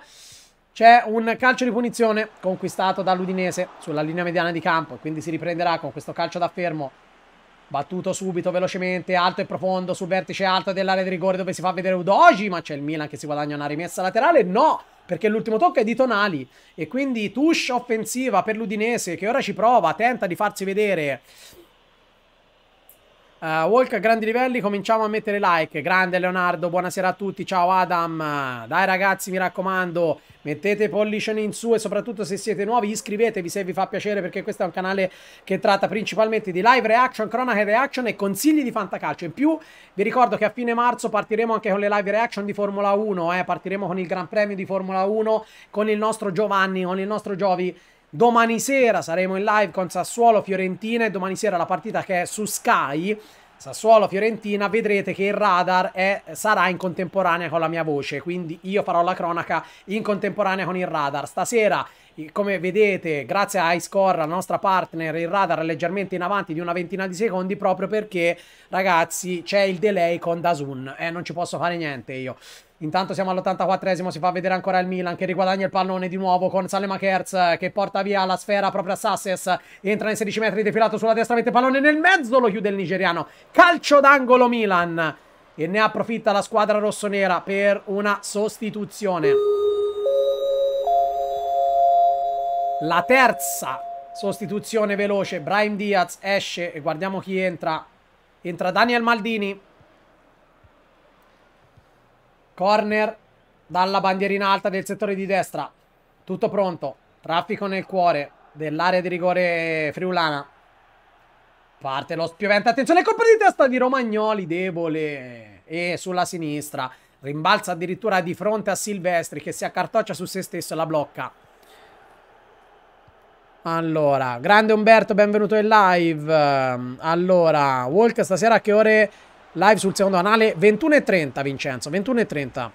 c'è un calcio di punizione conquistato dall'Udinese sulla linea mediana di campo quindi si riprenderà con questo calcio da fermo Battuto subito, velocemente, alto e profondo sul vertice alto dell'area di rigore dove si fa vedere Udoji, ma c'è il Milan che si guadagna una rimessa laterale. No, perché l'ultimo tocco è di Tonali e quindi touche offensiva per l'Udinese che ora ci prova, tenta di farsi vedere Uh, eh, walk a grandi livelli, cominciamo a mettere like. Grande Leonardo, buonasera a tutti. Ciao Adam. Dai ragazzi, mi raccomando, mettete pollice in su e soprattutto se siete nuovi iscrivetevi se vi fa piacere perché questo è un canale che tratta principalmente di live reaction, cronache reaction e consigli di fantacalcio. In più vi ricordo che a fine marzo partiremo anche con le live reaction di Formula 1, eh? partiremo con il Gran Premio di Formula 1 con il nostro Giovanni, con il nostro Giovi Domani sera saremo in live con Sassuolo-Fiorentina e domani sera la partita che è su Sky, Sassuolo-Fiorentina, vedrete che il radar è, sarà in contemporanea con la mia voce, quindi io farò la cronaca in contemporanea con il radar. Stasera come vedete, grazie a iScore, la nostra partner, il radar è leggermente in avanti di una ventina di secondi proprio perché, ragazzi, c'è il delay con Dasun e eh, non ci posso fare niente io. Intanto siamo all'84esimo, si fa vedere ancora il Milan che riguadagna il pallone di nuovo con Salema Kerz eh, che porta via la sfera proprio a Sasses. Entra nei 16 metri, defilato sulla destra, mette pallone nel mezzo, lo chiude il nigeriano. Calcio d'angolo Milan e ne approfitta la squadra rossonera per una sostituzione. La terza sostituzione veloce, Brian Diaz esce e guardiamo chi entra. Entra Daniel Maldini Corner dalla bandierina alta del settore di destra. Tutto pronto. Traffico nel cuore dell'area di rigore friulana. Parte lo spiovente. Attenzione, colpo di testa di Romagnoli, debole. E sulla sinistra. Rimbalza addirittura di fronte a Silvestri che si accartoccia su se stesso e la blocca. Allora, grande Umberto, benvenuto in live. Allora, Walk stasera a che ore live sul secondo canale 21.30 Vincenzo 21.30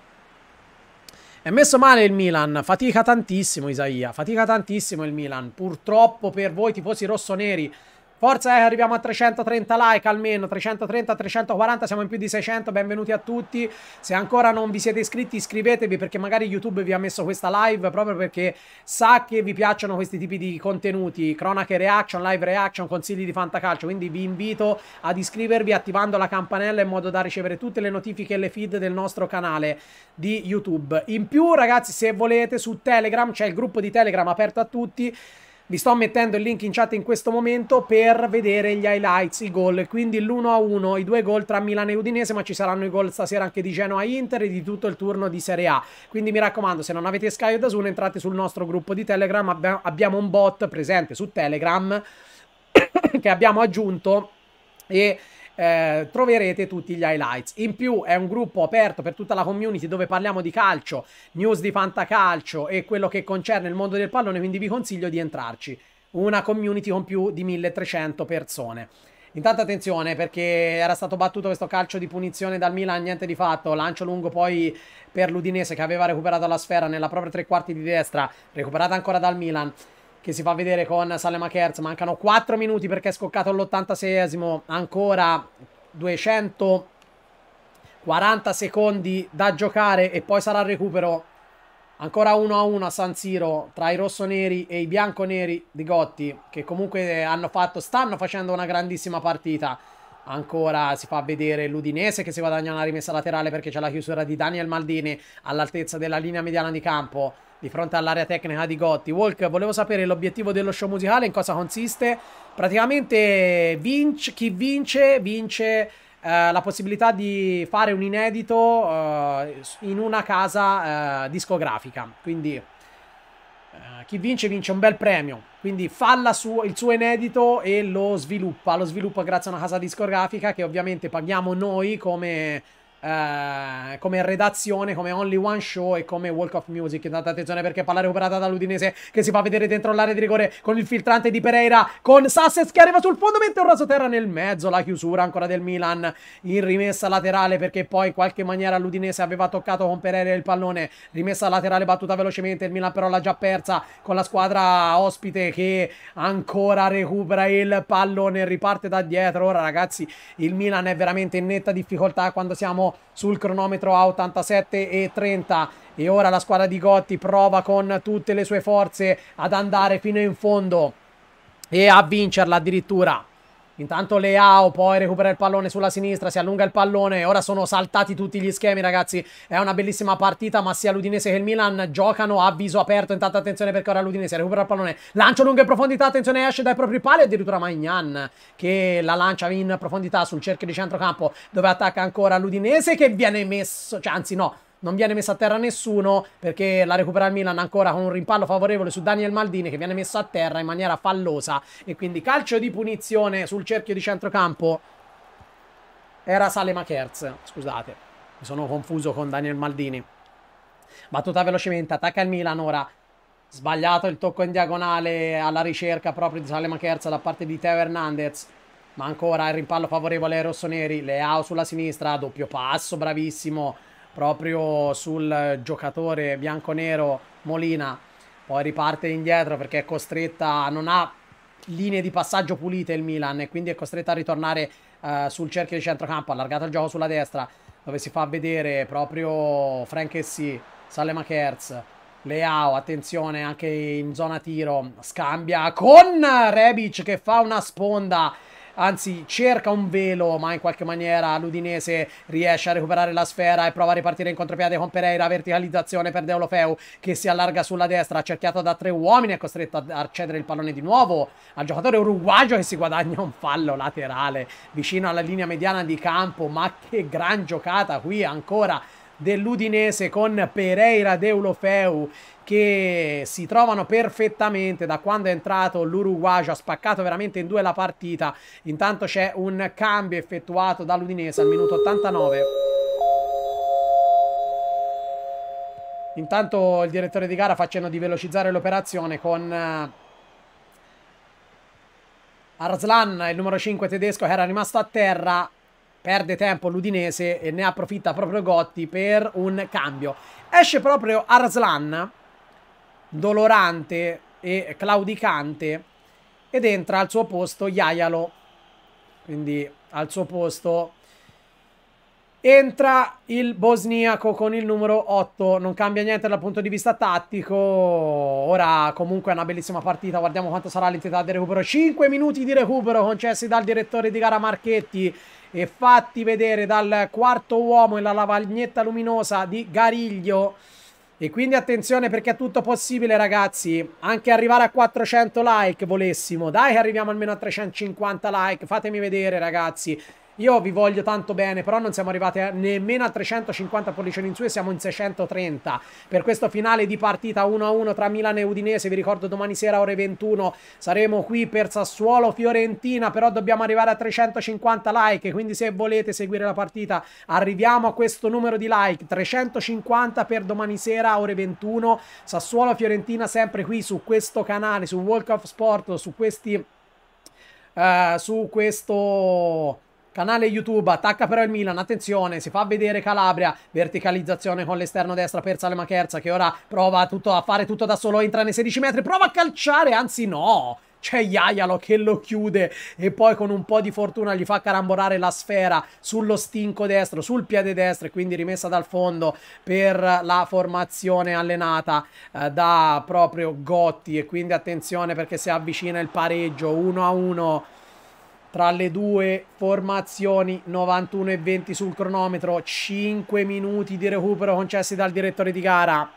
è messo male il Milan fatica tantissimo Isaia fatica tantissimo il Milan purtroppo per voi tifosi rossoneri Forza, eh, arriviamo a 330 like almeno, 330, 340, siamo in più di 600, benvenuti a tutti. Se ancora non vi siete iscritti iscrivetevi perché magari YouTube vi ha messo questa live proprio perché sa che vi piacciono questi tipi di contenuti, cronache reaction, live reaction, consigli di fantacalcio, quindi vi invito ad iscrivervi attivando la campanella in modo da ricevere tutte le notifiche e le feed del nostro canale di YouTube. In più ragazzi se volete su Telegram c'è il gruppo di Telegram aperto a tutti vi sto mettendo il link in chat in questo momento per vedere gli highlights, i gol, quindi l'1-1, i due gol tra Milano e Udinese, ma ci saranno i gol stasera anche di Genoa Inter e di tutto il turno di Serie A. Quindi mi raccomando, se non avete Sky o Dazun entrate sul nostro gruppo di Telegram, abbiamo un bot presente su Telegram che abbiamo aggiunto e eh, troverete tutti gli highlights. In più è un gruppo aperto per tutta la community dove parliamo di calcio, news di fantacalcio e quello che concerne il mondo del pallone, quindi vi consiglio di entrarci. Una community con più di 1300 persone. Intanto attenzione perché era stato battuto questo calcio di punizione dal Milan, niente di fatto, lancio lungo poi per l'Udinese che aveva recuperato la sfera nella propria tre quarti di destra, recuperata ancora dal Milan che si fa vedere con Salema Kerz. Mancano 4 minuti perché è scoccato all'86esimo. Ancora 240 secondi da giocare e poi sarà il recupero. Ancora 1 a 1 a San Siro tra i rossoneri e i bianconeri di Gotti che comunque hanno fatto, stanno facendo una grandissima partita. Ancora si fa vedere l'Udinese che si guadagna una rimessa laterale perché c'è la chiusura di Daniel Maldini all'altezza della linea mediana di campo di fronte all'area tecnica di Gotti. Walk, volevo sapere l'obiettivo dello show musicale, in cosa consiste. Praticamente vince, chi vince, vince eh, la possibilità di fare un inedito eh, in una casa eh, discografica. Quindi eh, chi vince vince un bel premio. Quindi fa su il suo inedito e lo sviluppa. Lo sviluppa grazie a una casa discografica che ovviamente paghiamo noi come eh, come redazione, come Only One Show e come Walk of Music. Intanto attenzione perché palla recuperata dall'Udinese che si fa vedere dentro l'area di rigore con il filtrante di Pereira, con Sasses che arriva sul fondo, mette un raso terra nel mezzo, la chiusura ancora del Milan in rimessa laterale perché poi in qualche maniera l'Udinese aveva toccato con Pereira il pallone, rimessa laterale battuta velocemente, il Milan però l'ha già persa con la squadra ospite che ancora recupera il pallone, riparte da dietro. Ora ragazzi il Milan è veramente in netta difficoltà quando siamo sul cronometro a 87 e 30 e ora la squadra di Gotti prova con tutte le sue forze ad andare fino in fondo e a vincerla addirittura Intanto Leao poi recupera il pallone sulla sinistra, si allunga il pallone, ora sono saltati tutti gli schemi ragazzi, è una bellissima partita ma sia l'Udinese che il Milan giocano a viso aperto, intanto attenzione perché ora l'Udinese recupera il pallone, lancio lungo in profondità, attenzione esce dai propri pali, addirittura Magnan che la lancia in profondità sul cerchio di centrocampo dove attacca ancora l'Udinese che viene messo, cioè anzi no, non viene messo a terra nessuno perché la recupera il Milan ancora con un rimpallo favorevole su Daniel Maldini che viene messo a terra in maniera fallosa e quindi calcio di punizione sul cerchio di centrocampo era Salema Kerz, scusate, mi sono confuso con Daniel Maldini. Battuta velocemente, attacca il Milan ora, sbagliato il tocco in diagonale alla ricerca proprio di Salema Kerz da parte di Teo Hernandez, ma ancora il rimpallo favorevole ai rossoneri, Leao sulla sinistra, doppio passo, bravissimo, proprio sul giocatore bianco-nero Molina. Poi riparte indietro perché è costretta, non ha linee di passaggio pulite il Milan e quindi è costretta a ritornare eh, sul cerchio di centrocampo, allargato il gioco sulla destra dove si fa vedere proprio Frank Essi, Salema Kerz, Leao, attenzione anche in zona tiro, scambia con Rebic che fa una sponda anzi cerca un velo, ma in qualche maniera l'Udinese riesce a recuperare la sfera e prova a ripartire in contropiede con Pereira, verticalizzazione per Deolofeu che si allarga sulla destra, cerchiato da tre uomini, è costretto a cedere il pallone di nuovo al giocatore uruguagio che si guadagna un fallo laterale vicino alla linea mediana di campo, ma che gran giocata qui ancora dell'Udinese con Pereira Deulofeu che si trovano perfettamente da quando è entrato l'Uruguagio, ha spaccato veramente in due la partita. Intanto c'è un cambio effettuato dall'Udinese al minuto 89. Intanto il direttore di gara facendo di velocizzare l'operazione con eh, Arslan, il numero 5 tedesco che era rimasto a terra perde tempo l'Udinese e ne approfitta proprio Gotti per un cambio. Esce proprio Arslan, dolorante e claudicante, ed entra al suo posto Iaialo. Quindi al suo posto Entra il bosniaco con il numero 8, non cambia niente dal punto di vista tattico, ora comunque è una bellissima partita, guardiamo quanto sarà l'entità del recupero, 5 minuti di recupero concessi dal direttore di gara Marchetti e fatti vedere dal quarto uomo e la lavagnetta luminosa di Gariglio e quindi attenzione perché è tutto possibile ragazzi, anche arrivare a 400 like volessimo, dai che arriviamo almeno a 350 like, fatemi vedere ragazzi io vi voglio tanto bene, però non siamo arrivati a nemmeno a 350 pollicioni in su e siamo in 630. Per questo finale di partita 1-1 tra Milan e Udinese, vi ricordo domani sera ore 21 saremo qui per Sassuolo Fiorentina, però dobbiamo arrivare a 350 like, quindi se volete seguire la partita arriviamo a questo numero di like, 350 per domani sera ore 21, Sassuolo Fiorentina sempre qui su questo canale, su Walk of Sport, su questi... Uh, su questo Canale YouTube, attacca però il Milan, attenzione, si fa vedere Calabria, verticalizzazione con l'esterno destra per Salemacherza che ora prova tutto, a fare tutto da solo, entra nei 16 metri, prova a calciare, anzi no, c'è Iaialo che lo chiude e poi con un po' di fortuna gli fa carambolare la sfera sullo stinco destro, sul piede destro e quindi rimessa dal fondo per la formazione allenata eh, da proprio Gotti e quindi attenzione perché si avvicina il pareggio 1 a 1 tra le due formazioni 91 e 20 sul cronometro 5 minuti di recupero concessi dal direttore di gara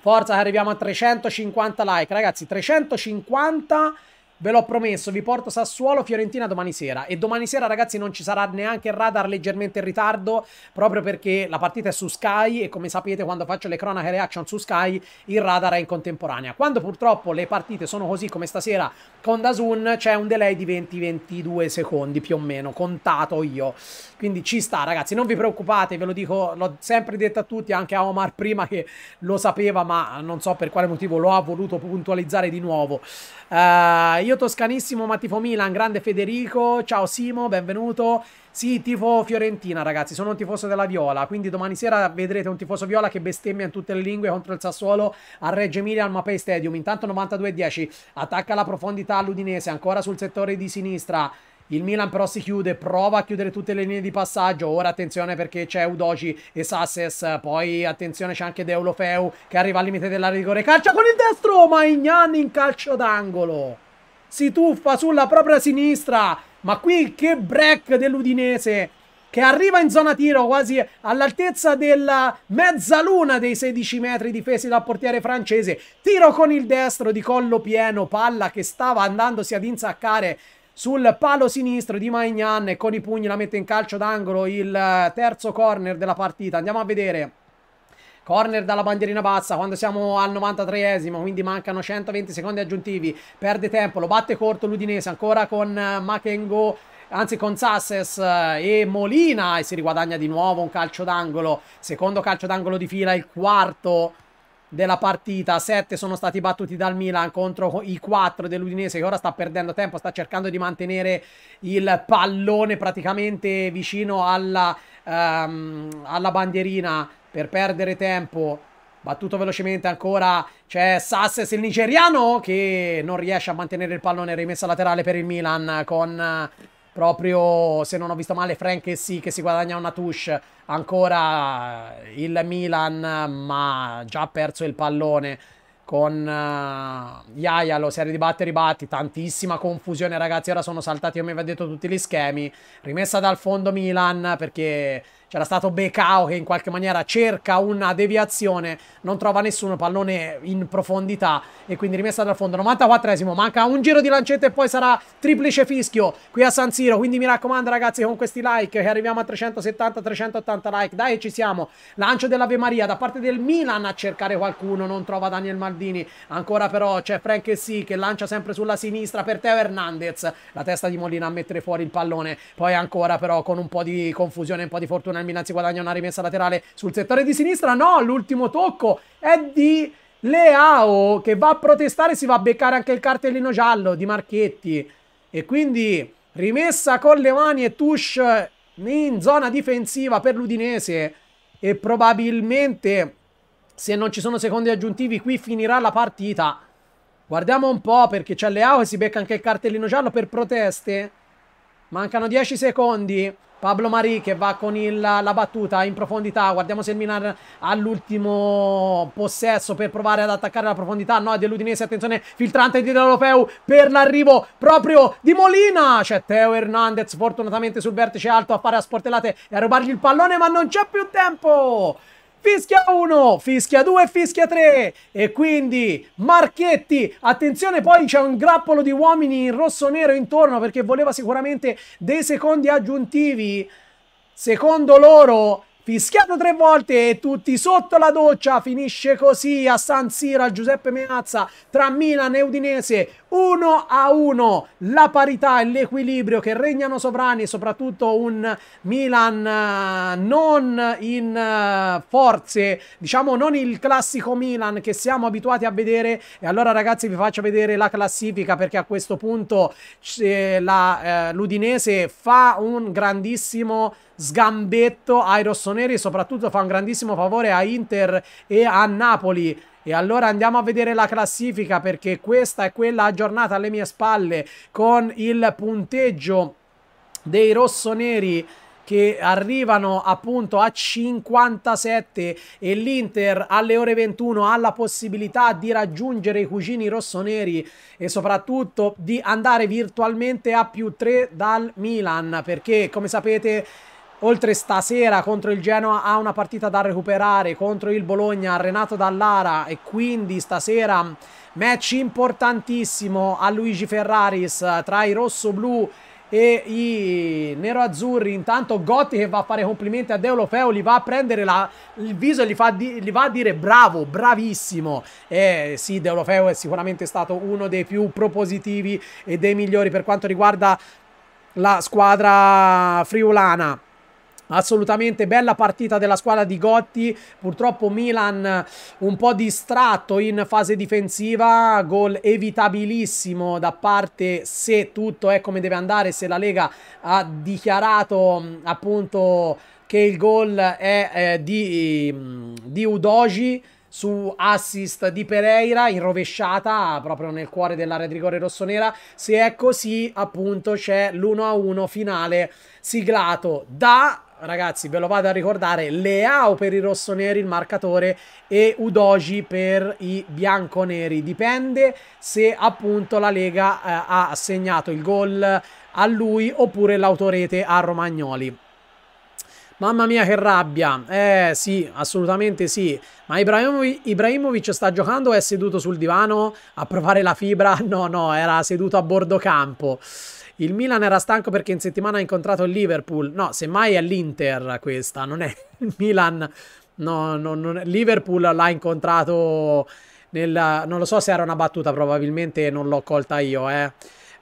forza che arriviamo a 350 like ragazzi 350 like Ve l'ho promesso, vi porto Sassuolo Fiorentina domani sera e domani sera ragazzi non ci sarà neanche il radar leggermente in ritardo proprio perché la partita è su Sky e come sapete quando faccio le cronache reaction su Sky il radar è in contemporanea. Quando purtroppo le partite sono così come stasera con Dazun, c'è un delay di 20-22 secondi più o meno, contato io. Quindi ci sta ragazzi, non vi preoccupate, ve lo dico, l'ho sempre detto a tutti, anche a Omar prima che lo sapeva ma non so per quale motivo lo ha voluto puntualizzare di nuovo. Uh, io toscanissimo, ma tifo Milan, grande Federico, ciao Simo, benvenuto. Sì, tifo Fiorentina ragazzi, sono un tifoso della Viola, quindi domani sera vedrete un tifoso Viola che bestemmia in tutte le lingue contro il Sassuolo a Reggio Emilia al Mapei Stadium. Intanto 92-10, attacca la profondità all'Udinese, ancora sul settore di sinistra. Il Milan però si chiude, prova a chiudere tutte le linee di passaggio. Ora attenzione perché c'è Udoci e Sasses. Poi attenzione c'è anche Deulofeu che arriva al limite dell'area di rigore. Calcia con il destro, ma Ignan in calcio d'angolo. Si tuffa sulla propria sinistra. Ma qui che break dell'Udinese che arriva in zona tiro quasi all'altezza della mezzaluna dei 16 metri difesi dal portiere francese. Tiro con il destro di collo pieno, palla che stava andandosi ad insaccare sul palo sinistro di Maignan e con i pugni la mette in calcio d'angolo il eh, terzo corner della partita. Andiamo a vedere. Corner dalla bandierina bassa quando siamo al 93esimo, quindi mancano 120 secondi aggiuntivi. Perde tempo, lo batte corto l'Udinese ancora con eh, Makengo anzi con Sasses eh, e Molina e si riguadagna di nuovo un calcio d'angolo, secondo calcio d'angolo di fila, il quarto della partita, 7 sono stati battuti dal Milan contro i 4 dell'Udinese che ora sta perdendo tempo, sta cercando di mantenere il pallone praticamente vicino alla, um, alla bandierina per perdere tempo. Battuto velocemente ancora c'è Sasses il nigeriano che non riesce a mantenere il pallone, rimessa laterale per il Milan con uh, proprio se non ho visto male Frank e sì che si guadagna una touche ancora eh, il Milan ma già ha perso il pallone con uh, eh, Iaia lo serie di batte e ribatti tantissima confusione ragazzi ora sono saltati come vi ho detto tutti gli schemi rimessa dal fondo Milan perché c'era stato Becao che in qualche maniera cerca una deviazione, non trova nessuno, pallone in profondità e quindi rimessa dal fondo. 94esimo, manca un giro di lancetta e poi sarà triplice fischio qui a San Siro. Quindi mi raccomando ragazzi con questi like che arriviamo a 370-380 like. Dai ci siamo. Lancio dell'Ave Maria da parte del Milan a cercare qualcuno, non trova Daniel Maldini. Ancora però c'è Frank Essi che lancia sempre sulla sinistra per Teo Hernandez. La testa di Molina a mettere fuori il pallone. Poi ancora però con un po' di confusione, un po' di fortuna Milan si guadagna una rimessa laterale sul settore di sinistra. No, l'ultimo tocco è di Leao che va a protestare. Si va a beccare anche il cartellino giallo di Marchetti. E quindi rimessa con le mani e touche in zona difensiva per l'Udinese. E probabilmente, se non ci sono secondi aggiuntivi, qui finirà la partita. Guardiamo un po' perché c'è Leao e si becca anche il cartellino giallo per proteste. Mancano 10 secondi. Pablo Marì che va con il, la battuta in profondità. Guardiamo se il Milan all'ultimo possesso per provare ad attaccare la profondità. No, è dell'Udinese. Attenzione, filtrante di Lopeu per l'arrivo proprio di Molina. C'è Teo Hernandez fortunatamente sul vertice alto a fare a sportellate e a rubargli il pallone, ma non c'è più tempo fischia 1, fischia 2, fischia 3 e quindi Marchetti, attenzione poi c'è un grappolo di uomini in rosso-nero intorno perché voleva sicuramente dei secondi aggiuntivi, secondo loro fischiato tre volte e tutti sotto la doccia finisce così a San Siro a Giuseppe Meazza tra Milan e Udinese 1 a 1 la parità e l'equilibrio che regnano sovrani, soprattutto un Milan eh, non in eh, forze, diciamo non il classico Milan che siamo abituati a vedere. E allora ragazzi vi faccio vedere la classifica perché a questo punto eh, l'Udinese fa un grandissimo sgambetto ai rossoneri, soprattutto fa un grandissimo favore a Inter e a Napoli. E allora andiamo a vedere la classifica perché questa è quella aggiornata alle mie spalle con il punteggio dei rossoneri che arrivano appunto a 57 e l'Inter alle ore 21 ha la possibilità di raggiungere i cugini rossoneri e soprattutto di andare virtualmente a più 3 dal Milan perché come sapete Oltre stasera contro il Genoa ha una partita da recuperare contro il Bologna, Renato Dallara e quindi stasera match importantissimo a Luigi Ferraris eh, tra i rossoblù e i neroazzurri. Intanto Gotti che va a fare complimenti a Deolo Feo, gli va a prendere la, il viso e gli, di, gli, va a dire bravo, bravissimo. Eh, sì, Deolo Feo è sicuramente stato uno dei più propositivi e dei migliori per quanto riguarda la squadra friulana. Assolutamente bella partita della squadra di Gotti, purtroppo Milan un po' distratto in fase difensiva, gol evitabilissimo da parte se tutto è come deve andare, se la Lega ha dichiarato appunto che il gol è eh, di, di Udoji su assist di Pereira in rovesciata proprio nel cuore dell'area di rigore rossonera. Se è così, appunto, c'è l'1-1 finale siglato da ragazzi, ve lo vado a ricordare, Leao per i rossoneri il marcatore e Udoji per i bianconeri. Dipende se appunto la Lega eh, ha assegnato il gol a lui oppure l'autorete a Romagnoli. Mamma mia che rabbia, eh sì, assolutamente sì, ma Ibrahimovic sta giocando o è seduto sul divano a provare la fibra? No, no, era seduto a bordo campo. Il Milan era stanco perché in settimana ha incontrato il Liverpool. No, semmai è l'Inter questa, non è il Milan. No, no, non Liverpool l'ha incontrato nel... Non lo so se era una battuta, probabilmente non l'ho colta io, eh.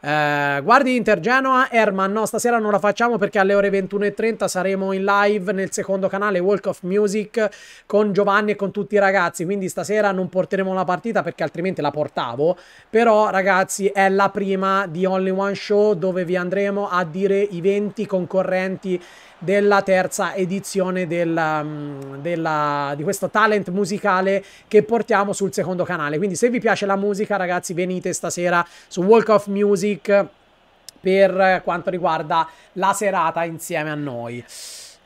Eh, guardi Inter Genoa, Herman, no, stasera non la facciamo perché alle ore 21.30 saremo in live nel secondo canale Walk of Music con Giovanni e con tutti i ragazzi, quindi stasera non porteremo la partita perché altrimenti la portavo, però ragazzi è la prima di Only One Show dove vi andremo a dire i 20 concorrenti della terza edizione della, um, della, di questo talent musicale che portiamo sul secondo canale. Quindi se vi piace la musica ragazzi venite stasera su Walk of Music per quanto riguarda la serata insieme a noi.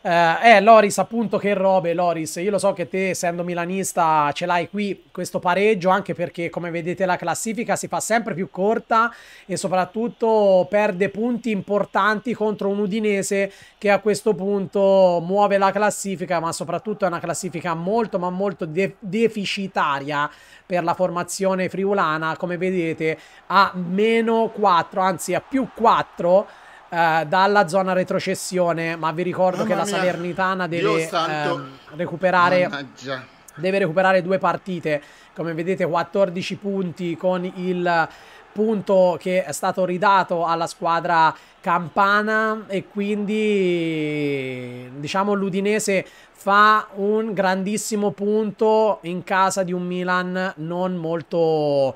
Eh, eh, Loris, appunto, che robe, Loris. Io lo so che te, essendo milanista, ce l'hai qui questo pareggio, anche perché, come vedete, la classifica si fa sempre più corta e soprattutto perde punti importanti contro un Udinese che a questo punto muove la classifica, ma soprattutto è una classifica molto, ma molto de deficitaria per la formazione friulana. Come vedete, a meno 4, anzi a più 4 eh, dalla zona retrocessione, ma vi ricordo Mamma che la Salernitana deve ehm, recuperare... Mannaggia deve recuperare due partite, come vedete 14 punti con il punto che è stato ridato alla squadra campana e quindi diciamo l'Udinese fa un grandissimo punto in casa di un Milan non molto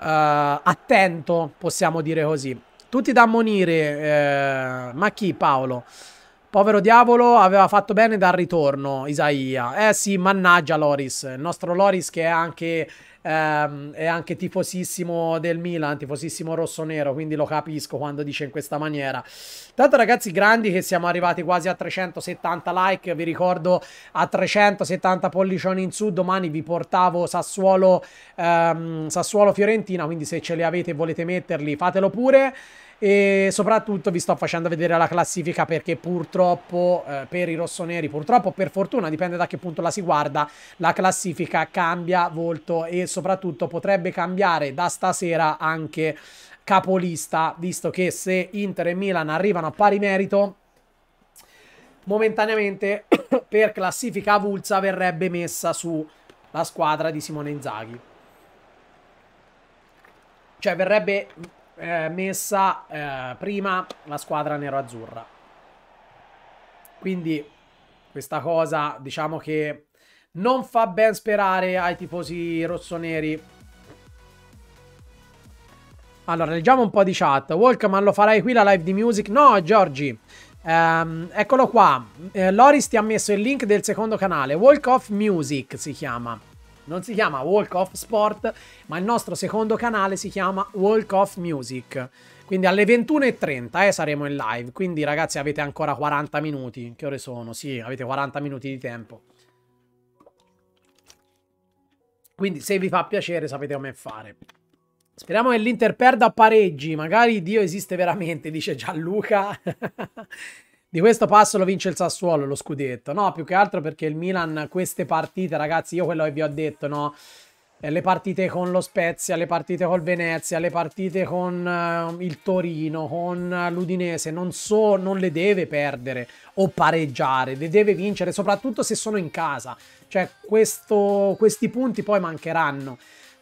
eh, attento, possiamo dire così. Tutti da ammonire. Eh, ma chi Paolo? Povero diavolo, aveva fatto bene dal ritorno, Isaia. Eh sì, mannaggia Loris. Il nostro Loris che è anche, ehm, è anche tifosissimo del Milan, tifosissimo rosso-nero, quindi lo capisco quando dice in questa maniera. Tanto ragazzi, grandi che siamo arrivati quasi a 370 like. Vi ricordo a 370 pollicioni in su. Domani vi portavo Sassuolo, ehm, Sassuolo Fiorentina, quindi se ce li avete e volete metterli, fatelo pure e soprattutto vi sto facendo vedere la classifica perché purtroppo eh, per i rossoneri, purtroppo per fortuna, dipende da che punto la si guarda, la classifica cambia volto e soprattutto potrebbe cambiare da stasera anche capolista, visto che se Inter e Milan arrivano a pari merito, momentaneamente per classifica avulsa verrebbe messa su la squadra di Simone Inzaghi. Cioè verrebbe eh, messa eh, prima la squadra nero-azzurra. Quindi questa cosa diciamo che non fa ben sperare ai tifosi rossoneri. Allora, leggiamo un po' di chat. Walkman, lo farai qui la live di music? No, Giorgi. Um, eccolo qua. Eh, Loris ti ha messo il link del secondo canale. Walk of Music si chiama non si chiama Walk of Sport, ma il nostro secondo canale si chiama Walk of Music. Quindi alle 21.30 eh, saremo in live, quindi ragazzi avete ancora 40 minuti. Che ore sono? Sì, avete 40 minuti di tempo. Quindi se vi fa piacere sapete come fare. Speriamo che l'Inter perda pareggi, magari Dio esiste veramente, dice Gianluca. Di questo passo lo vince il Sassuolo lo scudetto, no? Più che altro perché il Milan queste partite, ragazzi, io quello che vi ho detto, no? Eh, le partite con lo Spezia, le partite col Venezia, le partite con eh, il Torino, con eh, l'Udinese, non so, non le deve perdere o pareggiare, le deve vincere, soprattutto se sono in casa. Cioè, questo, questi punti poi mancheranno.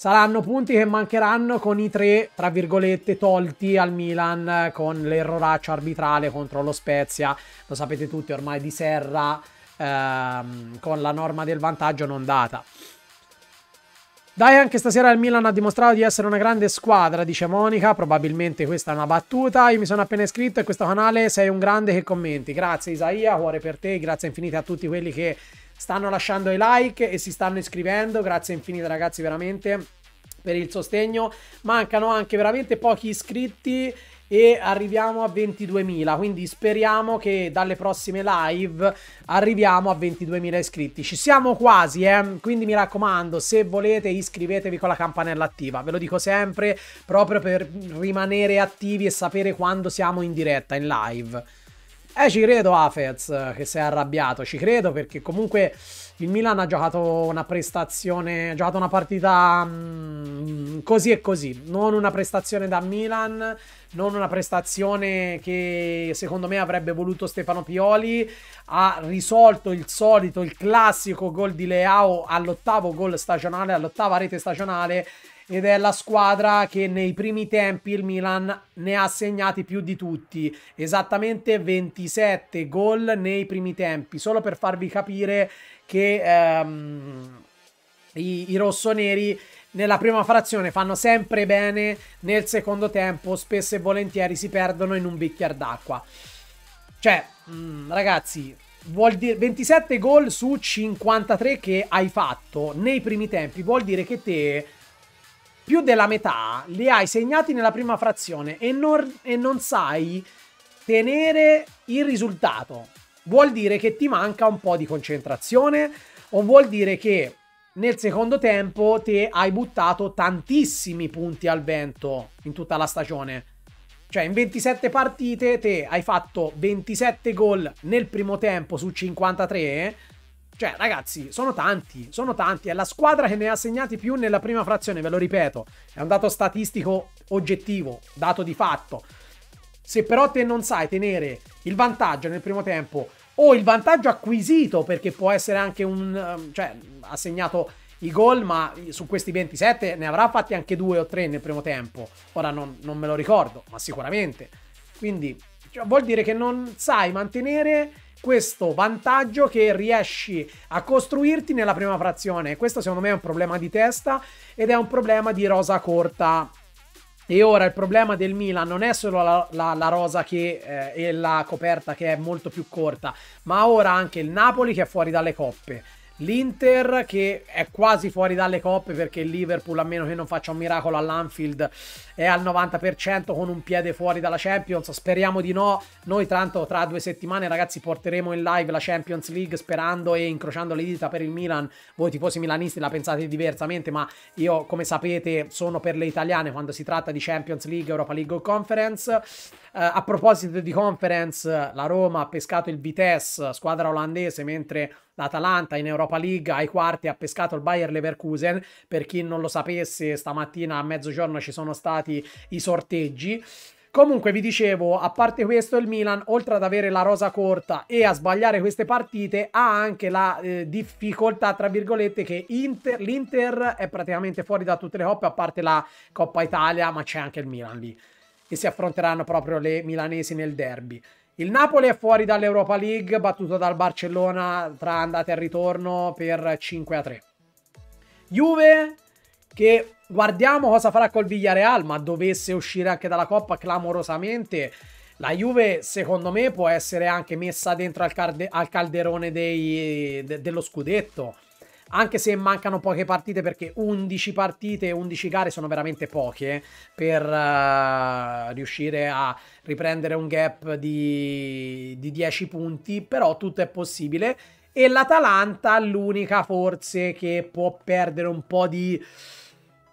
Saranno punti che mancheranno con i tre, tra virgolette, tolti al Milan con l'erroraccio arbitrale contro lo Spezia. Lo sapete tutti ormai di Serra ehm, con la norma del vantaggio non data. Dai, anche stasera il Milan ha dimostrato di essere una grande squadra, dice Monica. Probabilmente questa è una battuta. Io mi sono appena iscritto a questo canale, sei un grande che commenti. Grazie Isaia, cuore per te, grazie infinite a tutti quelli che stanno lasciando i like e si stanno iscrivendo. Grazie infinite, ragazzi, veramente per il sostegno. Mancano anche veramente pochi iscritti e arriviamo a 22.000 quindi speriamo che dalle prossime live arriviamo a 22.000 iscritti ci siamo quasi eh? quindi mi raccomando se volete iscrivetevi con la campanella attiva ve lo dico sempre proprio per rimanere attivi e sapere quando siamo in diretta in live eh, ci credo Afez che sei arrabbiato, ci credo perché comunque il Milan ha giocato una prestazione, ha giocato una partita mh, mm, così e così, non una prestazione da Milan, non una prestazione che secondo me avrebbe voluto Stefano Pioli, ha risolto il solito, il classico gol di Leao all'ottavo gol stagionale, all'ottava rete stagionale ed è la squadra che nei primi tempi il Milan ne ha segnati più di tutti, esattamente 27 gol nei primi tempi, solo per farvi capire che ehm, i, i rossoneri nella prima frazione fanno sempre bene, nel secondo tempo spesso e volentieri si perdono in un bicchiere d'acqua. Cioè, mh, mm, ragazzi, vuol dire 27 gol su 53 che hai fatto nei primi tempi, vuol dire che te più della metà li hai segnati nella prima frazione e non, e non sai tenere il risultato. Vuol dire che ti manca un po' di concentrazione o vuol dire che nel secondo tempo te hai buttato tantissimi punti al vento in tutta la stagione. Cioè in 27 partite te hai fatto 27 gol nel primo tempo su 53 cioè, ragazzi, sono tanti, sono tanti. È la squadra che ne ha segnati più nella prima frazione, ve lo ripeto. È un dato statistico oggettivo, dato di fatto. Se però te non sai tenere il vantaggio nel primo tempo o il vantaggio acquisito, perché può essere anche un... Ehm, cioè, ha segnato i gol, ma su questi 27 ne avrà fatti anche due o tre nel primo tempo. Ora non, non me lo ricordo, ma sicuramente. Quindi, cioè, vuol dire che non sai mantenere questo vantaggio che riesci a costruirti nella prima frazione. Questo secondo me è un problema di testa ed è un problema di rosa corta. E ora il problema del Milan non è solo la, la, la rosa che, eh, e la coperta che è molto più corta, ma ora anche il Napoli che è fuori dalle coppe. L'Inter che è quasi fuori dalle coppe perché il Liverpool, a meno che non faccia un miracolo all'Anfield, è al 90% con un piede fuori dalla Champions. Speriamo di no. Noi, tanto, tra due settimane, ragazzi, porteremo in live la Champions League sperando e incrociando le dita per il Milan. Voi, tifosi milanisti, la pensate diversamente, ma io, come sapete, sono per le italiane quando si tratta di Champions League, Europa League o Conference. Eh, a proposito di Conference, la Roma ha pescato il Vitesse, squadra olandese, mentre l'Atalanta in Europa League ai quarti ha pescato il Bayer Leverkusen. Per chi non lo sapesse, stamattina a mezzogiorno ci sono stati stati i sorteggi. Comunque vi dicevo, a parte questo il Milan, oltre ad avere la rosa corta e a sbagliare queste partite, ha anche la eh, difficoltà, tra virgolette, che Inter, l'Inter è praticamente fuori da tutte le coppe, a parte la Coppa Italia, ma c'è anche il Milan lì. E si affronteranno proprio le milanesi nel derby. Il Napoli è fuori dall'Europa League, battuto dal Barcellona tra andata e ritorno per 5 a 3. Juve che Guardiamo cosa farà col Villareal, ma dovesse uscire anche dalla Coppa clamorosamente. La Juve, secondo me, può essere anche messa dentro al, calde al calderone dei, de dello scudetto. Anche se mancano poche partite, perché 11 partite, 11 gare sono veramente poche per uh, riuscire a riprendere un gap di, di 10 punti, però tutto è possibile. E l'Atalanta, l'unica forse che può perdere un po' di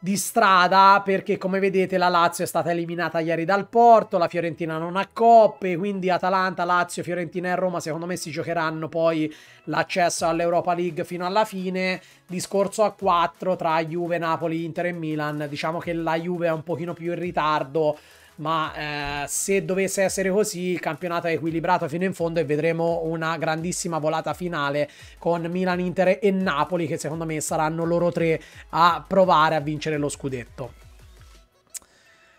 di strada perché come vedete la Lazio è stata eliminata ieri dal Porto, la Fiorentina non ha coppe, quindi Atalanta, Lazio, Fiorentina e Roma secondo me si giocheranno poi l'accesso all'Europa League fino alla fine, discorso a 4 tra Juve, Napoli, Inter e Milan, diciamo che la Juve è un pochino più in ritardo ma eh, se dovesse essere così il campionato è equilibrato fino in fondo e vedremo una grandissima volata finale con Milan, Inter e Napoli che secondo me saranno loro tre a provare a vincere lo scudetto.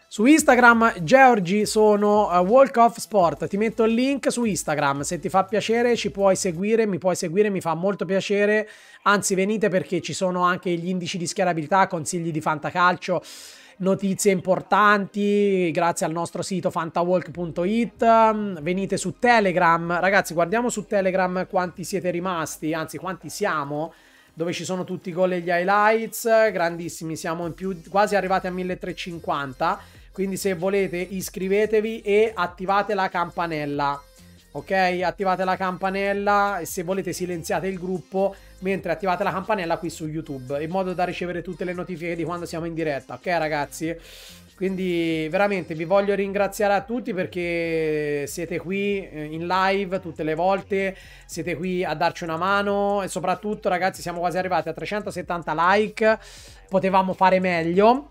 Su Instagram, Georgi, sono uh, Walk Off Sport. Ti metto il link su Instagram. Se ti fa piacere, ci puoi seguire. Mi puoi seguire, mi fa molto piacere. Anzi, venite perché ci sono anche gli indici di schierabilità, consigli di fantacalcio notizie importanti grazie al nostro sito fantawalk.it. Mm, venite su Telegram, ragazzi, guardiamo su Telegram quanti siete rimasti, anzi quanti siamo, dove ci sono tutti i gol e gli highlights, grandissimi, siamo in più, quasi arrivati a 1350, quindi se volete iscrivetevi e attivate la campanella. Ok, attivate la campanella e se volete silenziate il gruppo mentre attivate la campanella qui su YouTube in modo da ricevere tutte le notifiche di quando siamo in diretta, ok ragazzi? Quindi veramente vi voglio ringraziare a tutti perché siete qui eh, in live tutte le volte, siete qui a darci una mano e soprattutto ragazzi siamo quasi arrivati a 370 like, potevamo fare meglio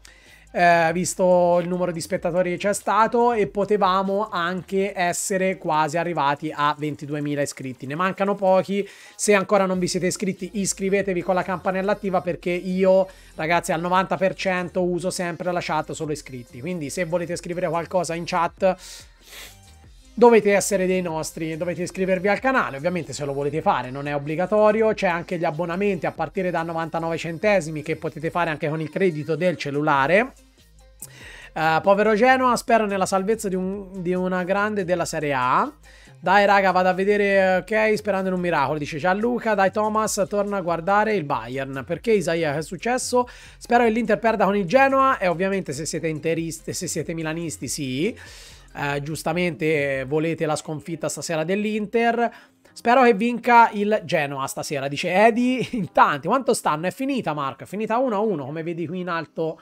eh, visto il numero di spettatori che c'è stato e potevamo anche essere quasi arrivati a 22.000 iscritti. Ne mancano pochi, se ancora non vi siete iscritti iscrivetevi con la campanella attiva perché io ragazzi al 90% uso sempre la chat solo iscritti, quindi se volete scrivere qualcosa in chat dovete essere dei nostri, dovete iscrivervi al canale, ovviamente se lo volete fare non è obbligatorio, c'è anche gli abbonamenti a partire da 99 centesimi che potete fare anche con il credito del cellulare. Uh, povero Genoa, spero nella salvezza di, un, di una grande della Serie A. Dai raga, vado a vedere, ok, sperando in un miracolo, dice Gianluca. Dai Thomas, torna a guardare il Bayern. Perché Isaia, che è successo? Spero che l'Inter perda con il Genoa e ovviamente se siete interisti, se siete milanisti, sì eh, giustamente eh, volete la sconfitta stasera dell'Inter. Spero che vinca il Genoa stasera, dice Edi in tanti. Quanto stanno? È finita Marco, è finita 1-1 come vedi qui in alto,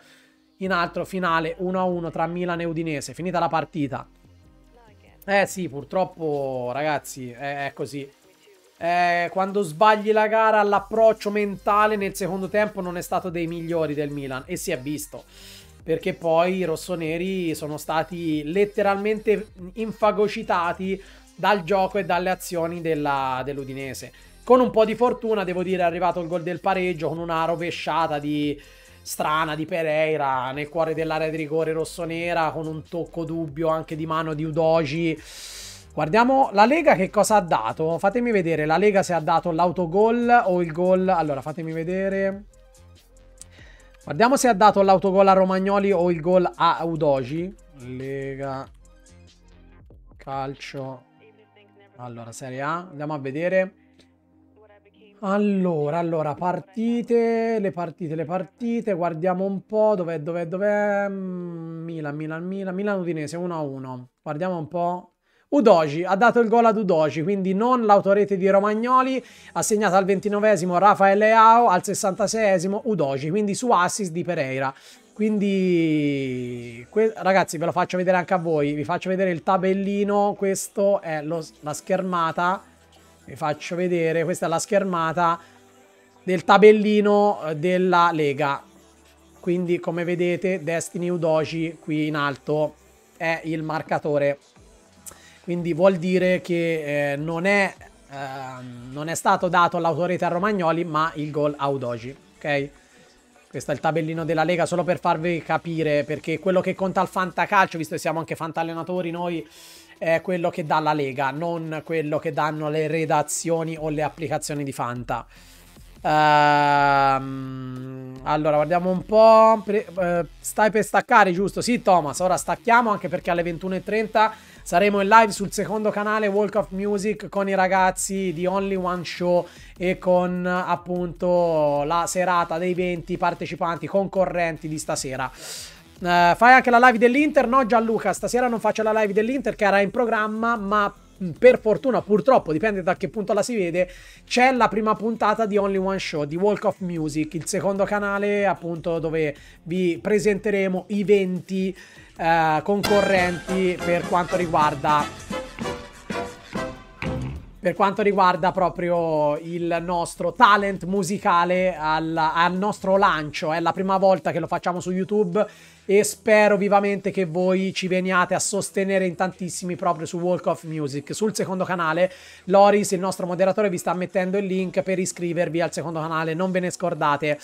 in alto finale 1-1 tra Milan e Udinese, è finita la partita. Eh sì, purtroppo ragazzi è, è così. Eh, quando sbagli la gara l'approccio mentale nel secondo tempo non è stato dei migliori del Milan e si è visto perché poi i rossoneri sono stati letteralmente infagocitati dal gioco e dalle azioni della, dell'Udinese. Con un po' di fortuna, devo dire, è arrivato il gol del pareggio con una rovesciata di strana di Pereira nel cuore dell'area di rigore rossonera con un tocco dubbio anche di mano di Udoji. Guardiamo la Lega che cosa ha dato. Fatemi vedere la Lega se ha dato l'autogol o il gol. Allora, fatemi vedere. Guardiamo se ha dato l'autogol a Romagnoli o il gol a Udogi. Lega calcio. Allora, Serie A, andiamo a vedere. Allora, allora, partite, le partite, le partite, guardiamo un po', dov'è, dov'è, dov'è, mm, Milan, Milan, Milan, Milan Udinese 1-1, guardiamo un po' Udoji ha dato il gol ad Udoji, quindi non l'autorete di Romagnoli, ha segnato al 29esimo Rafael Leao, al 66esimo Udoji, quindi su assist di Pereira. Quindi ragazzi ve lo faccio vedere anche a voi, vi faccio vedere il tabellino, questa è lo, la schermata, vi faccio vedere, questa è la schermata del tabellino eh, della Lega. Quindi come vedete Destiny Udoji qui in alto è il marcatore quindi vuol dire che eh, non, è, eh, non, è, stato dato all'autorità Romagnoli ma il gol a Udoji ok? Questo è il tabellino della Lega solo per farvi capire perché quello che conta al fantacalcio, visto che siamo anche fantallenatori noi, è quello che dà la Lega, non quello che danno le redazioni o le applicazioni di Fanta. Ehm, allora, guardiamo un po'. Pre, eh, stai per staccare, giusto? Sì, Thomas, ora stacchiamo anche perché alle 21.30 Saremo in live sul secondo canale Walk of Music con i ragazzi di Only One Show e con appunto la serata dei 20 partecipanti concorrenti di stasera. Uh, fai anche la live dell'Inter? No, Gianluca, stasera non faccio la live dell'Inter che era in programma, ma mm, per fortuna, purtroppo, dipende da che punto la si vede, c'è la prima puntata di Only One Show, di Walk of Music, il secondo canale appunto dove vi presenteremo i 20 eh, concorrenti per quanto riguarda per quanto riguarda proprio il nostro talent musicale al, al, nostro lancio. È la prima volta che lo facciamo su YouTube e spero vivamente che voi ci veniate a sostenere in tantissimi proprio su Walk of Music. Sul secondo canale, Loris, il nostro moderatore, vi sta mettendo il link per iscrivervi al secondo canale, non ve ne scordate.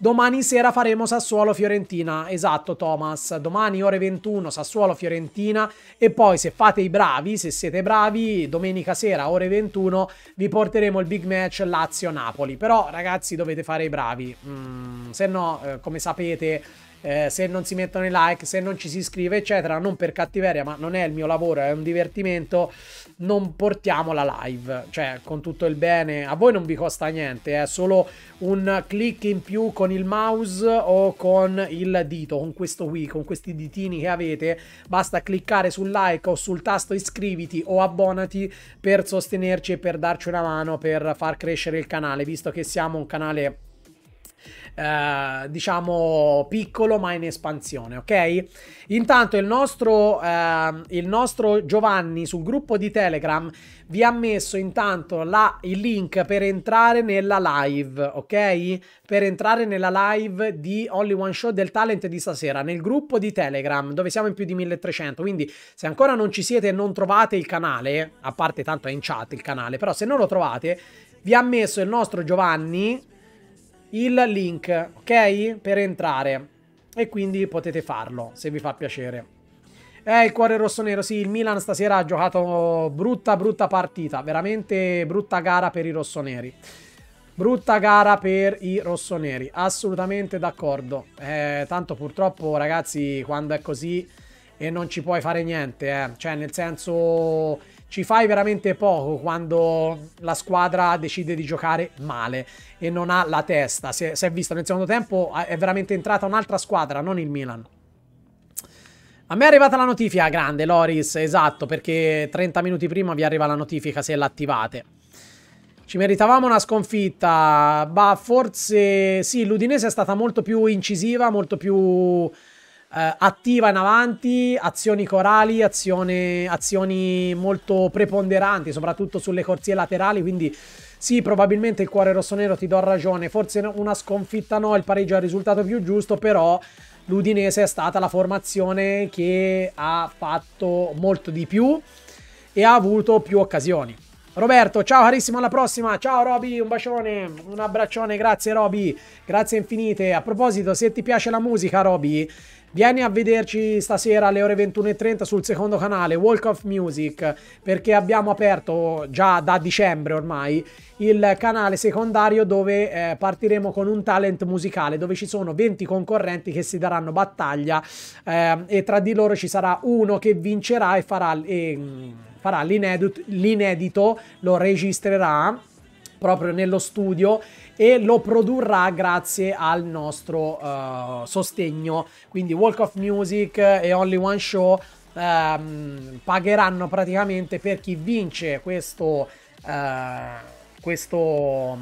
Domani sera faremo Sassuolo-Fiorentina, esatto Thomas, domani ore 21 Sassuolo-Fiorentina e poi se fate i bravi, se siete bravi, domenica sera ore 21 vi porteremo il big match Lazio-Napoli. Però ragazzi dovete fare i bravi, mm, se no eh, come sapete eh, se non si mettono i like, se non ci si iscrive, eccetera, non per cattiveria, ma non è il mio lavoro, è un divertimento, non portiamo la live, cioè con tutto il bene, a voi non vi costa niente, è solo un clic in più con il mouse o con il dito, con questo qui, con questi ditini che avete, basta cliccare sul like o sul tasto iscriviti o abbonati per sostenerci e per darci una mano per far crescere il canale, visto che siamo un canale eh, diciamo piccolo ma in espansione, ok? Intanto il nostro, eh, il nostro Giovanni sul gruppo di Telegram vi ha messo intanto la, il link per entrare nella live, ok? Per entrare nella live di Only One Show del Talent di stasera, nel gruppo di Telegram, dove siamo in più di 1300, quindi se ancora non ci siete e non trovate il canale, a parte tanto è in chat il canale, però se non lo trovate, vi ha messo il nostro Giovanni il link, ok? Per entrare. E quindi potete farlo, se vi fa piacere. Eh, il cuore rossonero, sì, il Milan stasera ha giocato brutta, brutta partita. Veramente brutta gara per i rossoneri. Brutta gara per i rossoneri, assolutamente d'accordo. Eh, tanto purtroppo, ragazzi, quando è così e non ci puoi fare niente, eh. Cioè, nel senso ci fai veramente poco quando la squadra decide di giocare male e non ha la testa. Si è, si è vista nel secondo tempo, è veramente entrata un'altra squadra, non il Milan. A me è arrivata la notifica, grande Loris, esatto, perché 30 minuti prima vi arriva la notifica se l'attivate. Ci meritavamo una sconfitta, ma forse sì, l'Udinese è stata molto più incisiva, molto più eh, attiva in avanti, azioni corali, azione, azioni molto preponderanti, soprattutto sulle corsie laterali, quindi sì, probabilmente il cuore rossonero ti do ragione, forse una sconfitta no, il pareggio è il risultato più giusto, però l'Udinese è stata la formazione che ha fatto molto di più e ha avuto più occasioni. Roberto, ciao carissimo, alla prossima. Ciao Roby, un bacione, un abbraccione, grazie Roby, grazie infinite. A proposito, se ti piace la musica, Roby, Vieni a vederci stasera alle ore 21.30 sul secondo canale Walk of Music perché abbiamo aperto già da dicembre ormai il canale secondario dove eh, partiremo con un talent musicale dove ci sono 20 concorrenti che si daranno battaglia eh, e tra di loro ci sarà uno che vincerà e farà, e, mm, farà l'inedito, lo registrerà proprio nello studio e lo produrrà grazie al nostro uh, sostegno. Quindi Walk of Music e Only One Show um, pagheranno praticamente per chi vince questo, uh, questo,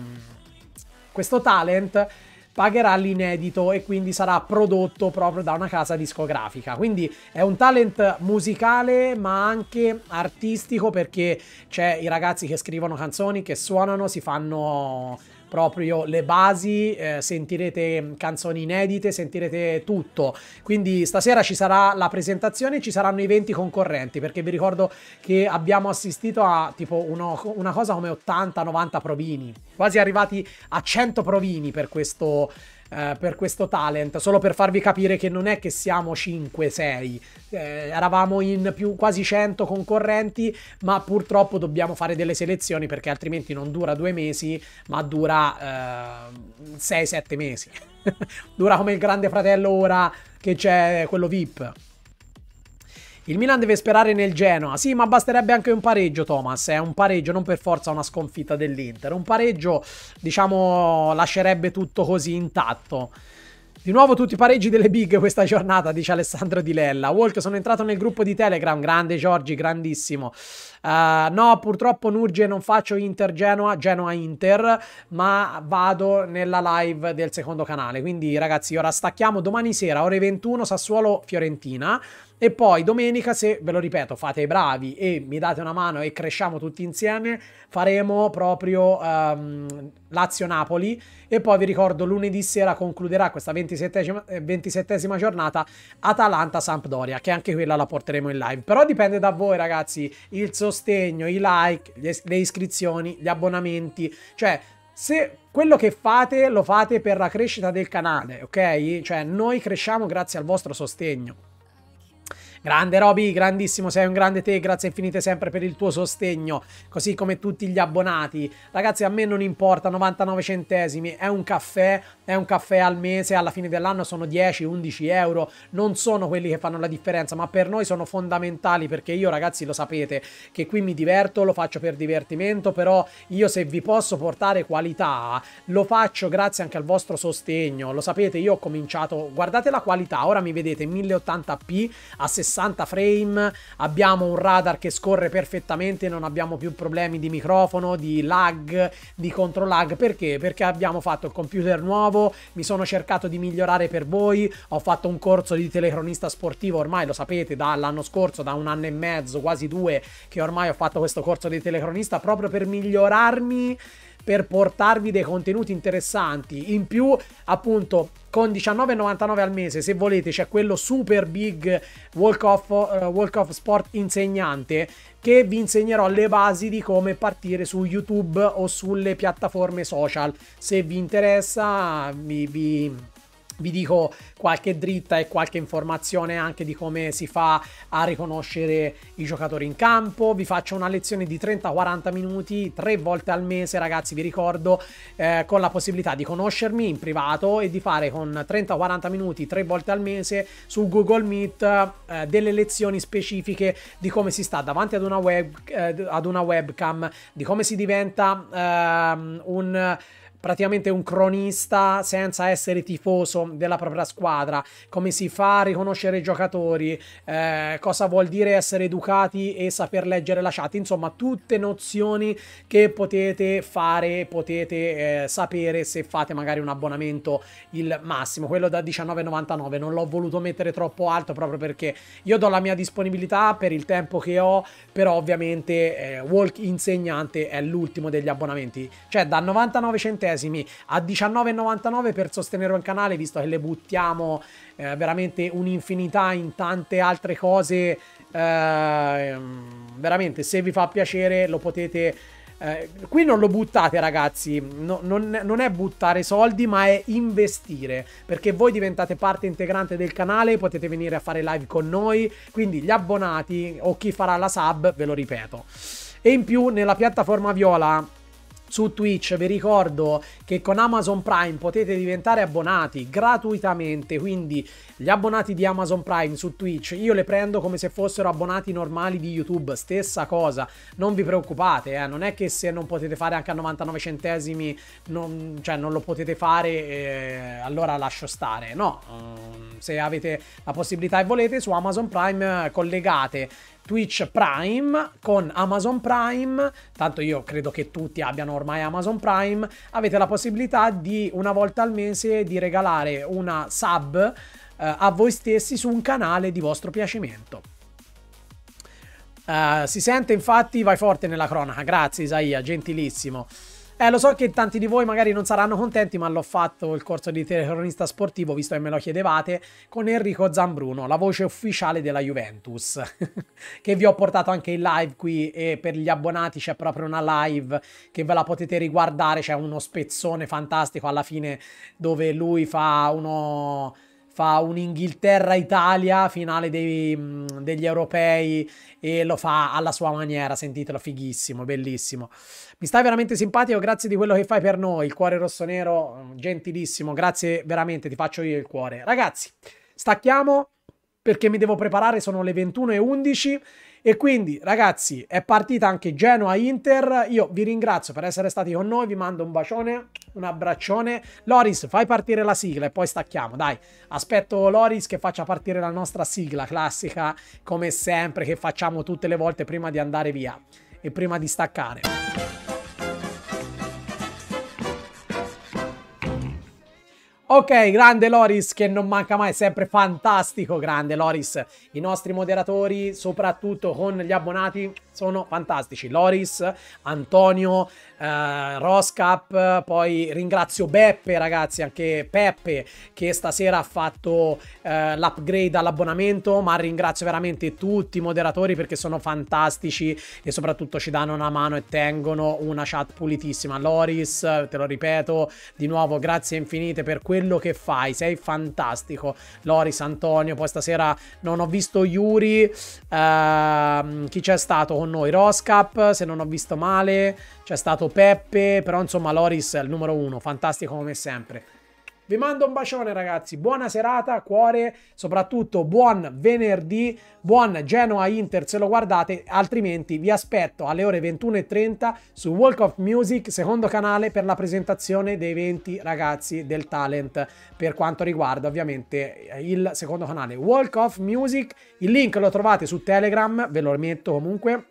questo talent pagherà l'inedito e quindi sarà prodotto proprio da una casa discografica. Quindi è un talent musicale ma anche artistico perché c'è i ragazzi che scrivono canzoni, che suonano, si fanno proprio le basi, eh, sentirete canzoni inedite, sentirete tutto. Quindi stasera ci sarà la presentazione, e ci saranno i 20 concorrenti, perché vi ricordo che abbiamo assistito a tipo uno, una cosa come 80-90 provini, quasi arrivati a 100 provini per questo eh, per questo talent, solo per farvi capire che non è che siamo 5-6, eh, eravamo in più, quasi 100 concorrenti, ma purtroppo dobbiamo fare delle selezioni perché altrimenti non dura due mesi, ma dura eh, 6-7 mesi. dura come il grande fratello ora che c'è quello VIP. Il Milan deve sperare nel Genoa. Sì, ma basterebbe anche un pareggio, Thomas. È eh? un pareggio, non per forza una sconfitta dell'Inter. Un pareggio, diciamo, lascerebbe tutto così intatto. Di nuovo tutti i pareggi delle big questa giornata, dice Alessandro Di Lella. Walk, sono entrato nel gruppo di Telegram, grande Giorgi, grandissimo. Uh, no, purtroppo Nurge non faccio Inter-Genoa, Genoa-Inter, ma vado nella live del secondo canale. Quindi ragazzi, ora stacchiamo domani sera, ore 21, Sassuolo-Fiorentina. E poi domenica, se ve lo ripeto, fate i bravi e mi date una mano e cresciamo tutti insieme, faremo proprio um, Lazio-Napoli. E poi vi ricordo, lunedì sera concluderà questa 27esima, eh, giornata Atalanta-Sampdoria, che anche quella la porteremo in live. Però dipende da voi, ragazzi, il sostegno, i like, le iscrizioni, gli abbonamenti, cioè se quello che fate lo fate per la crescita del canale, ok? Cioè noi cresciamo grazie al vostro sostegno. Grande Roby, grandissimo, sei un grande te, grazie infinite sempre per il tuo sostegno, così come tutti gli abbonati. Ragazzi, a me non importa, 99 centesimi, è un caffè, è un caffè al mese, alla fine dell'anno sono 10-11 euro, non sono quelli che fanno la differenza, ma per noi sono fondamentali perché io ragazzi lo sapete che qui mi diverto, lo faccio per divertimento, però io se vi posso portare qualità lo faccio grazie anche al vostro sostegno, lo sapete io ho cominciato, guardate la qualità, ora mi vedete 1080p a 60 60 frame, abbiamo un radar che scorre perfettamente, non abbiamo più problemi di microfono, di lag, di controlag, perché? Perché abbiamo fatto il computer nuovo, mi sono cercato di migliorare per voi, ho fatto un corso di telecronista sportivo, ormai lo sapete dall'anno scorso, da un anno e mezzo, quasi due, che ormai ho fatto questo corso di telecronista proprio per migliorarmi per portarvi dei contenuti interessanti. In più, appunto, con 19,99 al mese, se volete, c'è quello super big walk of, uh, eh, walk off sport insegnante che vi insegnerò le basi di come partire su YouTube o sulle piattaforme social. Se vi interessa, vi, vi vi dico qualche dritta e qualche informazione anche di come si fa a riconoscere i giocatori in campo, vi faccio una lezione di 30-40 minuti, tre volte al mese ragazzi vi ricordo, eh, con la possibilità di conoscermi in privato e di fare con 30-40 minuti tre volte al mese su Google Meet eh, delle lezioni specifiche di come si sta davanti ad una, web, eh, ad una webcam, di come si diventa ehm, un praticamente un cronista senza essere tifoso della propria squadra, come si fa a riconoscere i giocatori, eh, cosa vuol dire essere educati e saper leggere la chat, insomma tutte nozioni che potete fare, potete eh, sapere se fate magari un abbonamento il massimo, quello da 19,99, non l'ho voluto mettere troppo alto proprio perché io do la mia disponibilità per il tempo che ho, però ovviamente eh, Walk insegnante è l'ultimo degli abbonamenti, cioè da 99 centesimi centesimi a 19,99 per sostenere un canale, visto che le buttiamo eh, veramente un'infinità in tante altre cose. Eh, ehm, veramente, se vi fa piacere lo potete... Eh, qui non lo buttate ragazzi, no, non, non, è buttare soldi ma è investire perché voi diventate parte integrante del canale, potete venire a fare live con noi, quindi gli abbonati o chi farà la sub, ve lo ripeto. E in più nella piattaforma viola su Twitch vi ricordo che con Amazon Prime potete diventare abbonati gratuitamente, quindi gli abbonati di Amazon Prime su Twitch io le prendo come se fossero abbonati normali di YouTube, stessa cosa, non vi preoccupate, eh? non è che se non potete fare anche a 99 centesimi, non, cioè non lo potete fare, eh, allora lascio stare, no, um, se avete la possibilità e volete su Amazon Prime collegate Twitch Prime con Amazon Prime, tanto io credo che tutti abbiano ormai Amazon Prime, avete la possibilità di una volta al mese di regalare una sub eh, a voi stessi su un canale di vostro piacimento. Uh, si sente infatti, vai forte nella cronaca, grazie Isaia, gentilissimo. Eh, lo so che tanti di voi magari non saranno contenti, ma l'ho fatto il corso di telecronista sportivo, visto che me lo chiedevate, con Enrico Zambruno, la voce ufficiale della Juventus, che vi ho portato anche in live qui e per gli abbonati c'è proprio una live che ve la potete riguardare, c'è uno spezzone fantastico alla fine dove lui fa uno fa un inghilterra italia finale dei, mm, degli europei, e lo fa alla sua maniera, sentitelo, fighissimo, bellissimo. Mi stai veramente simpatico, grazie di quello che fai per noi, il cuore rosso-nero, mm, gentilissimo, grazie veramente, ti faccio io il cuore. Ragazzi, stacchiamo perché mi devo preparare, sono le 21.11 e quindi ragazzi è partita anche Genoa-Inter, io vi ringrazio per essere stati con noi, vi mando un bacione, un abbraccione. Loris fai partire la sigla e poi stacchiamo, dai. Aspetto Loris che faccia partire la nostra sigla classica come sempre che facciamo tutte le volte prima di andare via e prima di staccare. Ok, grande Loris che non manca mai, sempre fantastico, grande Loris. I nostri moderatori, soprattutto con gli abbonati, sono fantastici. Loris, Antonio, eh, Roscap, poi ringrazio Beppe ragazzi, anche Peppe che stasera ha fatto eh, l'upgrade all'abbonamento, ma ringrazio veramente tutti i moderatori perché sono fantastici e soprattutto ci danno una mano e tengono una chat pulitissima. Loris, te lo ripeto di nuovo, grazie infinite per quello che fai, sei fantastico. Loris, Antonio, poi stasera non ho visto Yuri, eh, chi c'è stato con noi? Roscap, se non ho visto male. C'è stato Peppe, però insomma Loris è il numero uno, fantastico come sempre. Vi mando un bacione ragazzi, buona serata, cuore, soprattutto buon venerdì, buon Genoa Inter se lo guardate, altrimenti vi aspetto alle ore 21.30 su Walk of Music, secondo canale, per la presentazione dei 20 ragazzi del talent per quanto riguarda ovviamente il secondo canale Walk of Music. Il link lo trovate su Telegram, ve lo metto comunque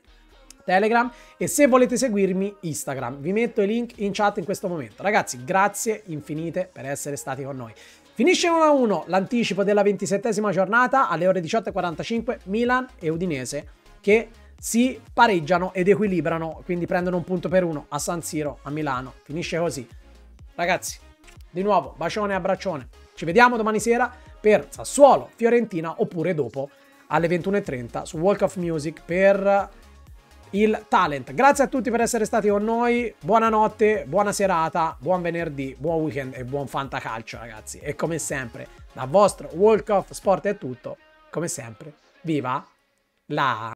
Telegram e se volete seguirmi Instagram. Vi metto i link in chat in questo momento. Ragazzi, grazie infinite per essere stati con noi. Finisce 1-1 l'anticipo della 27esima giornata alle ore 18.45 Milan e Udinese che si pareggiano ed equilibrano, quindi prendono un punto per uno a San Siro, a Milano. Finisce così. Ragazzi, di nuovo, bacione e abbraccione. Ci vediamo domani sera per Sassuolo, Fiorentina oppure dopo alle 21.30 su Walk of Music per il talent. Grazie a tutti per essere stati con noi, buonanotte, buona serata, buon venerdì, buon weekend e buon fantacalcio ragazzi. E come sempre, dal vostro Walk of Sport è tutto, come sempre, viva la...